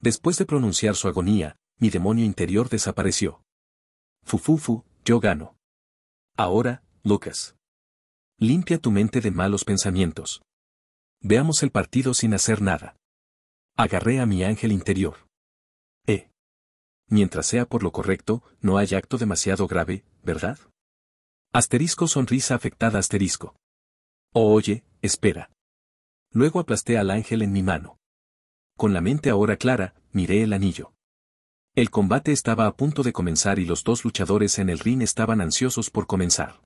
Después de pronunciar su agonía, mi demonio interior desapareció. Fufufu, yo gano. Ahora, Lucas. Limpia tu mente de malos pensamientos. Veamos el partido sin hacer nada. Agarré a mi ángel interior. Eh. Mientras sea por lo correcto, no hay acto demasiado grave, ¿verdad? Asterisco sonrisa afectada asterisco. Oh, oye, espera. Luego aplasté al ángel en mi mano. Con la mente ahora clara, miré el anillo. El combate estaba a punto de comenzar y los dos luchadores en el ring estaban ansiosos por comenzar.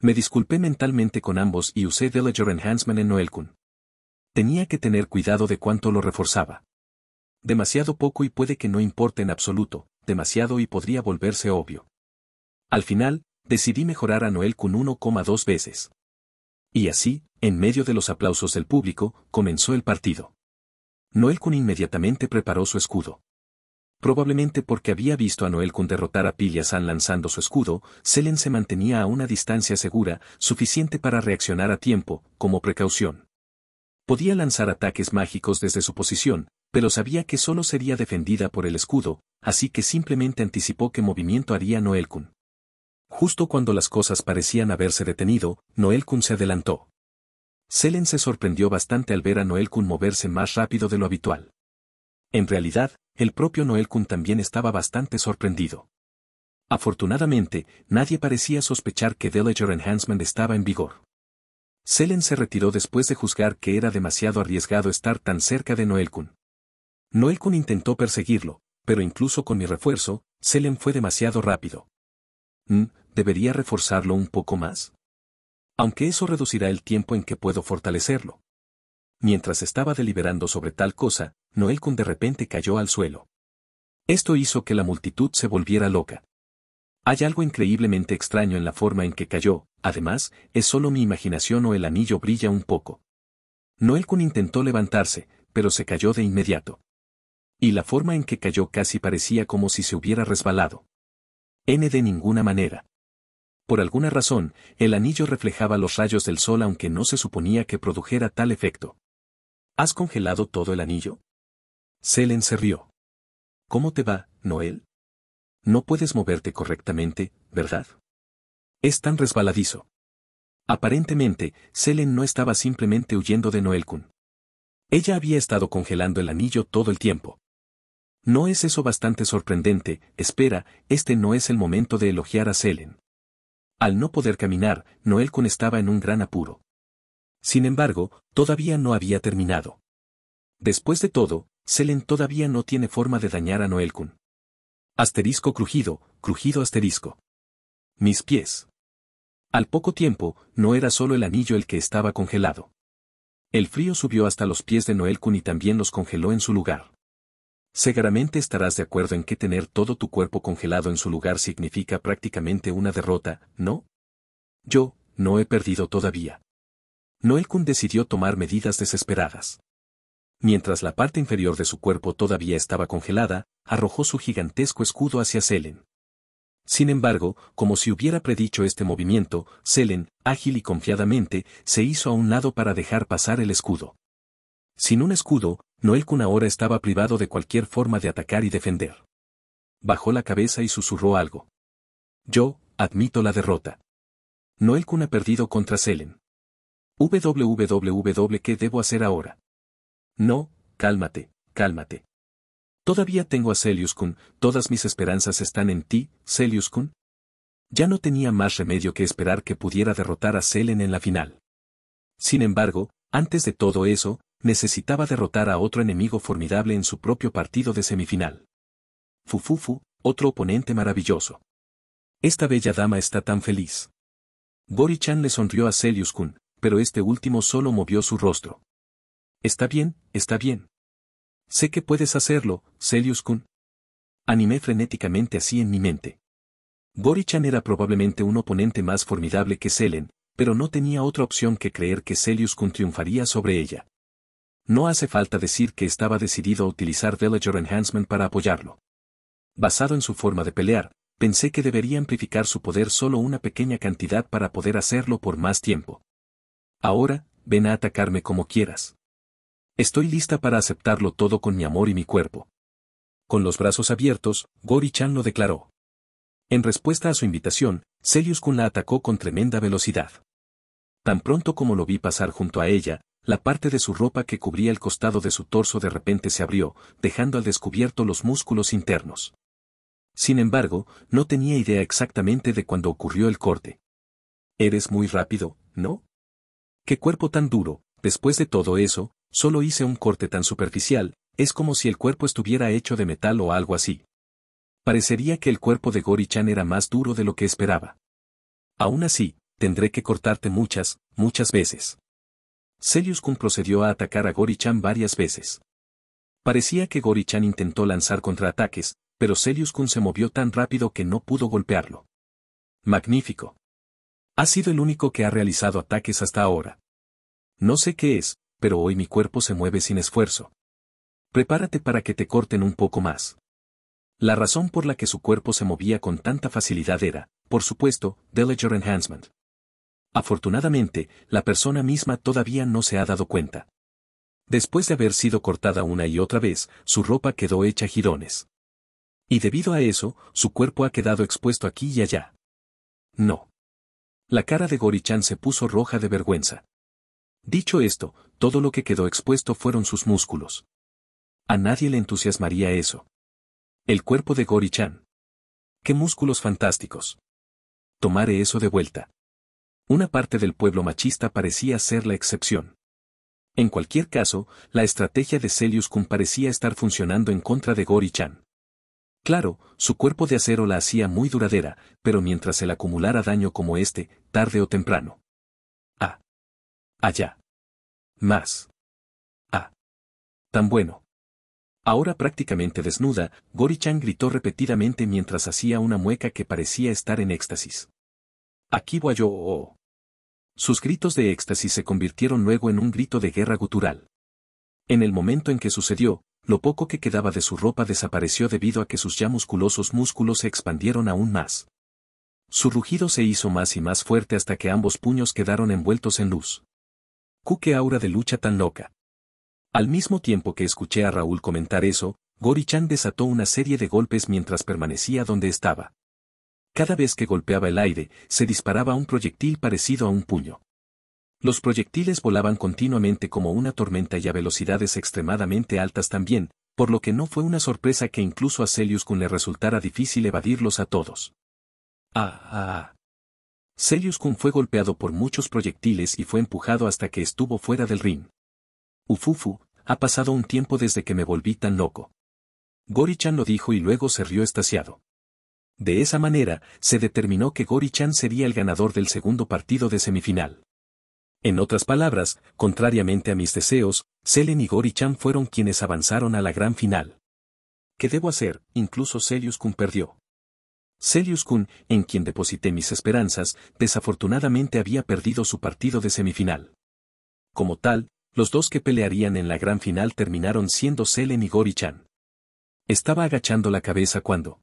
Me disculpé mentalmente con ambos y usé Dillager Enhancement en Noelkun. Tenía que tener cuidado de cuánto lo reforzaba. Demasiado poco y puede que no importe en absoluto, demasiado y podría volverse obvio. Al final, decidí mejorar a Noel Kun 1,2 veces. Y así, en medio de los aplausos del público, comenzó el partido. Noel Kun inmediatamente preparó su escudo. Probablemente porque había visto a Noel Kun derrotar a San lanzando su escudo, Selen se mantenía a una distancia segura, suficiente para reaccionar a tiempo, como precaución. Podía lanzar ataques mágicos desde su posición, pero sabía que solo sería defendida por el escudo, así que simplemente anticipó qué movimiento haría Noel Justo cuando las cosas parecían haberse detenido, Noel se adelantó. Selen se sorprendió bastante al ver a Noelkun moverse más rápido de lo habitual. En realidad, el propio Noel también estaba bastante sorprendido. Afortunadamente, nadie parecía sospechar que Deleger Enhancement estaba en vigor. Selen se retiró después de juzgar que era demasiado arriesgado estar tan cerca de Noelkun. Noelkun intentó perseguirlo, pero incluso con mi refuerzo, Selen fue demasiado rápido. Mm, debería reforzarlo un poco más. Aunque eso reducirá el tiempo en que puedo fortalecerlo. Mientras estaba deliberando sobre tal cosa, Noelkun de repente cayó al suelo. Esto hizo que la multitud se volviera loca. Hay algo increíblemente extraño en la forma en que cayó, además, es solo mi imaginación o el anillo brilla un poco. Noel Kun intentó levantarse, pero se cayó de inmediato. Y la forma en que cayó casi parecía como si se hubiera resbalado. N de ninguna manera. Por alguna razón, el anillo reflejaba los rayos del sol aunque no se suponía que produjera tal efecto. ¿Has congelado todo el anillo? Selen se rió. ¿Cómo te va, Noel? No puedes moverte correctamente, ¿verdad? Es tan resbaladizo. Aparentemente, Selen no estaba simplemente huyendo de Noelkun. Ella había estado congelando el anillo todo el tiempo. ¿No es eso bastante sorprendente? Espera, este no es el momento de elogiar a Selen. Al no poder caminar, Noelkun estaba en un gran apuro. Sin embargo, todavía no había terminado. Después de todo, Selen todavía no tiene forma de dañar a Noelkun. Asterisco crujido, crujido asterisco. Mis pies. Al poco tiempo, no era solo el anillo el que estaba congelado. El frío subió hasta los pies de Noel Kun y también los congeló en su lugar. Seguramente estarás de acuerdo en que tener todo tu cuerpo congelado en su lugar significa prácticamente una derrota, ¿no? Yo, no he perdido todavía. Noel Kun decidió tomar medidas desesperadas mientras la parte inferior de su cuerpo todavía estaba congelada, arrojó su gigantesco escudo hacia Selen. Sin embargo, como si hubiera predicho este movimiento, Selen, ágil y confiadamente, se hizo a un lado para dejar pasar el escudo. Sin un escudo, Noel Kun ahora estaba privado de cualquier forma de atacar y defender. Bajó la cabeza y susurró algo. Yo, admito la derrota. Noel Kun ha perdido contra Selen. WWW, ¿qué debo hacer ahora? No, cálmate, cálmate. Todavía tengo a Celius Kun, todas mis esperanzas están en ti, Celius Kun. Ya no tenía más remedio que esperar que pudiera derrotar a Selen en la final. Sin embargo, antes de todo eso, necesitaba derrotar a otro enemigo formidable en su propio partido de semifinal. Fufufu, otro oponente maravilloso. Esta bella dama está tan feliz. Bori-chan le sonrió a Celius Kun, pero este último solo movió su rostro. Está bien, está bien. Sé que puedes hacerlo, Celius Kun. Animé frenéticamente así en mi mente. Gorichan era probablemente un oponente más formidable que Selen, pero no tenía otra opción que creer que Celius Kun triunfaría sobre ella. No hace falta decir que estaba decidido a utilizar Villager Enhancement para apoyarlo. Basado en su forma de pelear, pensé que debería amplificar su poder solo una pequeña cantidad para poder hacerlo por más tiempo. Ahora, ven a atacarme como quieras. Estoy lista para aceptarlo todo con mi amor y mi cuerpo. Con los brazos abiertos, Gori-chan lo declaró. En respuesta a su invitación, Celius Kun la atacó con tremenda velocidad. Tan pronto como lo vi pasar junto a ella, la parte de su ropa que cubría el costado de su torso de repente se abrió, dejando al descubierto los músculos internos. Sin embargo, no tenía idea exactamente de cuándo ocurrió el corte. Eres muy rápido, ¿no? Qué cuerpo tan duro, Después de todo eso, solo hice un corte tan superficial, es como si el cuerpo estuviera hecho de metal o algo así. Parecería que el cuerpo de Gori-chan era más duro de lo que esperaba. Aún así, tendré que cortarte muchas, muchas veces. Celius Kun procedió a atacar a Gori-chan varias veces. Parecía que Gori-chan intentó lanzar contraataques, pero Celius Kun se movió tan rápido que no pudo golpearlo. Magnífico. Ha sido el único que ha realizado ataques hasta ahora. No sé qué es, pero hoy mi cuerpo se mueve sin esfuerzo. Prepárate para que te corten un poco más. La razón por la que su cuerpo se movía con tanta facilidad era, por supuesto, Dillager Enhancement. Afortunadamente, la persona misma todavía no se ha dado cuenta. Después de haber sido cortada una y otra vez, su ropa quedó hecha jirones. Y debido a eso, su cuerpo ha quedado expuesto aquí y allá. No. La cara de Gorichan se puso roja de vergüenza. Dicho esto, todo lo que quedó expuesto fueron sus músculos. A nadie le entusiasmaría eso. El cuerpo de Gori-chan. ¡Qué músculos fantásticos! Tomaré eso de vuelta. Una parte del pueblo machista parecía ser la excepción. En cualquier caso, la estrategia de Celius Kun parecía estar funcionando en contra de Gori-chan. Claro, su cuerpo de acero la hacía muy duradera, pero mientras le acumulara daño como este, tarde o temprano. Allá. Más. Ah. Tan bueno. Ahora prácticamente desnuda, Gori-chan gritó repetidamente mientras hacía una mueca que parecía estar en éxtasis. Aquí voy Sus gritos de éxtasis se convirtieron luego en un grito de guerra gutural. En el momento en que sucedió, lo poco que quedaba de su ropa desapareció debido a que sus ya musculosos músculos se expandieron aún más. Su rugido se hizo más y más fuerte hasta que ambos puños quedaron envueltos en luz qué aura de lucha tan loca. Al mismo tiempo que escuché a Raúl comentar eso, Gori-chan desató una serie de golpes mientras permanecía donde estaba. Cada vez que golpeaba el aire, se disparaba un proyectil parecido a un puño. Los proyectiles volaban continuamente como una tormenta y a velocidades extremadamente altas también, por lo que no fue una sorpresa que incluso a Celius Kun le resultara difícil evadirlos a todos. ah, ah. ah. Kun fue golpeado por muchos proyectiles y fue empujado hasta que estuvo fuera del ring. Ufufu, ha pasado un tiempo desde que me volví tan loco. Chan lo dijo y luego se rió estaciado. De esa manera, se determinó que Chan sería el ganador del segundo partido de semifinal. En otras palabras, contrariamente a mis deseos, Selen y Chan fueron quienes avanzaron a la gran final. ¿Qué debo hacer? Incluso Kun perdió. Celius Kun, en quien deposité mis esperanzas, desafortunadamente había perdido su partido de semifinal. Como tal, los dos que pelearían en la gran final terminaron siendo Selen y Gori-chan. Estaba agachando la cabeza cuando.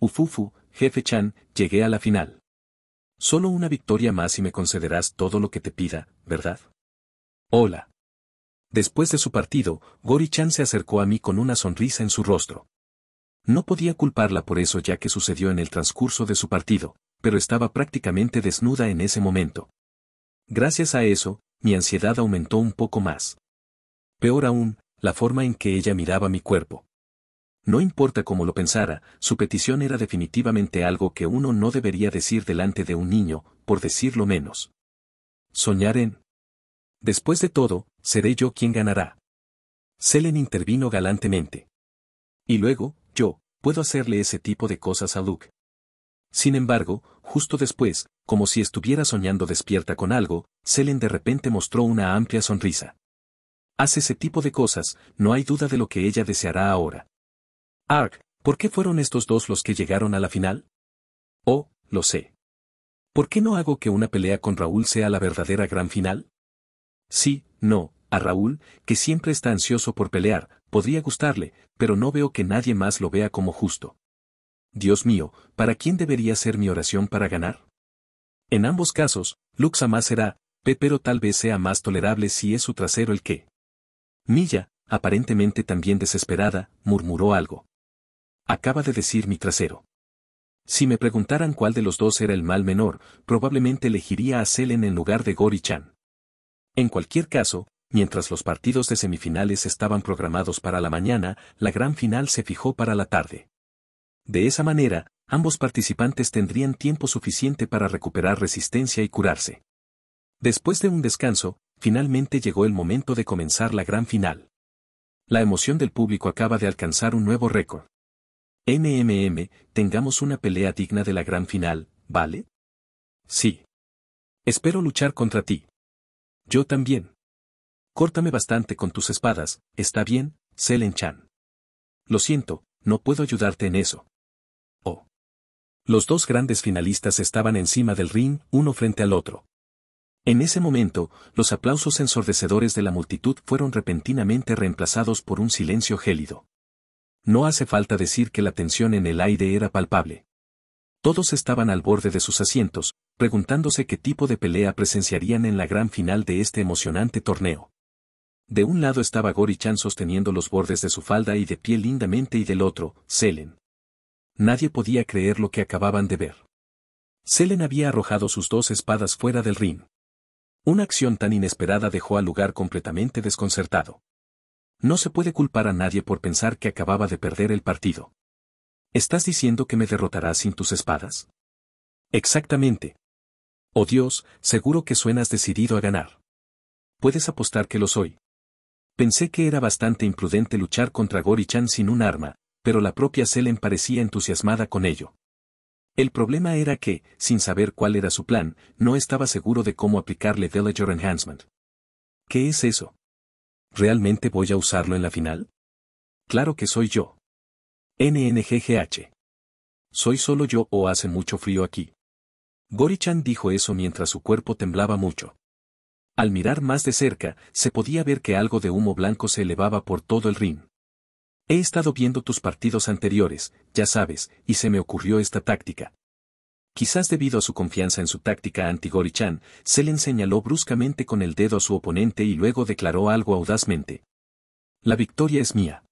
Ufufu, jefe Chan, llegué a la final. Solo una victoria más y me concederás todo lo que te pida, ¿verdad? Hola. Después de su partido, Gori-chan se acercó a mí con una sonrisa en su rostro. No podía culparla por eso ya que sucedió en el transcurso de su partido, pero estaba prácticamente desnuda en ese momento. Gracias a eso, mi ansiedad aumentó un poco más. Peor aún, la forma en que ella miraba mi cuerpo. No importa cómo lo pensara, su petición era definitivamente algo que uno no debería decir delante de un niño, por decirlo menos. Soñar en... Después de todo, seré yo quien ganará. Selen intervino galantemente. Y luego, yo, puedo hacerle ese tipo de cosas a Luke. Sin embargo, justo después, como si estuviera soñando despierta con algo, Selen de repente mostró una amplia sonrisa. «Haz ese tipo de cosas, no hay duda de lo que ella deseará ahora. Ark, ¿por qué fueron estos dos los que llegaron a la final? Oh, lo sé. ¿Por qué no hago que una pelea con Raúl sea la verdadera gran final? Sí, no, a Raúl, que siempre está ansioso por pelear, podría gustarle, pero no veo que nadie más lo vea como justo. Dios mío, ¿para quién debería ser mi oración para ganar? En ambos casos, Luxa más será, pero tal vez sea más tolerable si es su trasero el que. Milla, aparentemente también desesperada, murmuró algo. Acaba de decir mi trasero. Si me preguntaran cuál de los dos era el mal menor, probablemente elegiría a Selen en lugar de Gori-chan. En cualquier caso, Mientras los partidos de semifinales estaban programados para la mañana, la gran final se fijó para la tarde. De esa manera, ambos participantes tendrían tiempo suficiente para recuperar resistencia y curarse. Después de un descanso, finalmente llegó el momento de comenzar la gran final. La emoción del público acaba de alcanzar un nuevo récord. MMM, tengamos una pelea digna de la gran final, ¿vale? Sí. Espero luchar contra ti. Yo también. Córtame bastante con tus espadas, está bien, Selen Chan. Lo siento, no puedo ayudarte en eso. Oh. Los dos grandes finalistas estaban encima del ring, uno frente al otro. En ese momento, los aplausos ensordecedores de la multitud fueron repentinamente reemplazados por un silencio gélido. No hace falta decir que la tensión en el aire era palpable. Todos estaban al borde de sus asientos, preguntándose qué tipo de pelea presenciarían en la gran final de este emocionante torneo. De un lado estaba Gori-chan sosteniendo los bordes de su falda y de pie lindamente y del otro, Selen. Nadie podía creer lo que acababan de ver. Selen había arrojado sus dos espadas fuera del ring. Una acción tan inesperada dejó al lugar completamente desconcertado. No se puede culpar a nadie por pensar que acababa de perder el partido. ¿Estás diciendo que me derrotarás sin tus espadas? Exactamente. Oh Dios, seguro que suenas decidido a ganar. Puedes apostar que lo soy. Pensé que era bastante imprudente luchar contra Gori-chan sin un arma, pero la propia Selen parecía entusiasmada con ello. El problema era que, sin saber cuál era su plan, no estaba seguro de cómo aplicarle Villager Enhancement. ¿Qué es eso? ¿Realmente voy a usarlo en la final? Claro que soy yo. NNGGH. ¿Soy solo yo o hace mucho frío aquí? Gori-chan dijo eso mientras su cuerpo temblaba mucho. Al mirar más de cerca, se podía ver que algo de humo blanco se elevaba por todo el ring. He estado viendo tus partidos anteriores, ya sabes, y se me ocurrió esta táctica. Quizás debido a su confianza en su táctica anti-Gorichan, le señaló bruscamente con el dedo a su oponente y luego declaró algo audazmente. La victoria es mía.